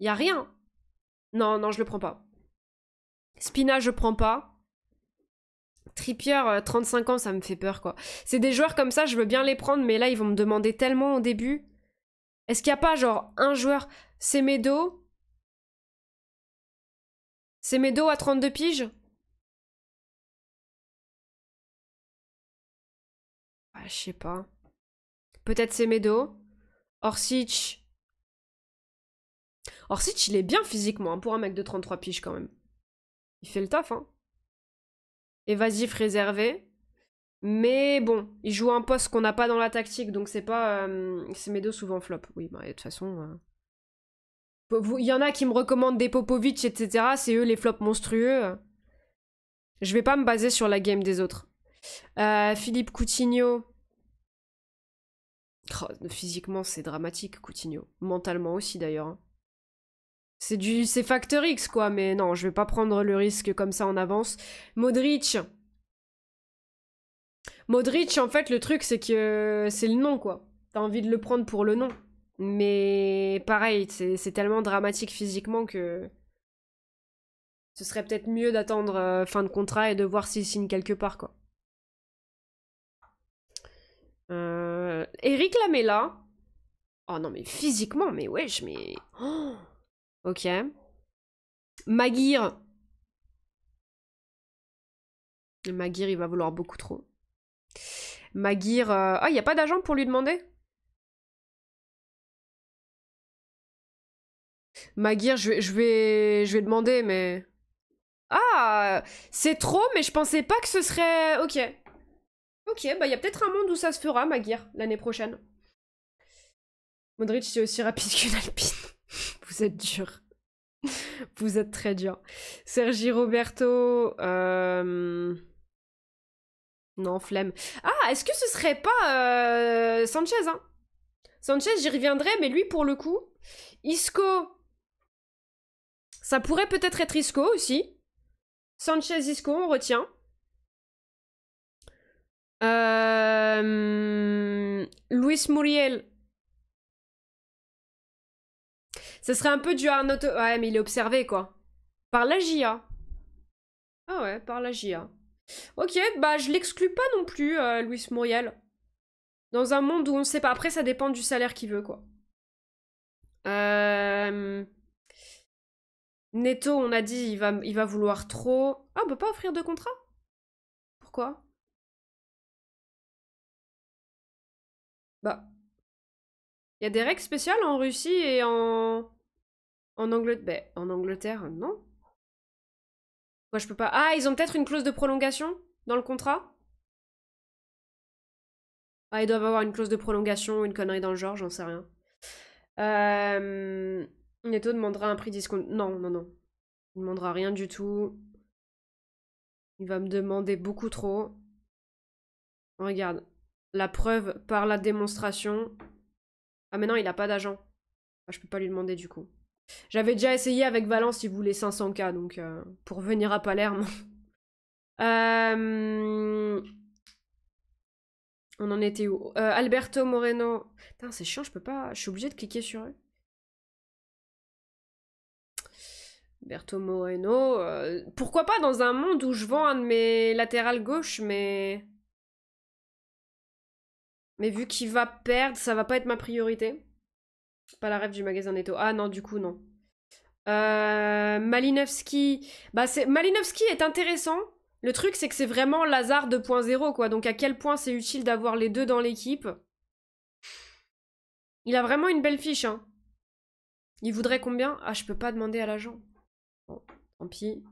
Y a rien. Non, non, je le prends pas. Spina, je prends pas. Trippier, 35 euh, ans, ça me fait peur, quoi. C'est des joueurs comme ça, je veux bien les prendre, mais là, ils vont me demander tellement au début. Est-ce qu'il n'y a pas, genre, un joueur Semedo c'est Medo à 32 piges ah, je sais pas. Peut-être c'est Medo. Orsic. Orsic, il est bien physiquement hein, pour un mec de 33 piges quand même. Il fait le taf, hein. Évasif réservé. Mais bon, il joue un poste qu'on n'a pas dans la tactique, donc c'est pas. Euh, c'est Medo souvent flop. Oui, bah, de toute façon. Euh, il y en a qui me recommandent des Popovic, etc. C'est eux les flops monstrueux. Je vais pas me baser sur la game des autres. Euh, Philippe Coutinho. Oh, physiquement, c'est dramatique, Coutinho. Mentalement aussi, d'ailleurs. Hein. C'est du, c'est Factor X, quoi. Mais non, je vais pas prendre le risque comme ça en avance. Modric. Modric, en fait, le truc, c'est que c'est le nom, quoi. T'as envie de le prendre pour le nom. Mais pareil, c'est tellement dramatique physiquement que ce serait peut-être mieux d'attendre euh, fin de contrat et de voir s'il signe quelque part, quoi. Euh... Eric là. Oh non, mais physiquement, mais wesh, mais. ok. Maguire. Maguire, il va vouloir beaucoup trop. Maguire. Euh, ah, il n'y a pas d'agent pour lui demander Maguire, je vais, je vais, demander, mais... Ah, c'est trop, mais je pensais pas que ce serait... Ok. Ok, bah il y a peut-être un monde où ça se fera, Maguire, l'année prochaine. Modric, c'est aussi rapide qu'une alpine. Vous êtes dur. Vous êtes très dur. Sergi Roberto... Euh, non, flemme. Ah, est-ce que ce serait pas euh, Sanchez hein Sanchez, j'y reviendrai, mais lui, pour le coup, Isco, ça pourrait peut-être être Isco aussi. Sanchez Isco, on retient. Euh... Luis Muriel. Ce serait un peu du Arnaud... Ah ouais, mais il est observé, quoi. Par la GIA. Ah ouais, par la GIA. Ok, bah je l'exclus pas non plus, euh, Luis Muriel. Dans un monde où on ne sait pas. Après, ça dépend du salaire qu'il veut, quoi. Euh... Neto, on a dit, il va, il va vouloir trop. Ah, on peut pas offrir de contrat Pourquoi Bah. Il y a des règles spéciales en Russie et en. En Angleterre. Ben, en Angleterre, non. Moi, je peux pas. Ah, ils ont peut-être une clause de prolongation dans le contrat Ah, ils doivent avoir une clause de prolongation, ou une connerie dans le genre, j'en sais rien. Euh. Neto demandera un prix discount. Non, non, non. Il ne demandera rien du tout. Il va me demander beaucoup trop. Regarde. La preuve par la démonstration. Ah mais non, il n'a pas d'agent. Je ah, je peux pas lui demander du coup. J'avais déjà essayé avec Valence, il voulait 500k, donc euh, pour venir à Palerme. Euh, on en était où euh, Alberto Moreno. Putain, c'est chiant, je peux pas. Je suis obligée de cliquer sur eux. Berto Moreno. Euh, pourquoi pas dans un monde où je vends un de mes latérales gauches, mais. Mais vu qu'il va perdre, ça va pas être ma priorité. Pas la rêve du magasin Neto. Ah non, du coup, non. Euh, Malinowski. Bah, c'est... Malinowski est intéressant. Le truc, c'est que c'est vraiment Lazare 2.0, quoi. Donc, à quel point c'est utile d'avoir les deux dans l'équipe Il a vraiment une belle fiche, hein. Il voudrait combien Ah, je peux pas demander à l'agent. Bon, tant pis.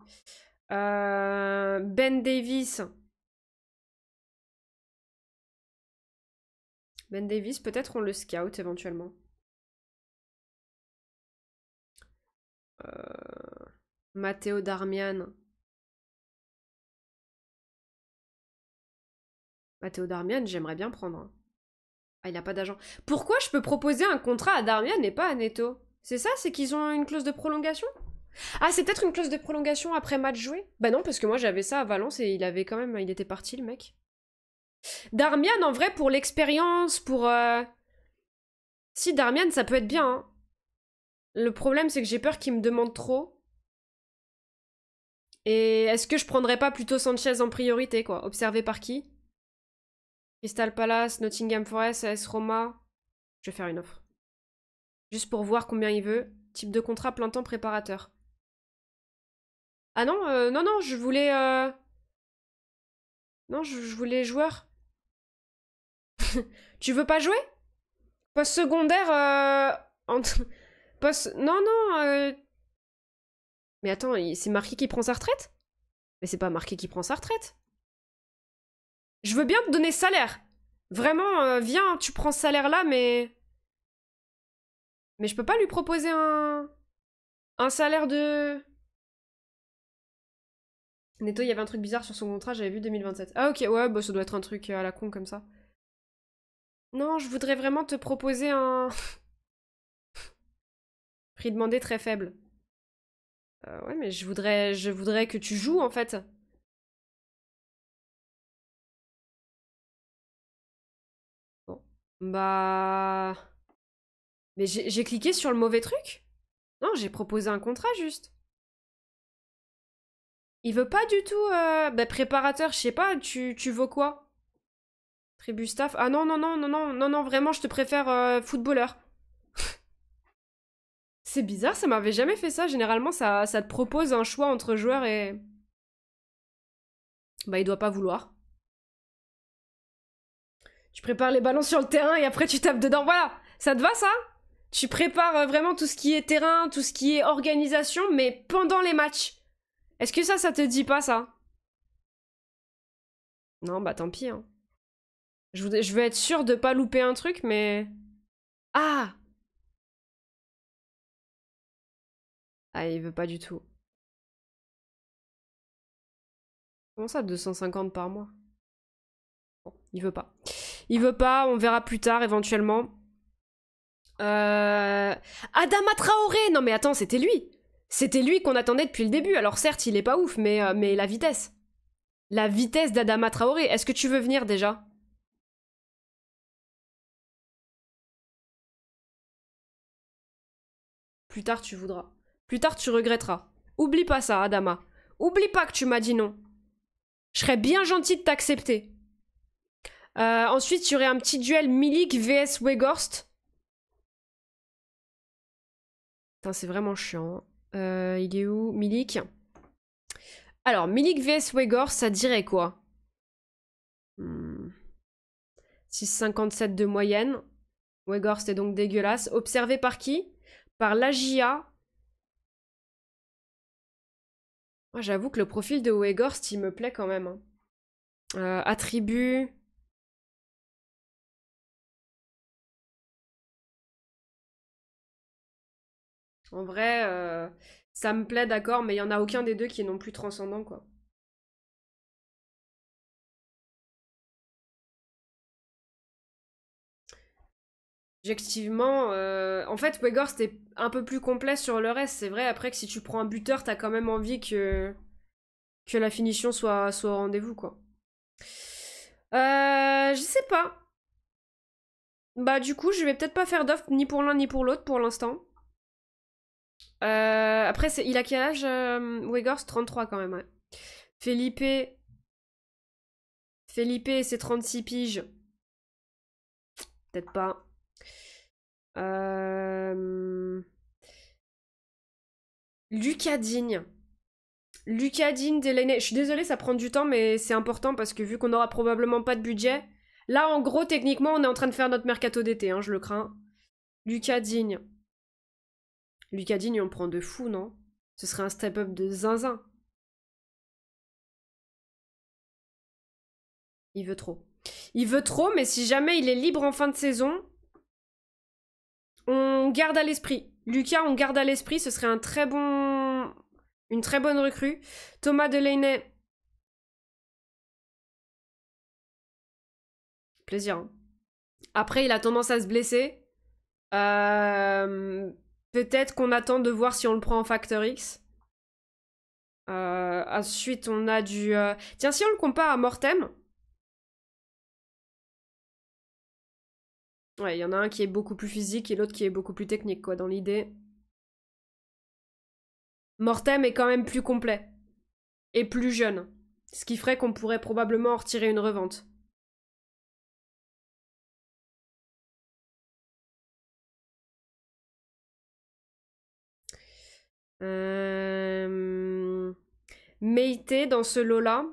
Euh, ben Davis. Ben Davis, peut-être on le scout éventuellement. Euh, Matteo Darmian. Matteo Darmian, j'aimerais bien prendre. Hein. Ah, il n'a pas d'agent. Pourquoi je peux proposer un contrat à Darmian et pas à Neto C'est ça C'est qu'ils ont une clause de prolongation ah, c'est peut-être une clause de prolongation après match joué Bah non, parce que moi j'avais ça à Valence et il avait quand même. Il était parti le mec. Darmian, en vrai, pour l'expérience, pour. Euh, si, Darmian, ça peut être bien. Hein. Le problème, c'est que j'ai peur qu'il me demande trop. Et est-ce que je prendrais pas plutôt Sanchez en priorité, quoi Observé par qui Crystal Palace, Nottingham Forest, AS Roma. Je vais faire une offre. Juste pour voir combien il veut. Type de contrat plein temps préparateur. Ah non, euh, non, non, je voulais... Euh, non, je, voulais joueur. tu veux pas jouer Poste secondaire... Euh... Poste... Non, non... Euh. Mais attends, c'est Marquis qui prend sa retraite Mais c'est pas Marquis qui prend sa retraite. Je veux bien te donner salaire. Vraiment, viens, tu prends salaire-là, mais... Mais je peux pas lui proposer un... Un salaire de... Neto, il y avait un truc bizarre sur son contrat, j'avais vu 2027. Ah ok, ouais, bah ça doit être un truc euh, à la con comme ça. Non, je voudrais vraiment te proposer un... Prix demandé très faible. Euh, ouais, mais je voudrais, je voudrais que tu joues en fait. Bon. Bah... Mais j'ai cliqué sur le mauvais truc Non, j'ai proposé un contrat juste. Il veut pas du tout... Euh, bah, préparateur, je sais pas, tu, tu veux quoi Tribu staff. Ah non, non, non, non, non, non, non, vraiment, je te préfère euh, footballeur. C'est bizarre, ça m'avait jamais fait ça. Généralement, ça, ça te propose un choix entre joueur et... Bah, il doit pas vouloir. Tu prépares les ballons sur le terrain et après tu tapes dedans. Voilà, ça te va ça Tu prépares euh, vraiment tout ce qui est terrain, tout ce qui est organisation, mais pendant les matchs. Est-ce que ça, ça te dit pas ça Non, bah tant pis. Hein. Je, veux, être sûr de pas louper un truc, mais... Ah Ah, il veut pas du tout. Comment ça, 250 par mois Bon, il veut pas. Il veut pas, on verra plus tard éventuellement. Euh... Adama Traoré Non mais attends, c'était lui c'était lui qu'on attendait depuis le début, alors certes, il est pas ouf, mais, euh, mais la vitesse. La vitesse d'Adama Traoré, est-ce que tu veux venir déjà Plus tard, tu voudras. Plus tard, tu regretteras. Oublie pas ça, Adama. Oublie pas que tu m'as dit non. Je serais bien gentil de t'accepter. Euh, ensuite, tu aurais un petit duel Milik vs Weghorst. Putain, c'est vraiment chiant. Hein. Euh, il est où Milik Alors, Milik vs Wegor, ça dirait quoi 6,57 hmm. de moyenne. Wegor, est donc dégueulasse. Observé par qui Par l'AGIA. j'avoue que le profil de Wegorst, il me plaît quand même. Hein. Euh, attribut. En vrai, euh, ça me plaît, d'accord, mais il n'y en a aucun des deux qui est non plus transcendant, quoi. Objectivement, euh, en fait, Wegor, c'était un peu plus complet sur le reste. C'est vrai, après, que si tu prends un buteur, t'as quand même envie que, que la finition soit, soit au rendez-vous, quoi. Euh, je sais pas. Bah, du coup, je vais peut-être pas faire d'offre ni pour l'un ni pour l'autre pour l'instant. Euh, après, il a quel âge euh, 33 quand même. Ouais. Felipe. Felipe, c'est 36 piges. Peut-être pas. Euh... Lucadigne. Lucadigne, Delaney. Je suis désolée, ça prend du temps, mais c'est important parce que vu qu'on aura probablement pas de budget. Là, en gros, techniquement, on est en train de faire notre mercato d'été, hein, je le crains. Lucadigne. Lucas Digne, on prend de fou, non Ce serait un step-up de zinzin. Il veut trop. Il veut trop, mais si jamais il est libre en fin de saison, on garde à l'esprit. Lucas, on garde à l'esprit, ce serait un très bon... une très bonne recrue. Thomas Delaney. Plaisir. Hein. Après, il a tendance à se blesser. Euh... Peut-être qu'on attend de voir si on le prend en facteur X. Euh, ensuite, on a du... Euh, tiens, si on le compare à Mortem... Ouais, il y en a un qui est beaucoup plus physique et l'autre qui est beaucoup plus technique, quoi, dans l'idée. Mortem est quand même plus complet. Et plus jeune. Ce qui ferait qu'on pourrait probablement en retirer une revente. Euh... dans ce lot-là.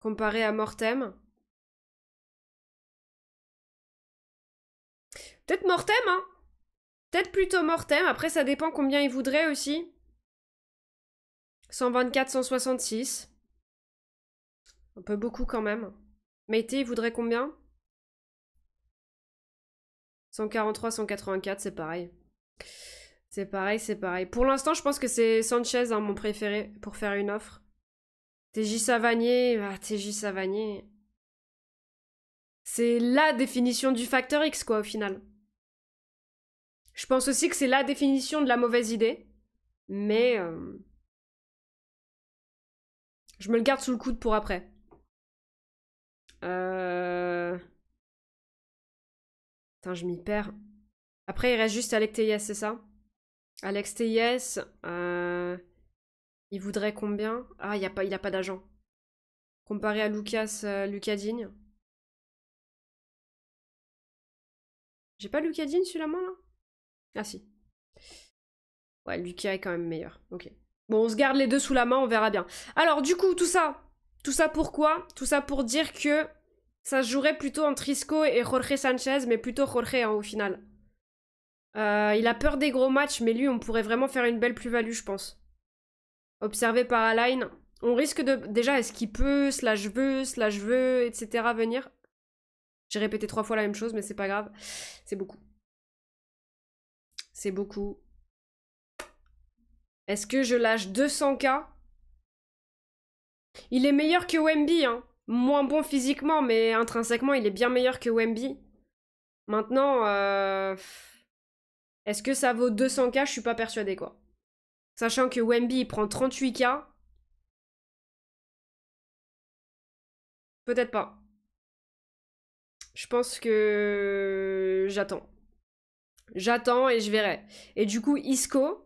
Comparé à Mortem. Peut-être Mortem, hein Peut-être plutôt Mortem. Après, ça dépend combien il voudrait aussi. 124, 166. Un peu beaucoup quand même. Meite, il voudrait combien 143, 184, c'est pareil. C'est pareil, c'est pareil. Pour l'instant, je pense que c'est Sanchez, hein, mon préféré, pour faire une offre. TJ Savanier, ah, TJ Savanier. C'est la définition du facteur X, quoi, au final. Je pense aussi que c'est la définition de la mauvaise idée. Mais... Euh, je me le garde sous le coude pour après. Euh je m'y perds. Après, il reste juste Alex TIS, c'est ça Alex TIS, euh, il voudrait combien Ah, il n'a pas, il pas d'agent. Comparé à Lucas, euh, Lucadine. J'ai pas Lucadine sur la main, là Ah si. Ouais, Lucas est quand même meilleur. Ok. Bon, on se garde les deux sous la main, on verra bien. Alors, du coup, tout ça, tout ça pourquoi Tout ça pour dire que ça se jouerait plutôt entre Trisco et Jorge Sanchez, mais plutôt Jorge hein, au final. Euh, il a peur des gros matchs, mais lui, on pourrait vraiment faire une belle plus-value, je pense. Observé par Alain. On risque de... Déjà, est-ce qu'il peut, slash veut, slash veux, etc. venir J'ai répété trois fois la même chose, mais c'est pas grave. C'est beaucoup. C'est beaucoup. Est-ce que je lâche 200k Il est meilleur que Wemby, hein moins bon physiquement, mais intrinsèquement, il est bien meilleur que Wemby. Maintenant, euh, est-ce que ça vaut 200K Je suis pas persuadé quoi. Sachant que Wemby, il prend 38K. Peut-être pas. Je pense que j'attends. J'attends et je verrai. Et du coup, Isco,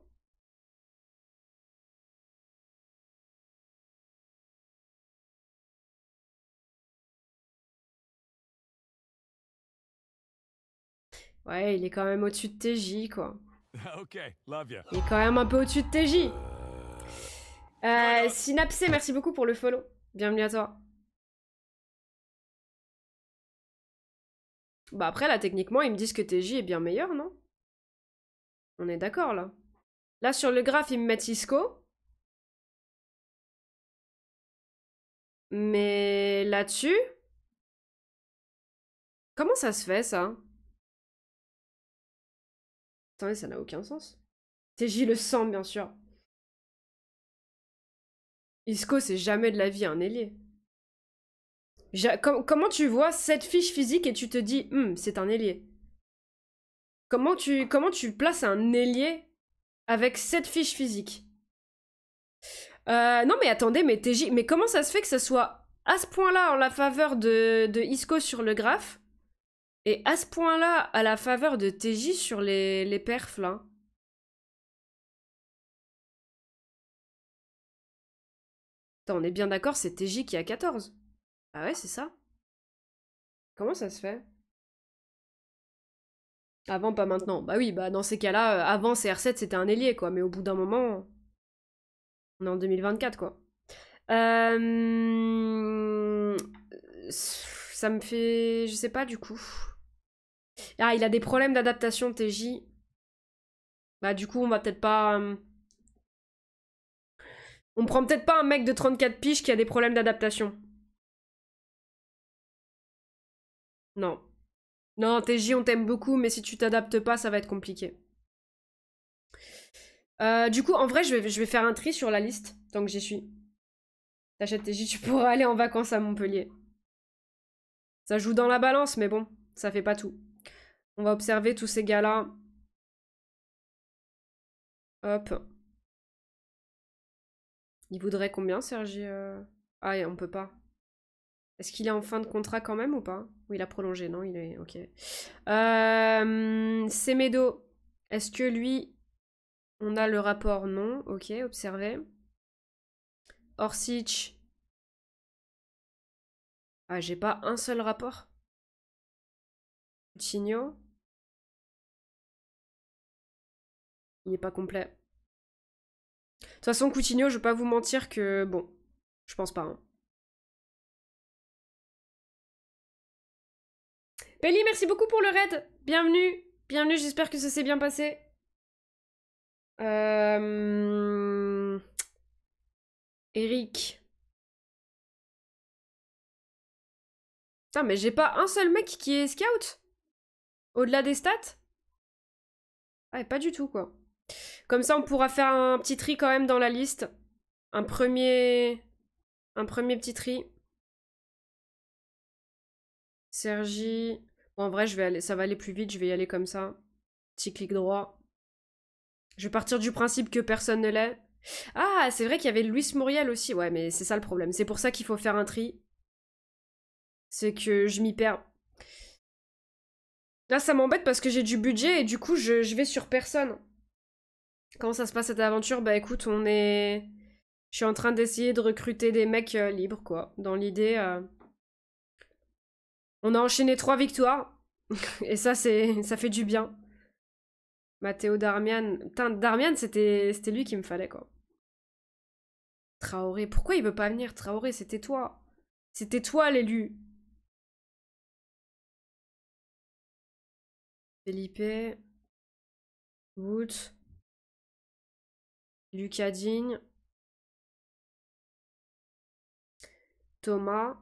Ouais, il est quand même au-dessus de TJ, quoi. Il est quand même un peu au-dessus de TJ. Euh, euh Synapsé, merci beaucoup pour le follow. Bienvenue à toi. Bah après, là, techniquement, ils me disent que TJ est bien meilleur, non On est d'accord, là. Là, sur le graphe, ils me mettent Isco. Mais là-dessus Comment ça se fait, ça Attendez, ça n'a aucun sens. TJ le sent, bien sûr. Isco, c'est jamais de la vie un ailier. comment tu vois cette fiche physique et tu te dis, hmm, c'est un ailier comment tu, comment tu places un ailier avec cette fiche physique euh, Non, mais attendez, mais TJ, mais comment ça se fait que ça soit à ce point-là en la faveur de, de Isco sur le graphe et à ce point-là, à la faveur de TJ sur les, les perfs, là. on est bien d'accord, c'est TJ qui a 14. Ah ouais, c'est ça. Comment ça se fait Avant, pas maintenant. Bah oui, bah dans ces cas-là, euh, avant CR7, c'était un ailier, quoi. Mais au bout d'un moment, on est en 2024, quoi. Euh ça me fait. Je sais pas du coup. Ah, il a des problèmes d'adaptation, TJ. Bah, du coup, on va peut-être pas. Euh, on prend peut-être pas un mec de 34 piges qui a des problèmes d'adaptation. Non. Non, TJ, on t'aime beaucoup, mais si tu t'adaptes pas, ça va être compliqué. Euh, du coup, en vrai, je vais, je vais faire un tri sur la liste, tant que j'y suis. T'achètes TJ, tu pourras aller en vacances à Montpellier. Ça joue dans la balance, mais bon, ça fait pas tout. On va observer tous ces gars-là. Hop. Il voudrait combien, Sergi euh Ah, on peut pas. Est-ce qu'il est en fin de contrat quand même ou pas Oui, il a prolongé, non Il est... Ok. Euh... Semedo. Est-ce que lui... On a le rapport Non. Ok, observez. Orsic. Ah, j'ai pas un seul rapport Coutinho. Il n'est pas complet. De toute façon, Coutinho, je vais pas vous mentir que... Bon, je pense pas. Hein. merci beaucoup pour le raid. Bienvenue. Bienvenue, j'espère que ça s'est bien passé. Euh, Eric. mais j'ai pas un seul mec qui est scout Au-delà des stats Ouais, pas du tout, quoi. Comme ça, on pourra faire un petit tri quand même dans la liste. Un premier... Un premier petit tri. Sergi... Bon, en vrai, je vais aller... ça va aller plus vite, je vais y aller comme ça. Petit clic droit. Je vais partir du principe que personne ne l'est. Ah, c'est vrai qu'il y avait Luis Moriel aussi. Ouais, mais c'est ça le problème. C'est pour ça qu'il faut faire un tri. C'est que je m'y perds. Là, ça m'embête parce que j'ai du budget et du coup, je, vais sur personne. Comment ça se passe cette aventure Bah écoute, on est. Je suis en train d'essayer de recruter des mecs euh, libres, quoi. Dans l'idée. Euh, on a enchaîné trois victoires. et ça, c'est ça fait du bien. Mathéo Darmian. Putain, Darmian, c'était lui qu'il me fallait, quoi. Traoré. Pourquoi il veut pas venir Traoré, c'était toi. C'était toi l'élu. Felipe, Wood, Lucadine, Thomas,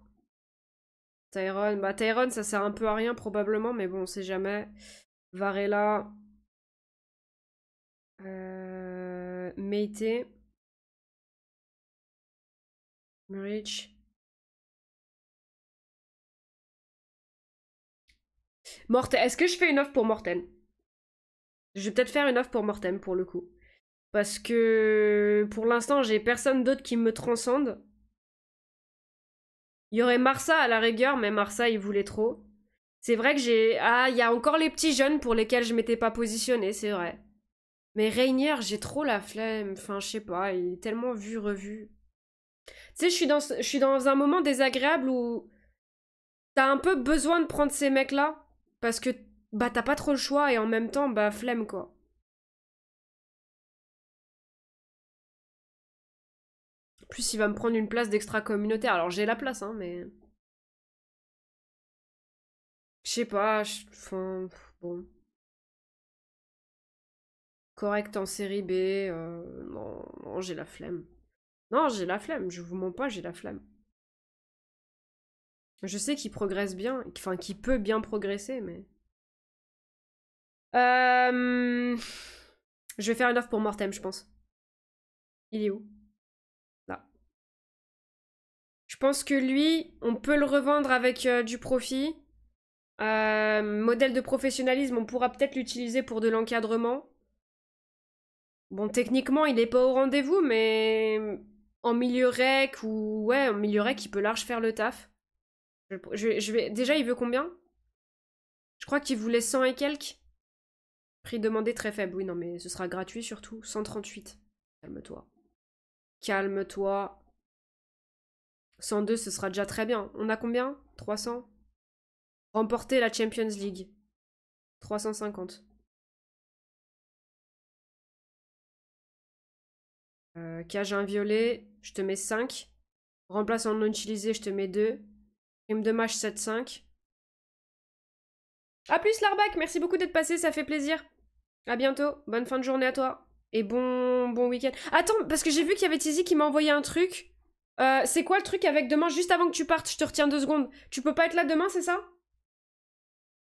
Tyrone. Bah, Tyrone, ça sert un peu à rien probablement, mais bon, on sait jamais. Varela, euh, Meite, Murich, Est-ce que je fais une offre pour Morten Je vais peut-être faire une offre pour Morten pour le coup. Parce que pour l'instant, j'ai personne d'autre qui me transcende. Il y aurait Marsa à la rigueur, mais Marsa, il voulait trop. C'est vrai que j'ai. Ah, il y a encore les petits jeunes pour lesquels je m'étais pas positionnée, c'est vrai. Mais Rainier, j'ai trop la flemme. Enfin, je sais pas, il est tellement vu, revu. Tu sais, je suis dans, je suis dans un moment désagréable où t'as un peu besoin de prendre ces mecs-là parce que bah t'as pas trop le choix et en même temps bah flemme quoi. Plus il va me prendre une place d'extra communautaire. Alors j'ai la place hein mais. Je sais pas, enfin bon. Correct en série B, euh, non, non j'ai la flemme. Non, j'ai la flemme, je vous mens pas, j'ai la flemme. Je sais qu'il progresse bien, enfin qu'il peut bien progresser, mais. Euh, je vais faire une offre pour Mortem, je pense. Il est où Là. Je pense que lui, on peut le revendre avec euh, du profit. Euh, modèle de professionnalisme, on pourra peut-être l'utiliser pour de l'encadrement. Bon, techniquement, il n'est pas au rendez-vous, mais en milieu rec ou ouais, en milieu rec, il peut large faire le taf. Je, vais... Déjà, il veut combien Je crois qu'il voulait 100 et quelques. Prix demandé très faible. Oui, non, mais ce sera gratuit surtout. 138. Calme-toi. Calme-toi. 102, ce sera déjà très bien. On a combien 300 Remporter la Champions League. 350. Euh, cage inviolée. je te mets 5. Remplace en non utilisé, je te mets 2 de match 7-5. A plus Larbac, merci beaucoup d'être passé, ça fait plaisir. A bientôt, bonne fin de journée à toi. Et bon, bon week-end. Attends, parce que j'ai vu qu'il y avait Tizi qui m'a envoyé un truc. Euh, c'est quoi le truc avec demain, juste avant que tu partes, je te retiens deux secondes. Tu peux pas être là demain, c'est ça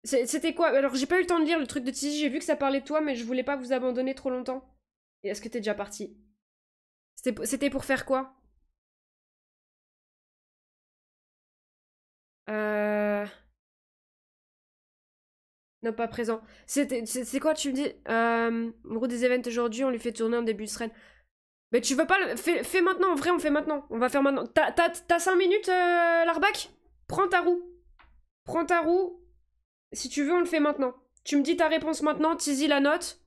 C'était quoi Alors j'ai pas eu le temps de lire le truc de Tizi, j'ai vu que ça parlait de toi, mais je voulais pas vous abandonner trop longtemps. Et est-ce que t'es déjà parti C'était pour faire quoi Euh. Non, pas présent. C'est quoi, tu me dis euh, gros des events aujourd'hui, on lui fait tourner en début de Mais tu veux pas le... Fais, maintenant, en vrai, on fait maintenant. On va faire maintenant. T'as 5 minutes, euh, l'arbac Prends ta roue. Prends ta roue. Si tu veux, on le fait maintenant. Tu me dis ta réponse maintenant, Tizi la note.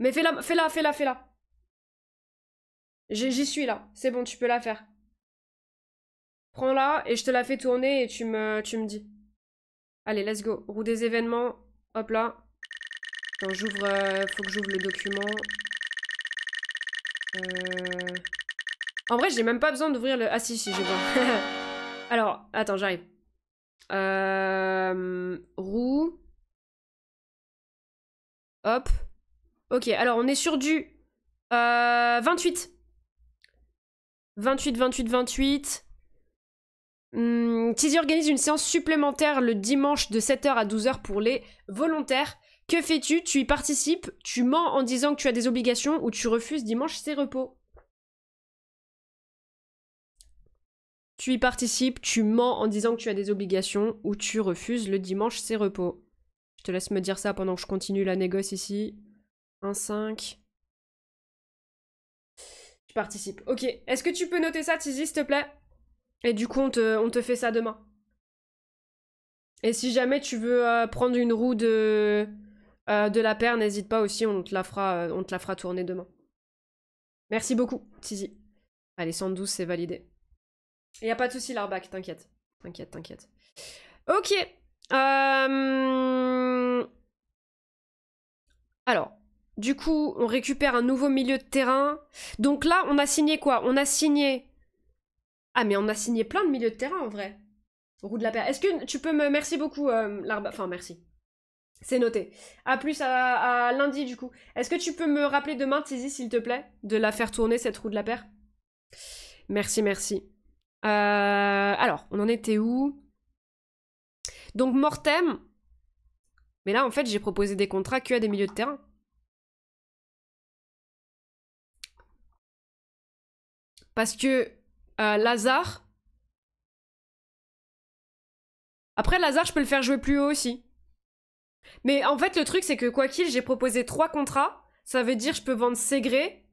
Mais fais-la, fais-la, fais-la, fais-la. J'y suis là. C'est bon, tu peux la faire. Prends-la et je te la fais tourner et tu me, tu me dis. Allez, let's go. Roue des événements. Hop là. Attends, j'ouvre. Euh, faut que j'ouvre le document. Euh, en vrai, j'ai même pas besoin d'ouvrir le. Ah si, si, j'ai Alors, attends, j'arrive. Euh, roue. Hop. Ok, alors on est sur du euh, 28. 28, 28, 28. Hmm, Tizi organise une séance supplémentaire le dimanche de 7h à 12h pour les volontaires. Que fais-tu Tu y participes Tu mens en disant que tu as des obligations ou tu refuses dimanche ses repos Tu y participes, tu mens en disant que tu as des obligations ou tu refuses le dimanche ses repos. Je te laisse me dire ça pendant que je continue la négoce ici. 1, 5. Tu participes. Ok. Est-ce que tu peux noter ça, Tizi, s'il te plaît et du coup, on te, fait ça demain. Et si jamais tu veux euh, prendre une roue de, euh, de la paire, n'hésite pas aussi, on te, la fera, euh, on te la fera tourner demain. Merci beaucoup, Tizi. Allez, 112, c'est validé. Il n'y a pas de souci, l'arbac, t'inquiète. T'inquiète, t'inquiète. Ok. Alors, du coup, on récupère un nouveau milieu de terrain. Donc là, on a signé quoi On a signé ah, mais on a signé plein de milieux de terrain en vrai. Roue de la paire. Est-ce que tu peux me. Merci beaucoup, euh, Larba. Enfin, merci. C'est noté. À plus, à, lundi du coup. Est-ce que tu peux me rappeler demain, Tizi, s'il te plaît, de la faire tourner cette roue de la paire Merci, merci. Euh, alors, on en était où Donc, Mortem. Mais là, en fait, j'ai proposé des contrats que à des milieux de terrain. Parce que euh, Lazare. Après, Lazare, je peux le faire jouer plus haut aussi. Mais en fait, le truc, c'est que quoi qu'il, j'ai proposé trois contrats. Ça veut dire que je peux vendre Segré.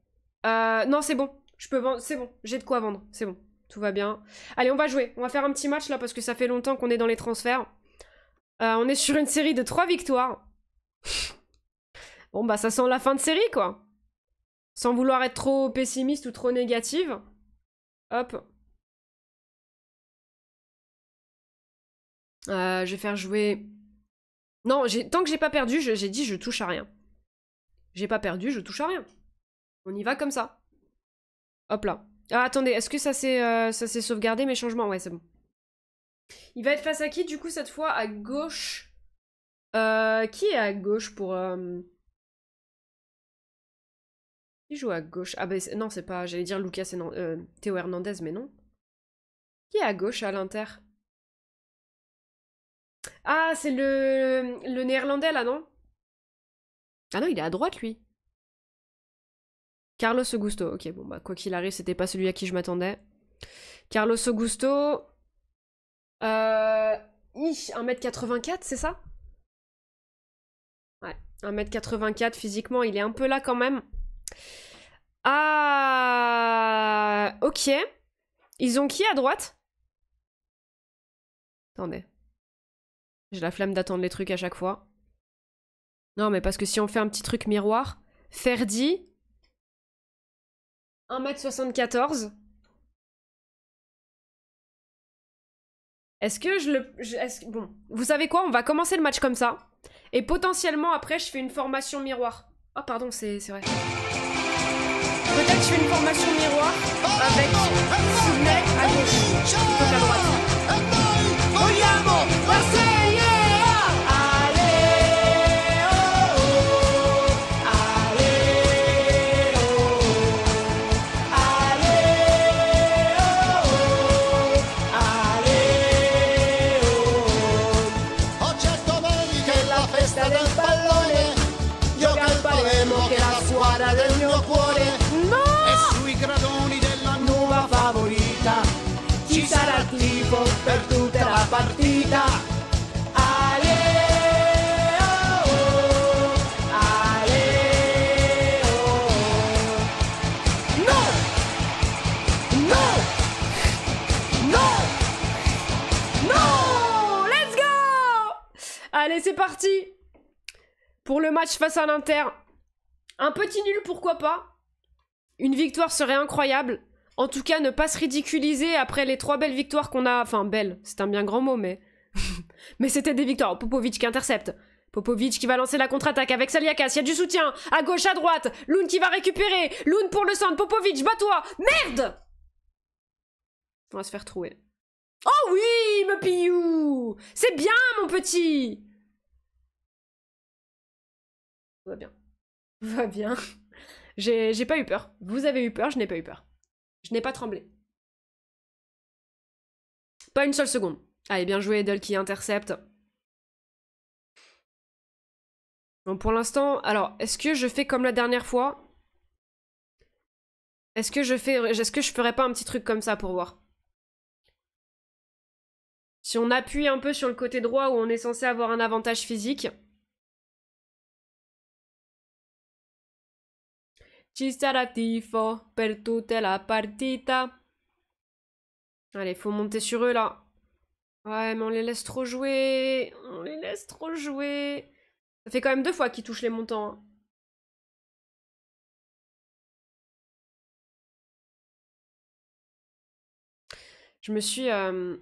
Euh, non, c'est bon. Je peux vendre. C'est bon. J'ai de quoi vendre. C'est bon. Tout va bien. Allez, on va jouer. On va faire un petit match là parce que ça fait longtemps qu'on est dans les transferts. Euh, on est sur une série de trois victoires. bon, bah, ça sent la fin de série quoi. Sans vouloir être trop pessimiste ou trop négative. Hop. Euh, je vais faire jouer... Non, tant que j'ai pas perdu, j'ai dit je touche à rien. J'ai pas perdu, je touche à rien. On y va comme ça. Hop là. Ah, attendez, est-ce que ça s'est euh, sauvegardé mes changements Ouais, c'est bon. Il va être face à qui, du coup, cette fois À gauche. Euh, qui est à gauche pour... Il joue à gauche. Ah ben non, c'est pas. J'allais dire Lucas et euh, Théo Hernandez, mais non. Qui est à gauche à l'Inter Ah, c'est le... le néerlandais là, non Ah non, il est à droite lui. Carlos Augusto. Ok, bon bah quoi qu'il arrive, c'était pas celui à qui je m'attendais. Carlos Augusto. Euh... 1m84, c'est ça Ouais, 1m84 physiquement, il est un peu là quand même. Ah, ok. Ils ont qui à droite Attendez. J'ai la flamme d'attendre les trucs à chaque fois. Non, mais parce que si on fait un petit truc miroir, Ferdi, 1m74. Est-ce que je le... est -ce, bon, vous savez quoi On va commencer le match comme ça. Et potentiellement, après, je fais une formation miroir. Oh, pardon, c'est vrai je fais une formation miroir avec mec à gauche, plutôt à droite. Allez, c'est parti Pour le match face à l'Inter. Un petit nul, pourquoi pas Une victoire serait incroyable. En tout cas, ne pas se ridiculiser après les trois belles victoires qu'on a... Enfin, belles, c'est un bien grand mot, mais... Mais c'était des victoires. Popovic qui intercepte. Popovic qui va lancer la contre-attaque avec Saliakas. Il y a du soutien. À gauche, à droite. Loun qui va récupérer. Loun pour le centre. Popovic, bats-toi. Merde On va se faire trouer. Oh oui, me pillou C'est bien, mon petit va bien. va bien. J'ai pas eu peur. Vous avez eu peur, je n'ai pas eu peur. Je n'ai pas tremblé. Pas une seule seconde. Allez, bien joué Edel qui intercepte. Bon, pour l'instant, alors, est-ce que je fais comme la dernière fois Est-ce que je fais, est-ce que je ferais pas un petit truc comme ça pour voir Si on appuie un peu sur le côté droit où on est censé avoir un avantage physique. Allez, per tutta la partita. Allez, faut monter sur eux là. Ouais, mais on les laisse trop jouer. On les laisse trop jouer. Ça fait quand même deux fois qu'ils touchent les montants. Hein. Je me suis... Euh...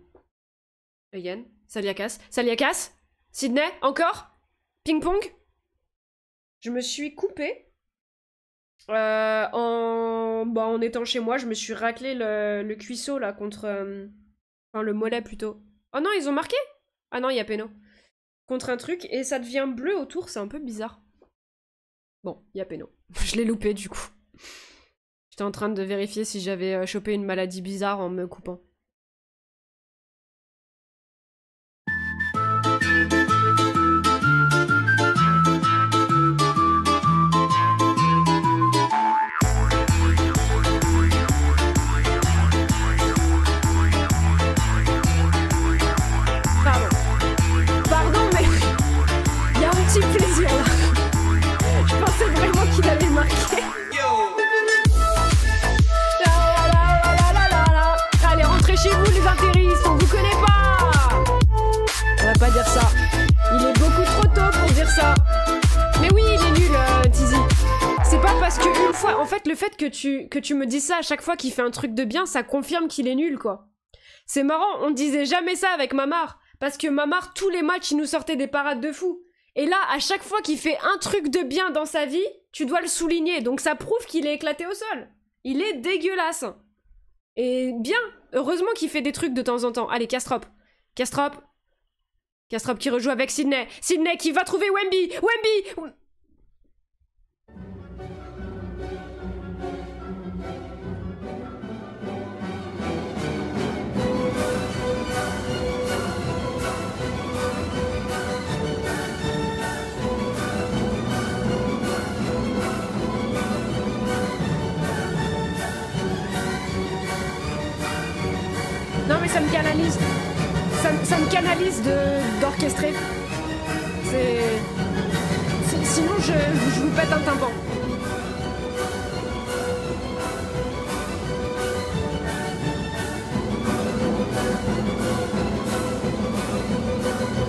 Again. Saliakas. Saliakas Sydney Encore Ping-pong Je me suis coupé euh, en... Bah, en étant chez moi, je me suis raclé le, cuisseau, là, contre... Euh, enfin, le mollet, plutôt. Oh non, ils ont marqué Ah non, il y a Peno. Contre un truc, et ça devient bleu autour, c'est un peu bizarre. Bon, il y a Peno. Je l'ai loupé du coup. J'étais en train de vérifier si j'avais euh, chopé une maladie bizarre en me coupant. parce que fois, en fait, le fait que tu, que tu me dis ça à chaque fois qu'il fait un truc de bien, ça confirme qu'il est nul, quoi. C'est marrant, on disait jamais ça avec Mamar. Parce que Mamar, tous les matchs, il nous sortait des parades de fou. Et là, à chaque fois qu'il fait un truc de bien dans sa vie, tu dois le souligner. Donc ça prouve qu'il est éclaté au sol. Il est dégueulasse. Et bien, heureusement qu'il fait des trucs de temps en temps. Allez, Castrop. Castrop. Castrop qui rejoue avec Sydney. Sydney qui va trouver Wemby. Wemby ça me canalise d'orchestrer. C'est. Sinon, je, vous pète un tympan.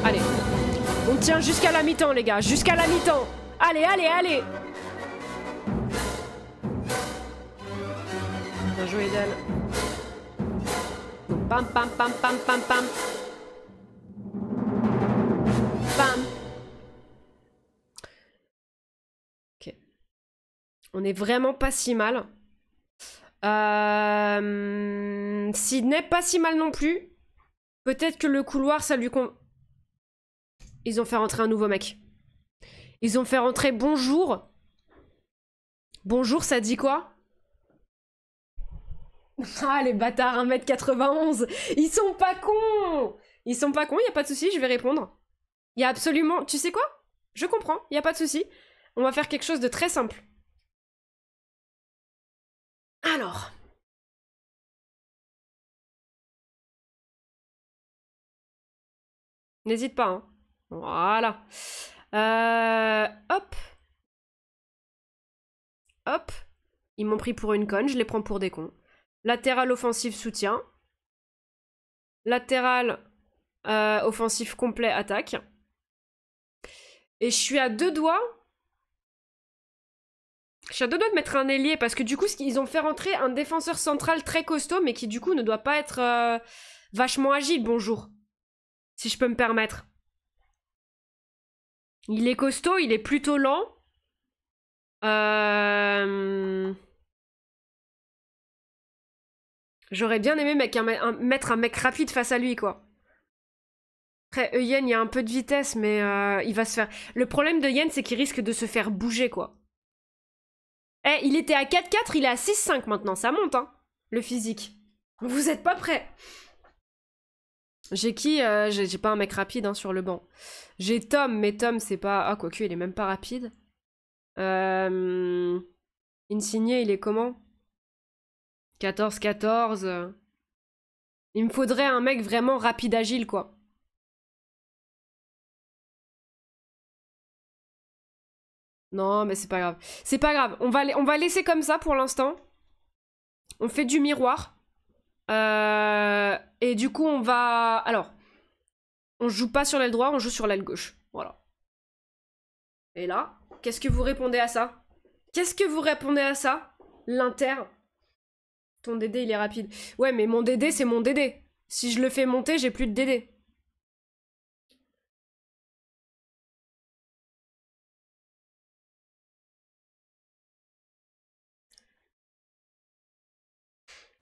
Allez. On tient jusqu'à la mi-temps, les gars. Jusqu'à la mi-temps. Allez, allez, allez. Bien joué, d'elle. Pam, pam, pam, pam, pam, pam. Ok. On est vraiment pas si mal. Euh... Sydney, pas si mal non plus. Peut-être que le couloir, ça lui con... Ils ont fait rentrer un nouveau mec. Ils ont fait rentrer bonjour. Bonjour, ça dit quoi Ah, les bâtards, 1m91. Ils sont pas cons Ils sont pas cons, y a pas de souci, je vais répondre. Il y a absolument... Tu sais quoi Je comprends, il n'y a pas de souci. On va faire quelque chose de très simple. Alors... N'hésite pas, hein. Voilà. Euh, hop. Hop. Ils m'ont pris pour une conne, je les prends pour des cons. Latéral offensif soutien. Latéral euh, offensif complet attaque. Et je suis à deux doigts. Je suis à deux doigts de mettre un ailier parce que du coup, ils ont fait rentrer un défenseur central très costaud, mais qui du coup ne doit pas être euh, vachement agile. Bonjour. Si je peux me permettre. Il est costaud, il est plutôt lent. Euh, j'aurais bien aimé mettre un mec rapide face à lui, quoi. Après, e il y a un peu de vitesse, mais euh, il va se faire. Le problème de Yen, c'est qu'il risque de se faire bouger, quoi. Eh, il était à 4-4, il est à 6-5 maintenant, ça monte, hein, le physique. Vous êtes pas prêts J'ai qui euh, J'ai pas un mec rapide hein, sur le banc. J'ai Tom, mais Tom, c'est pas. Ah, que il est même pas rapide. Euh... Insigné, il est comment 14-14. Il me faudrait un mec vraiment rapide, agile, quoi. Non, mais c'est pas grave. C'est pas grave. On va, on va laisser comme ça pour l'instant. On fait du miroir. Euh, et du coup, on va... Alors, on joue pas sur l'aile droite, on joue sur l'aile gauche. Voilà. Et là, qu'est-ce que vous répondez à ça Qu'est-ce que vous répondez à ça L'Inter. Ton DD, il est rapide. Ouais, mais mon DD, c'est mon DD. Si je le fais monter, j'ai plus de DD.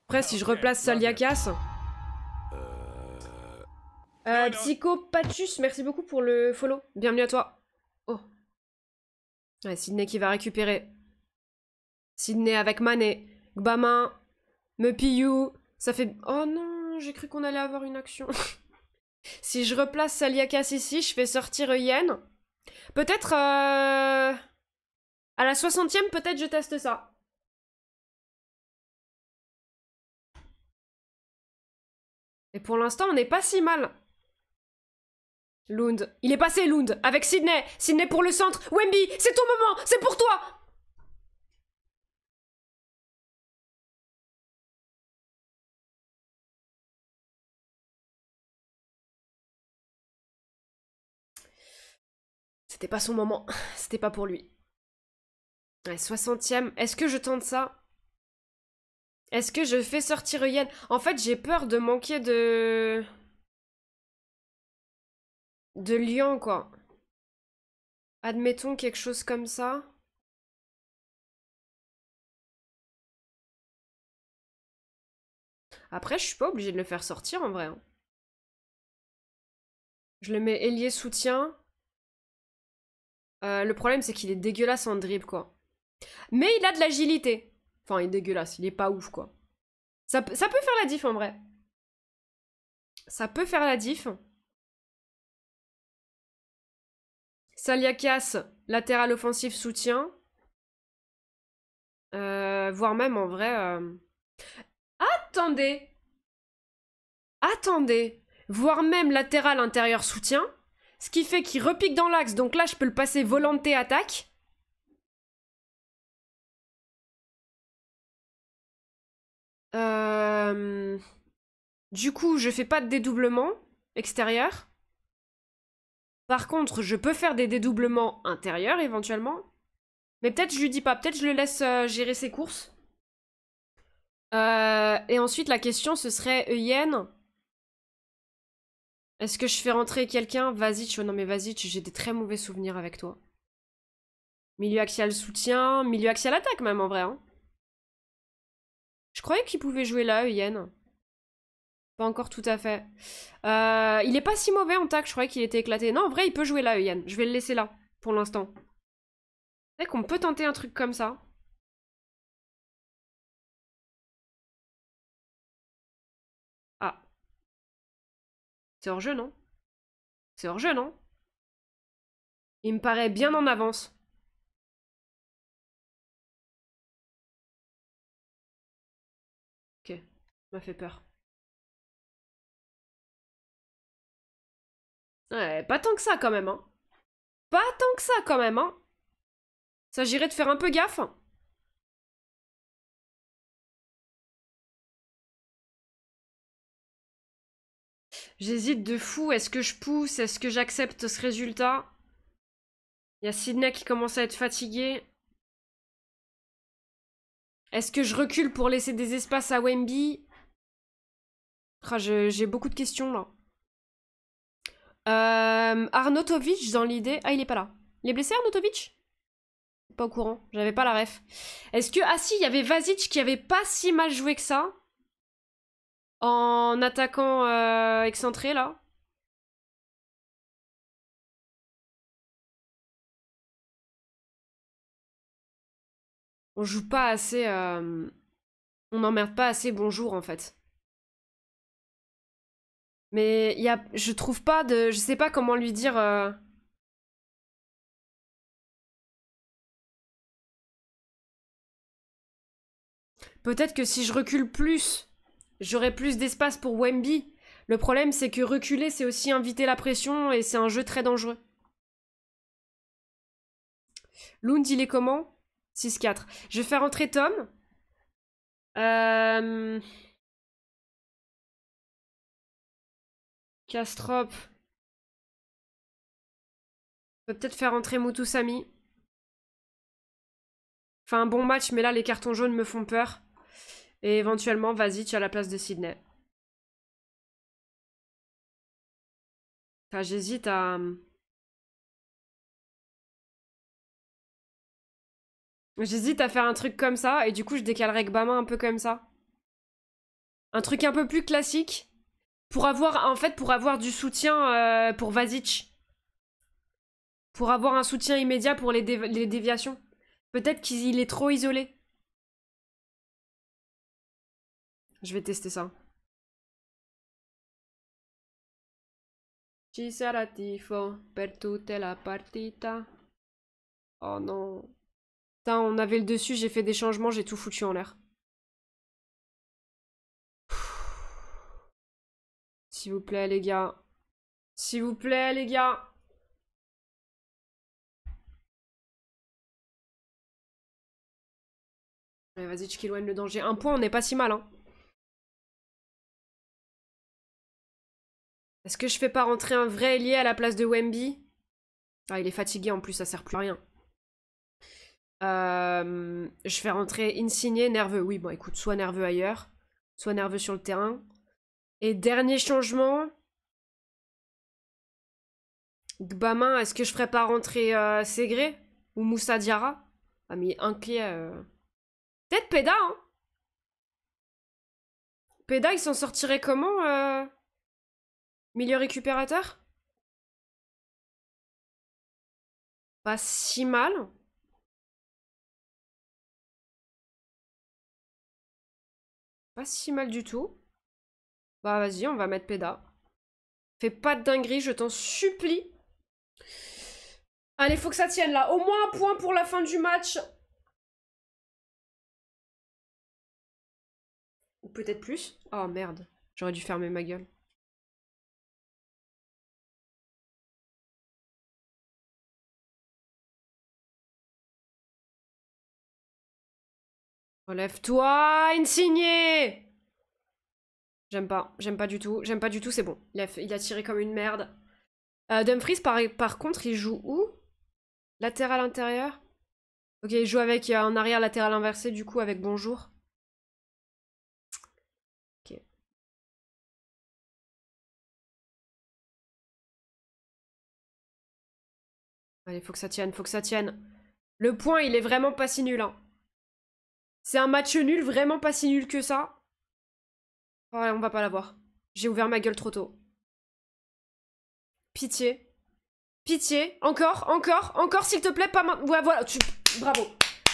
Après, si je ah, replace Saliakas. Euh, euh Psychopathus, merci beaucoup pour le follow. Bienvenue à toi. Oh. Ouais, Sydney qui va récupérer. Sydney avec Mané. Me Pillou. Ça fait. Oh non, j'ai cru qu'on allait avoir une action. si je replace Saliakas ici, je fais sortir Yen. Peut-être. Euh, à la 60 peut-être je teste ça. Et pour l'instant, on n'est pas si mal. Lund. Il est passé, Lund Avec Sydney Sydney pour le centre Wemby C'est ton moment C'est pour toi C'était pas son moment. C'était pas pour lui. Ouais, 60 e Est-ce que je tente ça est-ce que je fais sortir Yann En fait, j'ai peur de manquer de... De lion, quoi. Admettons quelque chose comme ça. Après, je suis pas obligée de le faire sortir, en vrai. Hein. Je le mets ailier soutien. Euh, le problème, c'est qu'il est dégueulasse en dribble, quoi. Mais il a de l'agilité. Enfin, il est dégueulasse, il est pas ouf, quoi. Ça, peut faire la diff, en vrai. Ça peut faire la diff. Saliakas, latéral offensif, soutien. Euh, voire même, en vrai... Euh, attendez Attendez Voire même latéral intérieur soutien. Ce qui fait qu'il repique dans l'axe, donc là, je peux le passer volonté attaque. Euh, du coup, je fais pas de dédoublement extérieur. Par contre, je peux faire des dédoublements intérieurs éventuellement. Mais peut-être je lui dis pas, peut-être je le laisse euh, gérer ses courses. Euh, et ensuite, la question, ce serait Euyenne. Est-ce que je fais rentrer quelqu'un Vas-y, oh non mais vas-y. j'ai des très mauvais souvenirs avec toi. Milieu axial soutien, milieu axial attaque même en vrai. Hein. Je croyais qu'il pouvait jouer là, Yen. Pas encore tout à fait. Euh, il est pas si mauvais en tac, je croyais qu'il était éclaté. Non, en vrai, il peut jouer là, Yen. Je vais le laisser là, pour l'instant. C'est qu'on peut tenter un truc comme ça. Ah. C'est hors-jeu, non C'est hors-jeu, non Il me paraît bien en avance. m'a fait peur. Ouais, pas tant que ça quand même, hein. Pas tant que ça quand même, hein. S'agirait de faire un peu gaffe. Hein. J'hésite de fou, est-ce que je pousse, est-ce que j'accepte ce résultat Il y a Sydney qui commence à être fatigué. Est-ce que je recule pour laisser des espaces à Wemby ah, j'ai beaucoup de questions là. Euh, dans l'idée. Ah, il est pas là. Il est blessé, Arnotovic? Pas au courant. J'avais pas la ref. Est-ce que. Ah, si, il y avait Vazic qui avait pas si mal joué que ça. En attaquant euh, excentré là. On joue pas assez. Euh, on n'emmerde pas assez bonjour en fait. Mais y a, je trouve pas de... Je sais pas comment lui dire... Euh, Peut-être que si je recule plus, j'aurai plus d'espace pour Wemby. Le problème, c'est que reculer, c'est aussi inviter la pression et c'est un jeu très dangereux. Lund, il est comment 6-4. Je vais faire entrer Tom. Euh... Castrop. peut peut-être faire entrer Mutusami. Enfin, un bon match, mais là, les cartons jaunes me font peur. Et éventuellement, vas-y, tu as la place de Sydney. j'hésite à... J'hésite à faire un truc comme ça, et du coup, je décalerai Gbama un peu comme ça. Un truc un peu plus classique, pour avoir, en fait, pour avoir du soutien euh, pour Vazic. Pour avoir un soutien immédiat pour les, déviations. Peut-être qu'il est trop isolé. Je vais tester ça. per partita. Oh non. Putain, on avait le dessus, j'ai fait des changements, j'ai tout foutu en l'air. S'il vous plaît, les gars. S'il vous plaît, les gars. Allez, vas-y, éloigne le danger. Un point, on n'est pas si mal, hein. Est-ce que je fais pas rentrer un vrai ailier à la place de Wemby Ah, il est fatigué en plus, ça sert plus à rien. Euh, je fais rentrer Insigné, nerveux. Oui, bon, écoute, soit nerveux ailleurs, soit nerveux sur le terrain. Et dernier changement. Gbama, est-ce que je ferais pas rentrer euh, Segré Ou Moussa Diara Ah mais inquiet. Euh. Peut-être Péda, hein Péda, il s'en sortirait comment euh, Milieu récupérateur Pas si mal. Pas si mal du tout. Bah vas-y, on va mettre Peda. Fais pas de dinguerie, je t'en supplie. Allez, faut que ça tienne là. Au moins un point pour la fin du match. Ou peut-être plus. Oh merde, j'aurais dû fermer ma gueule. Relève-toi, insigné J'aime pas, j'aime pas du tout, j'aime pas du tout, c'est bon. Il a, tiré comme une merde. Euh, Dumfries, par, contre, il joue où Latéral intérieur Ok, il joue avec euh, en arrière latéral inversé, du coup, avec bonjour. Ok. Allez, faut que ça tienne, faut que ça tienne. Le point, il est vraiment pas si nul, hein. C'est un match nul, vraiment pas si nul que ça. Ouais, on va pas l'avoir. J'ai ouvert ma gueule trop tôt. Pitié. Pitié. Encore, encore, encore, s'il te plaît, pas maintenant. voilà, tu... Bravo.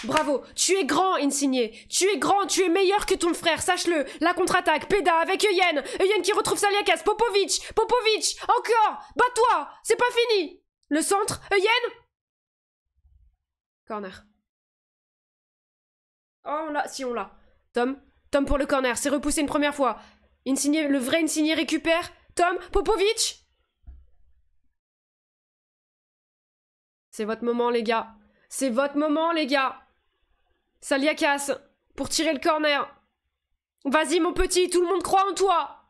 Bravo, tu es grand, Insigné. Tu es grand, tu es meilleur que ton frère, sache-le. La contre-attaque, Peda avec Eyen. Eyen qui retrouve Saliakas, Popovic, Popovic, encore, bats-toi, c'est pas fini. Le centre, Eyen. Corner. Oh, on l'a, si on l'a. Tom, Tom pour le corner, c'est repoussé une première fois. le vrai Insigné récupère. Tom, Popovic C'est votre moment, les gars. C'est votre moment, les gars. Saliakas, pour tirer le corner. Vas-y, mon petit, tout le monde croit en toi.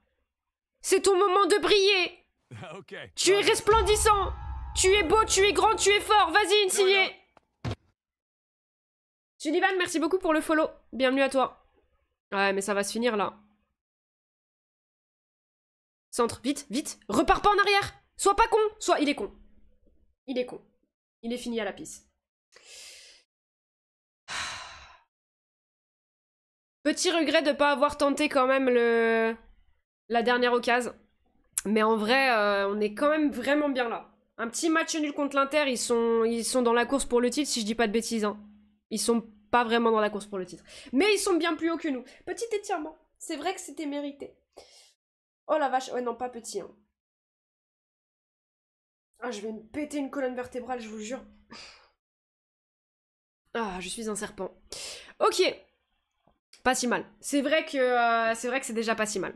C'est ton moment de briller. Tu es resplendissant. Tu es beau, tu es grand, tu es fort. Vas-y, Insigné. Sullivan, merci beaucoup pour le follow. Bienvenue à toi. Ouais, mais ça va se finir là. Centre, vite, vite. Repars pas en arrière. Sois pas con. Soit il est con. Il est con. Il est fini à la pisse. Petit regret de ne pas avoir tenté quand même le la dernière occasion. Mais en vrai, euh, on est quand même vraiment bien là. Un petit match nul contre l'Inter, ils sont, ils sont dans la course pour le titre, si je dis pas de bêtises. Hein. Ils sont pas vraiment dans la course pour le titre. Mais ils sont bien plus hauts que nous. Petit étirement. C'est vrai que c'était mérité. Oh la vache. Ouais, non, pas petit. Hein. Ah, je vais me péter une colonne vertébrale, je vous jure. Ah, je suis un serpent. Ok. Pas si mal. C'est vrai que euh, c'est vrai que c'est déjà pas si mal.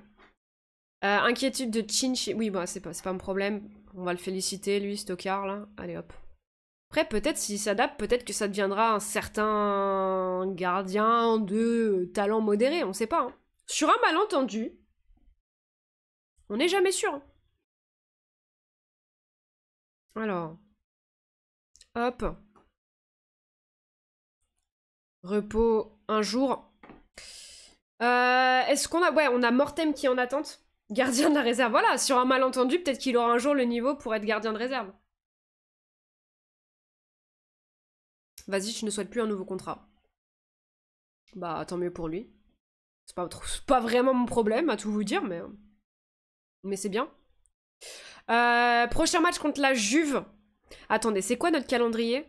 Euh, inquiétude de Chinchi. Oui, bah, c'est pas, pas un problème. On va le féliciter, lui, Stockard, là. Allez, hop peut-être s'il s'adapte, peut-être que ça deviendra un certain gardien de talent modéré, on sait pas. Hein. Sur un malentendu, on n'est jamais sûr. Hein. Alors. Hop. Repos un jour. Euh, est-ce qu'on a... Ouais, on a Mortem qui en attente. Gardien de la réserve. Voilà, sur un malentendu, peut-être qu'il aura un jour le niveau pour être gardien de réserve. Vas-y, tu ne souhaites plus un nouveau contrat. Bah, tant mieux pour lui. C'est pas, pas vraiment mon problème à tout vous dire, mais. Hein. Mais c'est bien. Euh, prochain match contre la Juve. Attendez, c'est quoi notre calendrier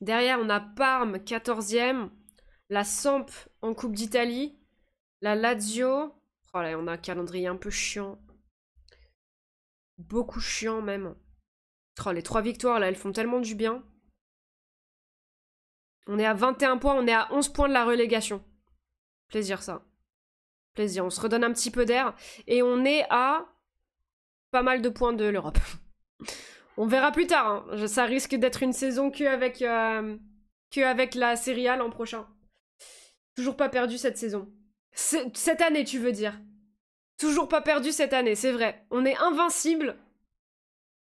Derrière, on a Parme, 14e. La Samp en Coupe d'Italie. La Lazio. Oh là, on a un calendrier un peu chiant. Beaucoup chiant, même. Oh, les trois victoires, là, elles font tellement du bien. On est à 21 points, on est à 11 points de la relégation. Plaisir ça. Plaisir, on se redonne un petit peu d'air. Et on est à pas mal de points de l'Europe. on verra plus tard. Hein. Ça risque d'être une saison que avec, euh, que avec la série A l'an prochain. Toujours pas perdu cette saison. Cette année, tu veux dire. Toujours pas perdu cette année, c'est vrai. On est invincible.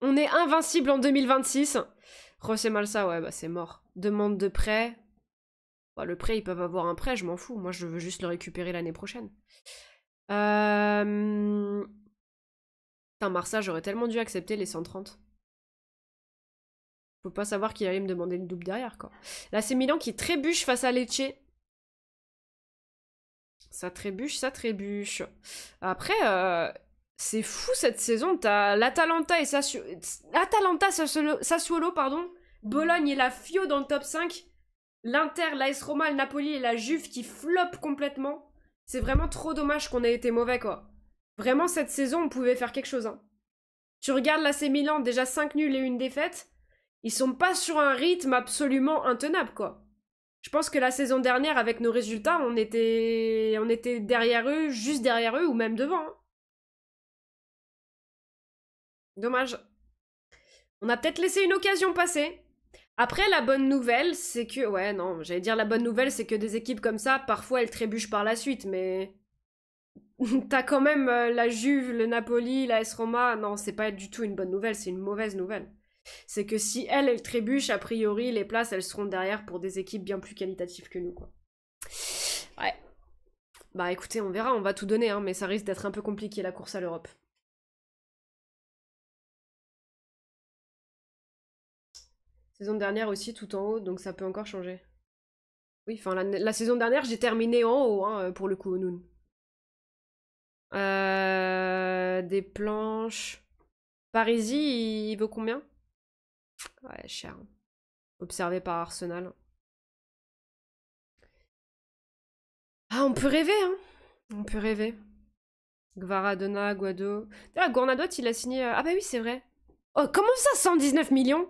On est invincible en 2026. c'est mal ça, ouais, bah c'est mort demande de prêt. Bah, le prêt, ils peuvent avoir un prêt, je m'en fous. Moi, je veux juste le récupérer l'année prochaine. Euh... Putain, Marsa, j'aurais tellement dû accepter les 130. Faut pas savoir qu'il allait me demander le double derrière, quoi. Là, c'est Milan qui trébuche face à Lecce. Ça trébuche, ça trébuche. Après, euh, c'est fou cette saison. T'as l'Atalanta et Sassuolo, Atalanta, Sassuolo, pardon, Bologne et la Fio dans le top 5. L'Inter, l'AS Roma, le Napoli et la Juve qui flopent complètement. C'est vraiment trop dommage qu'on ait été mauvais, quoi. Vraiment, cette saison, on pouvait faire quelque chose. Hein. Tu regardes l'AC Milan, déjà 5 nuls et une défaite. Ils sont pas sur un rythme absolument intenable, quoi. Je pense que la saison dernière, avec nos résultats, on était, on était derrière eux, juste derrière eux, ou même devant. Hein. Dommage. On a peut-être laissé une occasion passer. Après, la bonne nouvelle, c'est que. Ouais, non, j'allais dire la bonne nouvelle, c'est que des équipes comme ça, parfois elles trébuchent par la suite, mais. T'as quand même euh, la Juve, le Napoli, la S-Roma. Non, c'est pas du tout une bonne nouvelle, c'est une mauvaise nouvelle. C'est que si elles, elles trébuchent, a priori, les places, elles seront derrière pour des équipes bien plus qualitatives que nous, quoi. Ouais. Bah écoutez, on verra, on va tout donner, hein, mais ça risque d'être un peu compliqué la course à l'Europe. Saison dernière aussi, tout en haut, donc ça peut encore changer. Oui, enfin, la, saison dernière, j'ai terminé en haut, hein, euh, pour le coup, au euh, des planches. Parisi, il vaut combien Ouais, cher. Observé par Arsenal. Ah, on peut rêver, hein On peut rêver. Gvaradona, Guado. Ah, il a signé... Euh, ah bah oui, c'est vrai. Oh, comment ça, 119 millions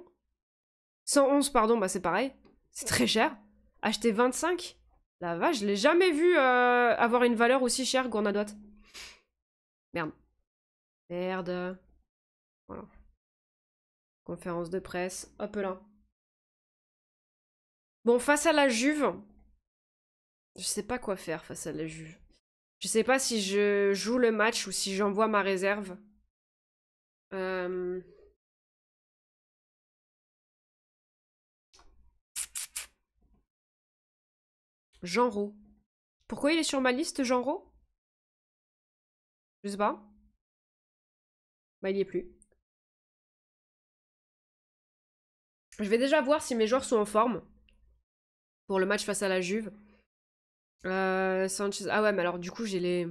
111, pardon, bah c'est pareil. C'est très cher. Acheter 25 là vache, je l'ai jamais vu euh, avoir une valeur aussi chère d'autres. Merde. Merde. Voilà. Conférence de presse. Hop là. Bon, face à la Juve, je sais pas quoi faire face à la Juve. Je sais pas si je joue le match ou si j'envoie ma réserve. Euh... Genro. Pourquoi il est sur ma liste, Genro Je sais pas. Bah, il y est plus. Je vais déjà voir si mes joueurs sont en forme pour le match face à la Juve. Euh, Sanchez... Ah ouais, mais alors du coup, j'ai les...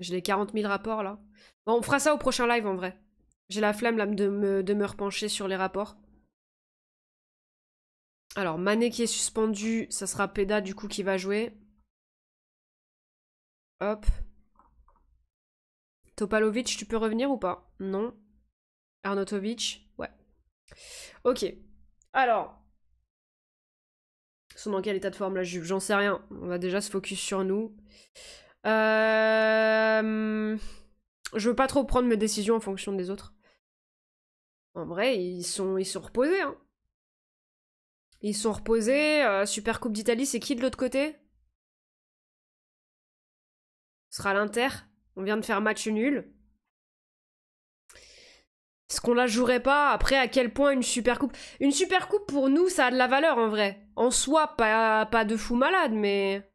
J'ai les 40 000 rapports, là. on fera ça au prochain live, en vrai. J'ai la flemme, là, de me, de me repencher sur les rapports. Alors, Mané qui est suspendu, ça sera Peda du coup qui va jouer. Hop. Topalovic, tu peux revenir ou pas Non. Arnautovic, ouais. Ok. Alors. Ils sont dans quel état de forme la Juve J'en sais rien. On va déjà se focus sur nous. Euh... Je veux pas trop prendre mes décisions en fonction des autres. En vrai, ils sont, ils sont reposés. Hein. Ils sont reposés. Euh, Super Coupe d'Italie, c'est qui de l'autre côté Ce sera l'Inter. On vient de faire match nul. Est-ce qu'on la jouerait pas Après, à quel point une Super Coupe Une Super Coupe, pour nous, ça a de la valeur en vrai. En soi, pas, pas de fou malade, mais...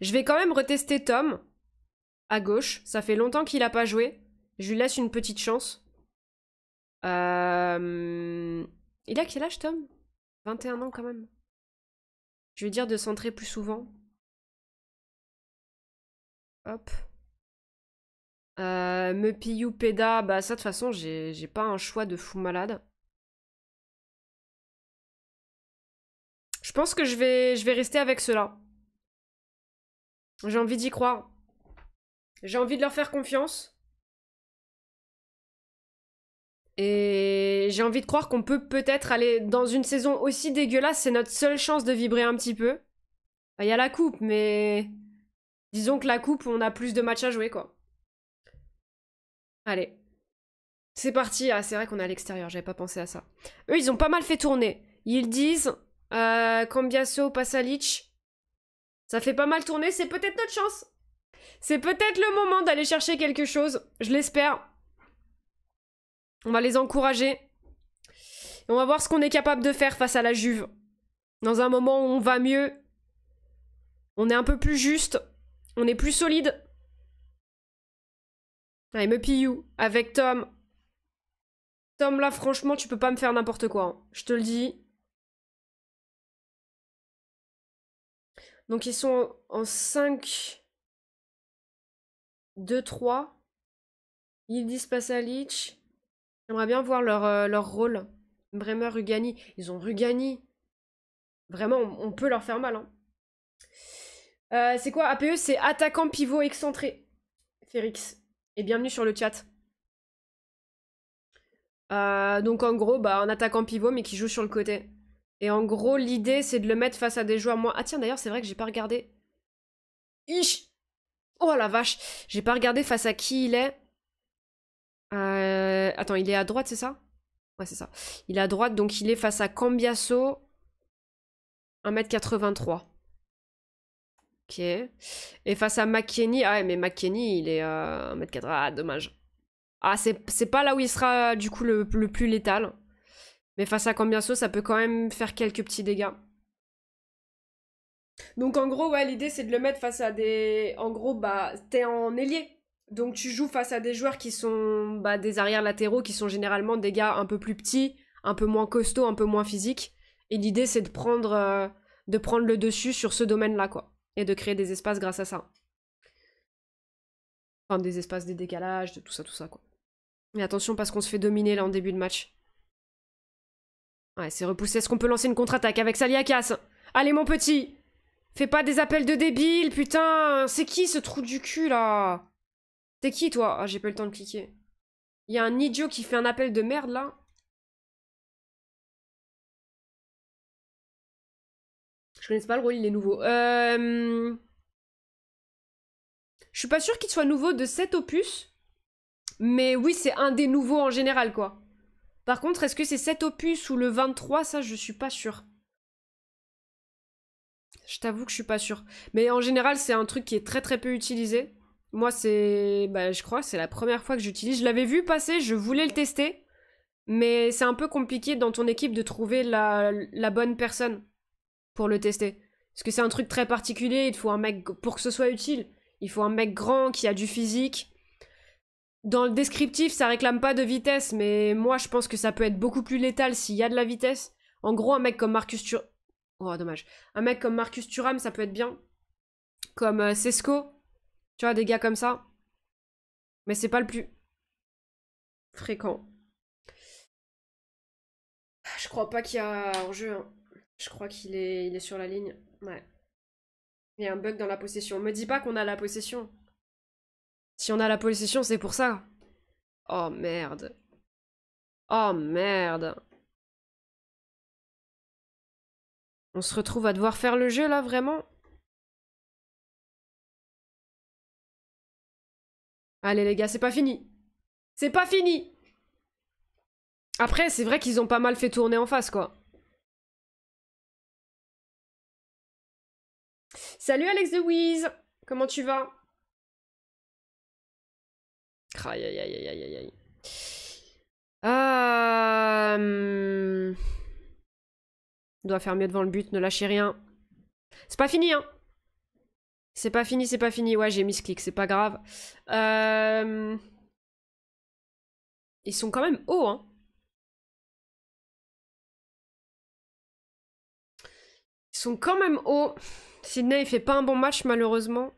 Je vais quand même retester Tom. À gauche. Ça fait longtemps qu'il a pas joué. Je lui laisse une petite chance. Euh... Il a quel âge, Tom 21 ans quand même. Je veux dire de centrer plus souvent. Hop. Euh, me piou bah ça de toute façon j'ai pas un choix de fou malade. Je pense que je vais, je vais rester avec cela. J'ai envie d'y croire. J'ai envie de leur faire confiance. Et j'ai envie de croire qu'on peut peut-être aller dans une saison aussi dégueulasse, c'est notre seule chance de vibrer un petit peu. Il y a la coupe, mais disons que la coupe, on a plus de matchs à jouer, quoi. Allez. C'est parti. Ah, c'est vrai qu'on est à l'extérieur, j'avais pas pensé à ça. Eux, ils ont pas mal fait tourner. Ils disent euh, Cambiasso, Pasalic. Ça fait pas mal tourner, c'est peut-être notre chance. C'est peut-être le moment d'aller chercher quelque chose, je l'espère. On va les encourager. Et on va voir ce qu'on est capable de faire face à la Juve. Dans un moment où on va mieux, on est un peu plus juste, on est plus solide. Allez, me pillou, avec Tom. Tom, là, franchement, tu peux pas me faire n'importe quoi. Hein. Je te le dis. Donc, ils sont en 5, 2, 3. Ils disent à Leech. J'aimerais bien voir leur, euh, leur rôle. Bremer, Rugani. Ils ont Rugani. Vraiment, on, peut leur faire mal. Hein. Euh, c'est quoi APE C'est attaquant pivot excentré. Férix. Et bienvenue sur le chat. Euh, donc en gros, bah, un attaquant pivot mais qui joue sur le côté. Et en gros, l'idée c'est de le mettre face à des joueurs moins. Ah tiens, d'ailleurs, c'est vrai que j'ai pas regardé. Ich Oh la vache J'ai pas regardé face à qui il est. Euh, attends, il est à droite, c'est ça Ouais, c'est ça. Il est à droite, donc il est face à Cambiasso, 1m83. Ok. Et face à McKenny, ah ouais, mais McKenny, il est 1 m 4 Ah, dommage. Ah, c'est pas là où il sera du coup le, le plus létal. Mais face à Cambiaso, ça peut quand même faire quelques petits dégâts. Donc en gros, ouais, l'idée c'est de le mettre face à des. En gros, bah, t'es en ailier. Donc tu joues face à des joueurs qui sont bah, des arrières latéraux, qui sont généralement des gars un peu plus petits, un peu moins costauds, un peu moins physiques. Et l'idée c'est de prendre, euh, de prendre le dessus sur ce domaine-là, quoi. Et de créer des espaces grâce à ça. Enfin, des espaces, des décalages, de tout ça, tout ça, quoi. Mais attention parce qu'on se fait dominer là en début de match. Ouais, c'est repoussé. Est-ce qu'on peut lancer une contre-attaque avec Saliakas Allez mon petit Fais pas des appels de débiles, putain C'est qui ce trou du cul là c'est qui toi Ah j'ai pas le temps de cliquer. Il y a un idiot qui fait un appel de merde là. Je connais pas le rôle, il est nouveau. Euh, je suis pas sûre qu'il soit nouveau de cet opus. Mais oui, c'est un des nouveaux en général, quoi. Par contre, est-ce que c'est cet opus ou le 23 Ça, je suis pas sûre. Je t'avoue que je suis pas sûre. Mais en général, c'est un truc qui est très très peu utilisé. Moi, c'est, bah, je crois, c'est la première fois que j'utilise. Je l'avais vu passer, je voulais le tester, mais c'est un peu compliqué dans ton équipe de trouver la, la bonne personne pour le tester. Parce que c'est un truc très particulier, il faut un mec, pour que ce soit utile, il faut un mec grand qui a du physique. Dans le descriptif, ça réclame pas de vitesse, mais moi je pense que ça peut être beaucoup plus létal s'il y a de la vitesse. En gros, un mec comme Marcus Turam, Oh, dommage. Un mec comme Marcus Turam, ça peut être bien. Comme euh, Cesco. Tu vois, des gars comme ça. Mais c'est pas le plus fréquent. Je crois pas qu'il y a un jeu. Hein. Je crois qu'il est, il est sur la ligne. Ouais. Il y a un bug dans la possession. Me dis pas qu'on a la possession. Si on a la possession, c'est pour ça. Oh merde. Oh merde. On se retrouve à devoir faire le jeu là, vraiment Allez les gars, c'est pas fini. C'est pas fini Après, c'est vrai qu'ils ont pas mal fait tourner en face, quoi. Salut Alex de Wiz Comment tu vas Aïe aïe aïe aïe aïe aïe. Euh, hum. doit faire mieux devant le but, ne lâchez rien. C'est pas fini, hein c'est pas fini, c'est pas fini. Ouais, j'ai mis ce clic, c'est pas grave. Euh, ils sont quand même hauts, hein. Ils sont quand même hauts. Sydney, il fait pas un bon match, malheureusement.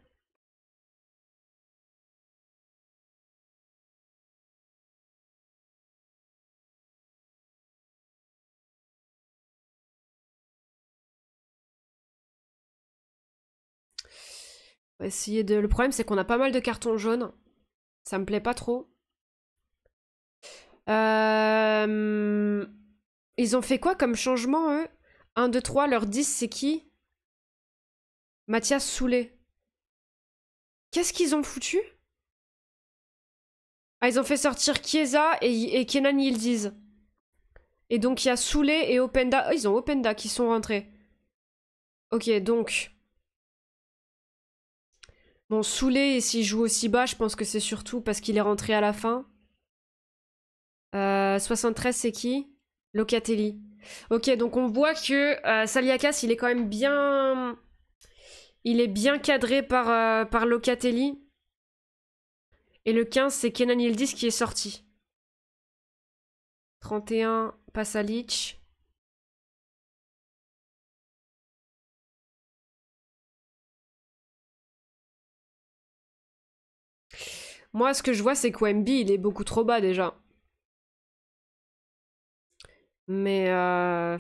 essayer de... Le problème, c'est qu'on a pas mal de cartons jaunes. Ça me plaît pas trop. Euh... Ils ont fait quoi comme changement, eux 1, 2, 3, leur 10, c'est qui Mathias Soulet. Qu'est-ce qu'ils ont foutu Ah, ils ont fait sortir Kiesa et, et Kenan Yildiz. Et donc, il y a Soulet et Openda. Oh, ils ont Openda qui sont rentrés. Ok, donc... Bon, Soulé, s'il joue aussi bas, je pense que c'est surtout parce qu'il est rentré à la fin. 73, euh, c'est qui Locatelli. Ok, donc on voit que euh, Saliakas, il est quand même bien... Il est bien cadré par, euh, par Locatelli. Et le 15, c'est Kenan Yildiz qui est sorti. 31, Pasalic. Moi, ce que je vois, c'est qu'OMB, il est beaucoup trop bas déjà. Mais... Euh...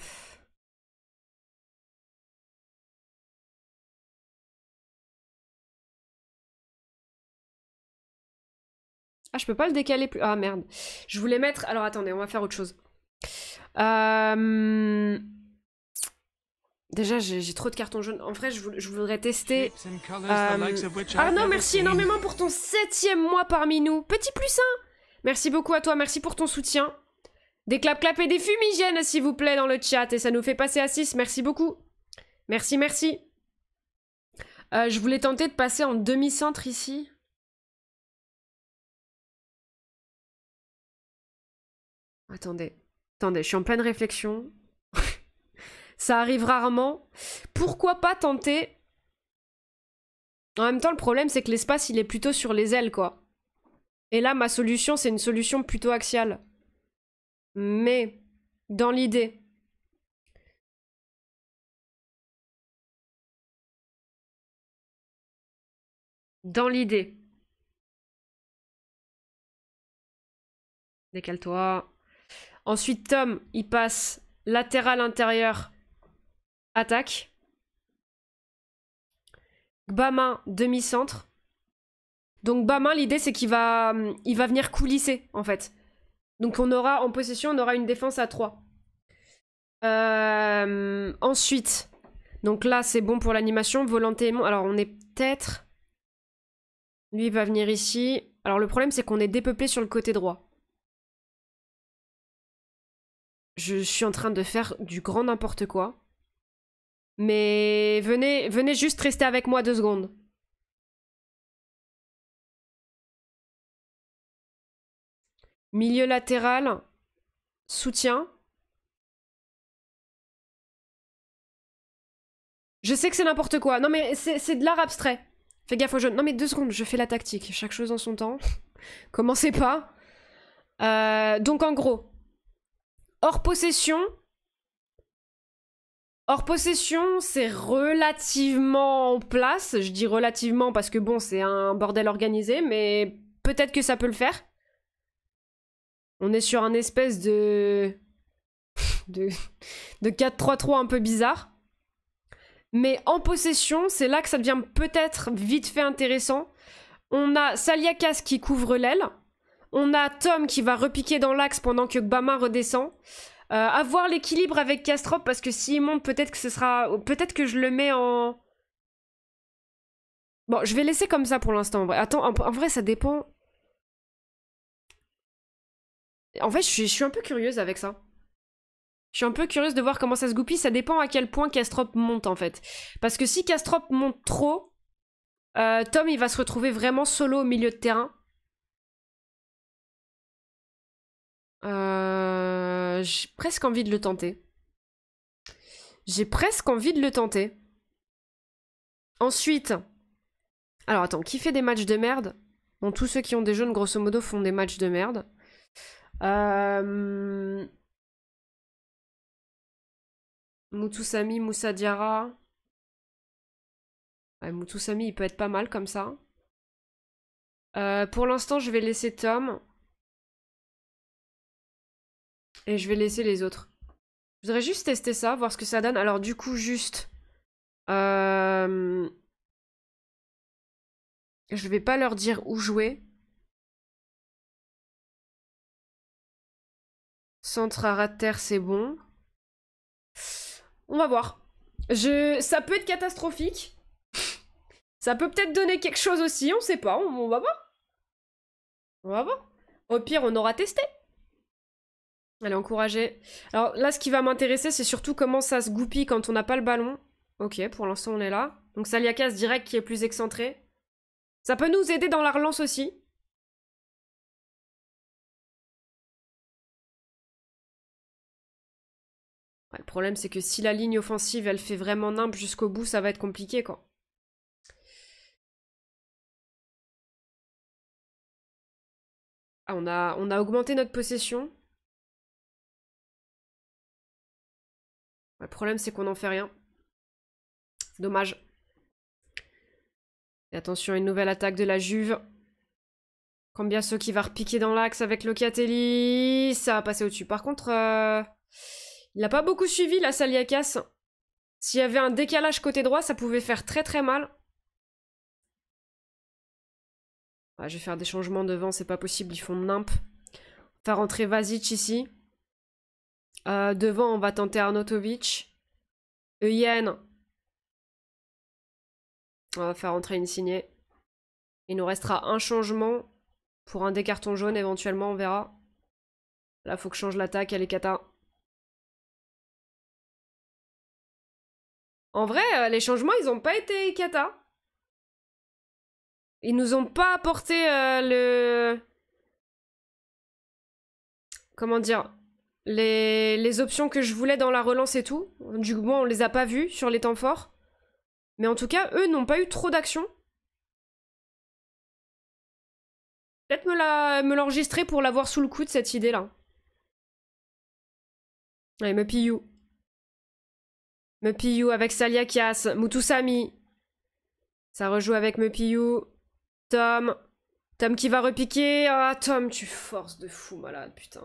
Ah, je peux pas le décaler plus. Ah, merde. Je voulais mettre... Alors, attendez, on va faire autre chose. Euh... Déjà, j'ai trop de cartons jaunes. En vrai, je, voudrais tester. Euh, ah non, merci énormément pour ton septième mois parmi nous. Petit plus un. Merci beaucoup à toi. Merci pour ton soutien. Des clap-clap et des fumigènes, s'il vous plaît, dans le chat. Et ça nous fait passer à 6. Merci beaucoup. Merci, merci. Euh, je voulais tenter de passer en demi-centre ici. Attendez. Attendez, je suis en pleine réflexion. Ça arrive rarement. Pourquoi pas tenter En même temps, le problème, c'est que l'espace, il est plutôt sur les ailes, quoi. Et là, ma solution, c'est une solution plutôt axiale. Mais, dans l'idée... Dans l'idée... Décale-toi. Ensuite, Tom, il passe latéral intérieur attaque. gbama, demi-centre. Donc Bamin, l'idée c'est qu'il va, il va venir coulisser en fait. Donc on aura en possession, on aura une défense à 3. Euh, ensuite, donc là c'est bon pour l'animation. volontairement. alors on est peut-être... Lui il va venir ici. Alors le problème c'est qu'on est dépeuplé sur le côté droit. Je suis en train de faire du grand n'importe quoi. Mais venez, venez juste rester avec moi deux secondes. Milieu latéral, soutien. Je sais que c'est n'importe quoi. Non mais c'est de l'art abstrait. Fais gaffe aux jeunes. Non mais deux secondes, je fais la tactique. Chaque chose en son temps. Commencez pas. Euh, donc en gros, hors possession, Hors possession, c'est relativement en place. Je dis relativement parce que bon, c'est un bordel organisé, mais peut-être que ça peut le faire. On est sur un espèce de... de, de 4-3-3 un peu bizarre. Mais en possession, c'est là que ça devient peut-être vite fait intéressant. On a Saliakas qui couvre l'aile. On a Tom qui va repiquer dans l'axe pendant que Bama redescend. Euh, avoir l'équilibre avec Castrop parce que s'il monte, peut-être que ce sera... Peut-être que je le mets en... Bon, je vais laisser comme ça pour l'instant. Attends, en, vrai, ça dépend. En fait, je suis, un peu curieuse avec ça. Je suis un peu curieuse de voir comment ça se goupille. Ça dépend à quel point Castrop monte, en fait. Parce que si Castrop monte trop, euh, Tom, il va se retrouver vraiment solo au milieu de terrain. Euh, j'ai presque envie de le tenter. J'ai presque envie de le tenter. Ensuite. Alors attends, qui fait des matchs de merde Bon, tous ceux qui ont des jeunes, grosso modo, font des matchs de merde. Euh... Mutusami, Moussa il peut être pas mal comme ça. Euh, pour l'instant, je vais laisser Tom. Et je vais laisser les autres. Je voudrais juste tester ça, voir ce que ça donne. Alors du coup, juste... Euh, je vais pas leur dire où jouer. Centre à terre, c'est bon. On va voir. Je... Ça peut être catastrophique. Ça peut peut-être donner quelque chose aussi, on sait pas, on va voir. On va voir. Au pire, on aura testé. Elle est encouragée. Alors là, ce qui va m'intéresser, c'est surtout comment ça se goupille quand on n'a pas le ballon. Ok, pour l'instant, on est là. Donc Saliakas direct qui est plus excentré. Ça peut nous aider dans la relance aussi. le problème, c'est que si la ligne offensive, elle fait vraiment nimble jusqu'au bout, ça va être compliqué, ah, on a augmenté notre possession. Le problème, c'est qu'on n'en fait rien. Dommage. Et attention, une nouvelle attaque de la Juve. Combien ceux qui va repiquer dans l'axe avec Locatelli. Ça va passer au-dessus. Par contre, euh, il n'a pas beaucoup suivi, la Saliakas. S'il y avait un décalage côté droit, ça pouvait faire très très mal. je vais faire des changements devant, c'est pas possible, ils font nimp. On va rentrer Vazic ici. Euh, devant, on va tenter Arnotovic. Eyen. On va faire entrer une signée. Il nous restera un changement pour un des cartons jaunes, éventuellement, on verra. Là, faut que je change l'attaque, est Kata. En vrai, euh, les changements, ils ont pas été Kata. Ils nous ont pas apporté euh, le... Comment dire les, options que je voulais dans la relance et tout. Du coup, on les a pas vues sur les temps forts. Mais en tout cas, eux n'ont pas eu trop d'action. Peut-être me l'enregistrer pour l'avoir sous le coude, cette idée-là. Allez, me pillou. Me pillou avec Salia Kias, Mutusami. Ça rejoue avec me pillou. Tom. Tom qui va repiquer. Ah, Tom, tu forces de fou malade, putain.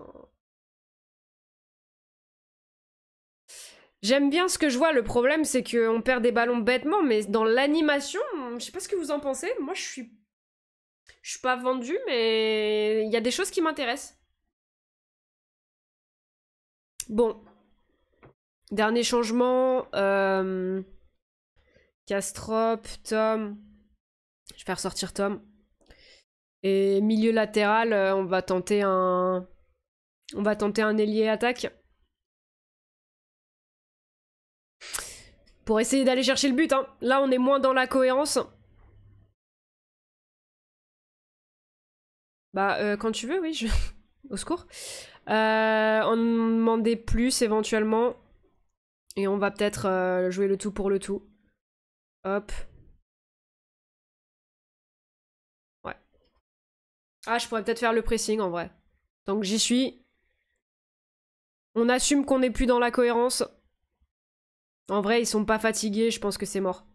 J'aime bien ce que je vois, le problème c'est qu'on perd des ballons bêtement, mais dans l'animation, je sais pas ce que vous en pensez, moi je suis... Je suis pas vendu mais il y a des choses qui m'intéressent. Bon. Dernier changement. Euh... Castrop, Tom. Je vais faire sortir Tom. Et milieu latéral, euh, on va tenter un... On va tenter un ailier attaque. essayer d'aller chercher le but, hein. Là, on est moins dans la cohérence. Bah, euh, quand tu veux, oui, je... au secours. Euh, en plus, éventuellement. Et on va peut-être euh, jouer le tout pour le tout. Hop. Ouais. Ah, je pourrais peut-être faire le pressing, en vrai. Donc j'y suis. On assume qu'on est plus dans la cohérence. En vrai, ils sont pas fatigués, je pense que c'est mort.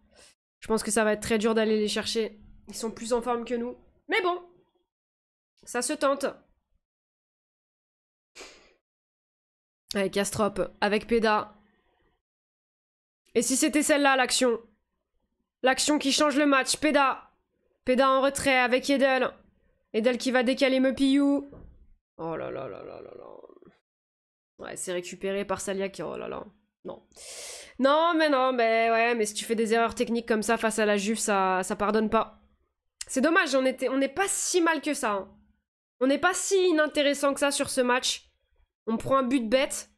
Je pense que ça va être très dur d'aller les chercher. Ils sont plus en forme que nous. Mais bon, ça se tente. Avec Astrop, avec Peda. Et si c'était celle-là, l'action L'action qui change le match, Peda Peda en retrait avec Edel. Edel qui va décaler Mepiou. Oh là là là là là là. Ouais, c'est récupéré par Salia qui... Oh là là. Non. Non, mais non, mais ouais, mais si tu fais des erreurs techniques comme ça face à la Juve, ça, ça pardonne pas. C'est dommage, on était on pas si mal que ça. Hein. On n'est pas si inintéressant que ça sur ce match. On prend un but bête.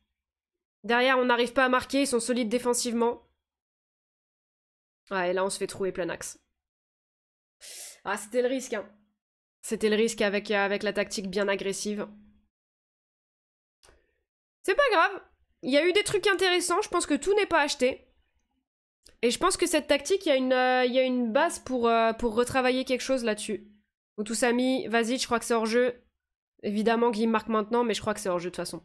Derrière, on n'arrive pas à marquer, ils sont solides défensivement. Ouais, et là, on se fait trouver plein axe. Ah, c'était le risque. Hein. C'était le risque avec, euh, avec la tactique bien agressive. C'est pas grave. Il y a eu des trucs intéressants, je pense que tout n'est pas acheté. Et je pense que cette tactique, il y a une, euh, y a une base pour, euh, pour retravailler quelque chose là-dessus. amis, vas-y, je crois que c'est hors-jeu. Évidemment qu'il marque maintenant, mais je crois que c'est hors-jeu de toute façon.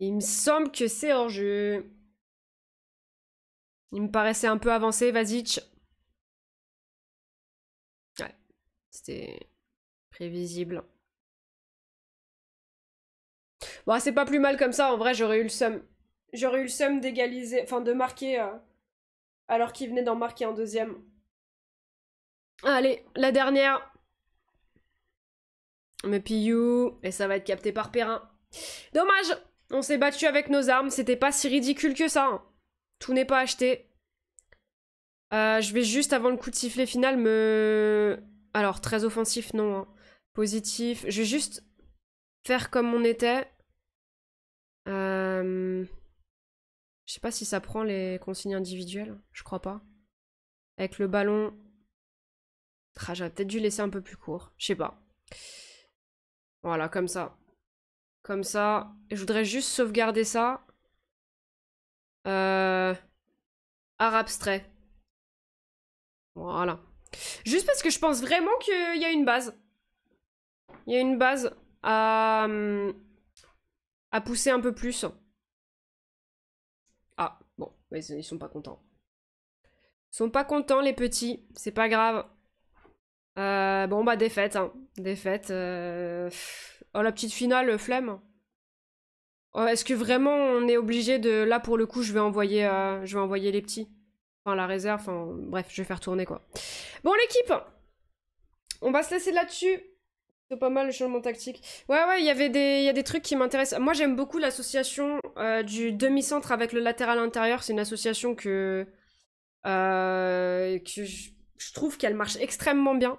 Il me semble que c'est hors-jeu. Il me paraissait un peu avancé, y Ouais, c'était prévisible. Bon, bah, c'est pas plus mal comme ça, en vrai, j'aurais eu le seum. J'aurais eu le seum d'égaliser, enfin de marquer, euh, alors qu'il venait d'en marquer un deuxième. Allez, la dernière. me pillou et ça va être capté par Perrin. Dommage, on s'est battu avec nos armes, c'était pas si ridicule que ça. Hein. Tout n'est pas acheté. Euh, je vais juste, avant le coup de sifflet final, me... Alors, très offensif, non. Hein. Positif. Je vais juste faire comme on était. Euh, je sais pas si ça prend les consignes individuelles. Je crois pas. Avec le ballon. Ah, j'aurais peut-être dû laisser un peu plus court. Je sais pas. Voilà, comme ça. Comme ça. je voudrais juste sauvegarder ça. Euh, art abstrait. Voilà. Juste parce que je pense vraiment qu'il y a une base. Il y a une base à, hum, à pousser un peu plus. Mais ils sont pas contents. sont pas contents, les petits. C'est pas grave. Euh, bon, bah, défaite. Hein. Défaite. Euh, oh, la petite finale, euh, flemme. Oh, est-ce que vraiment on est obligé de... Là, pour le coup, je vais envoyer, je vais envoyer les petits. Enfin, la réserve. bref, je vais faire tourner, quoi. Bon, l'équipe On va se laisser là-dessus. C'est pas mal le changement tactique. Ouais, ouais, il y avait des, des trucs qui m'intéressent. Moi, j'aime beaucoup l'association euh, du demi-centre avec le latéral intérieur. C'est une association que, euh, que je trouve qu'elle marche extrêmement bien.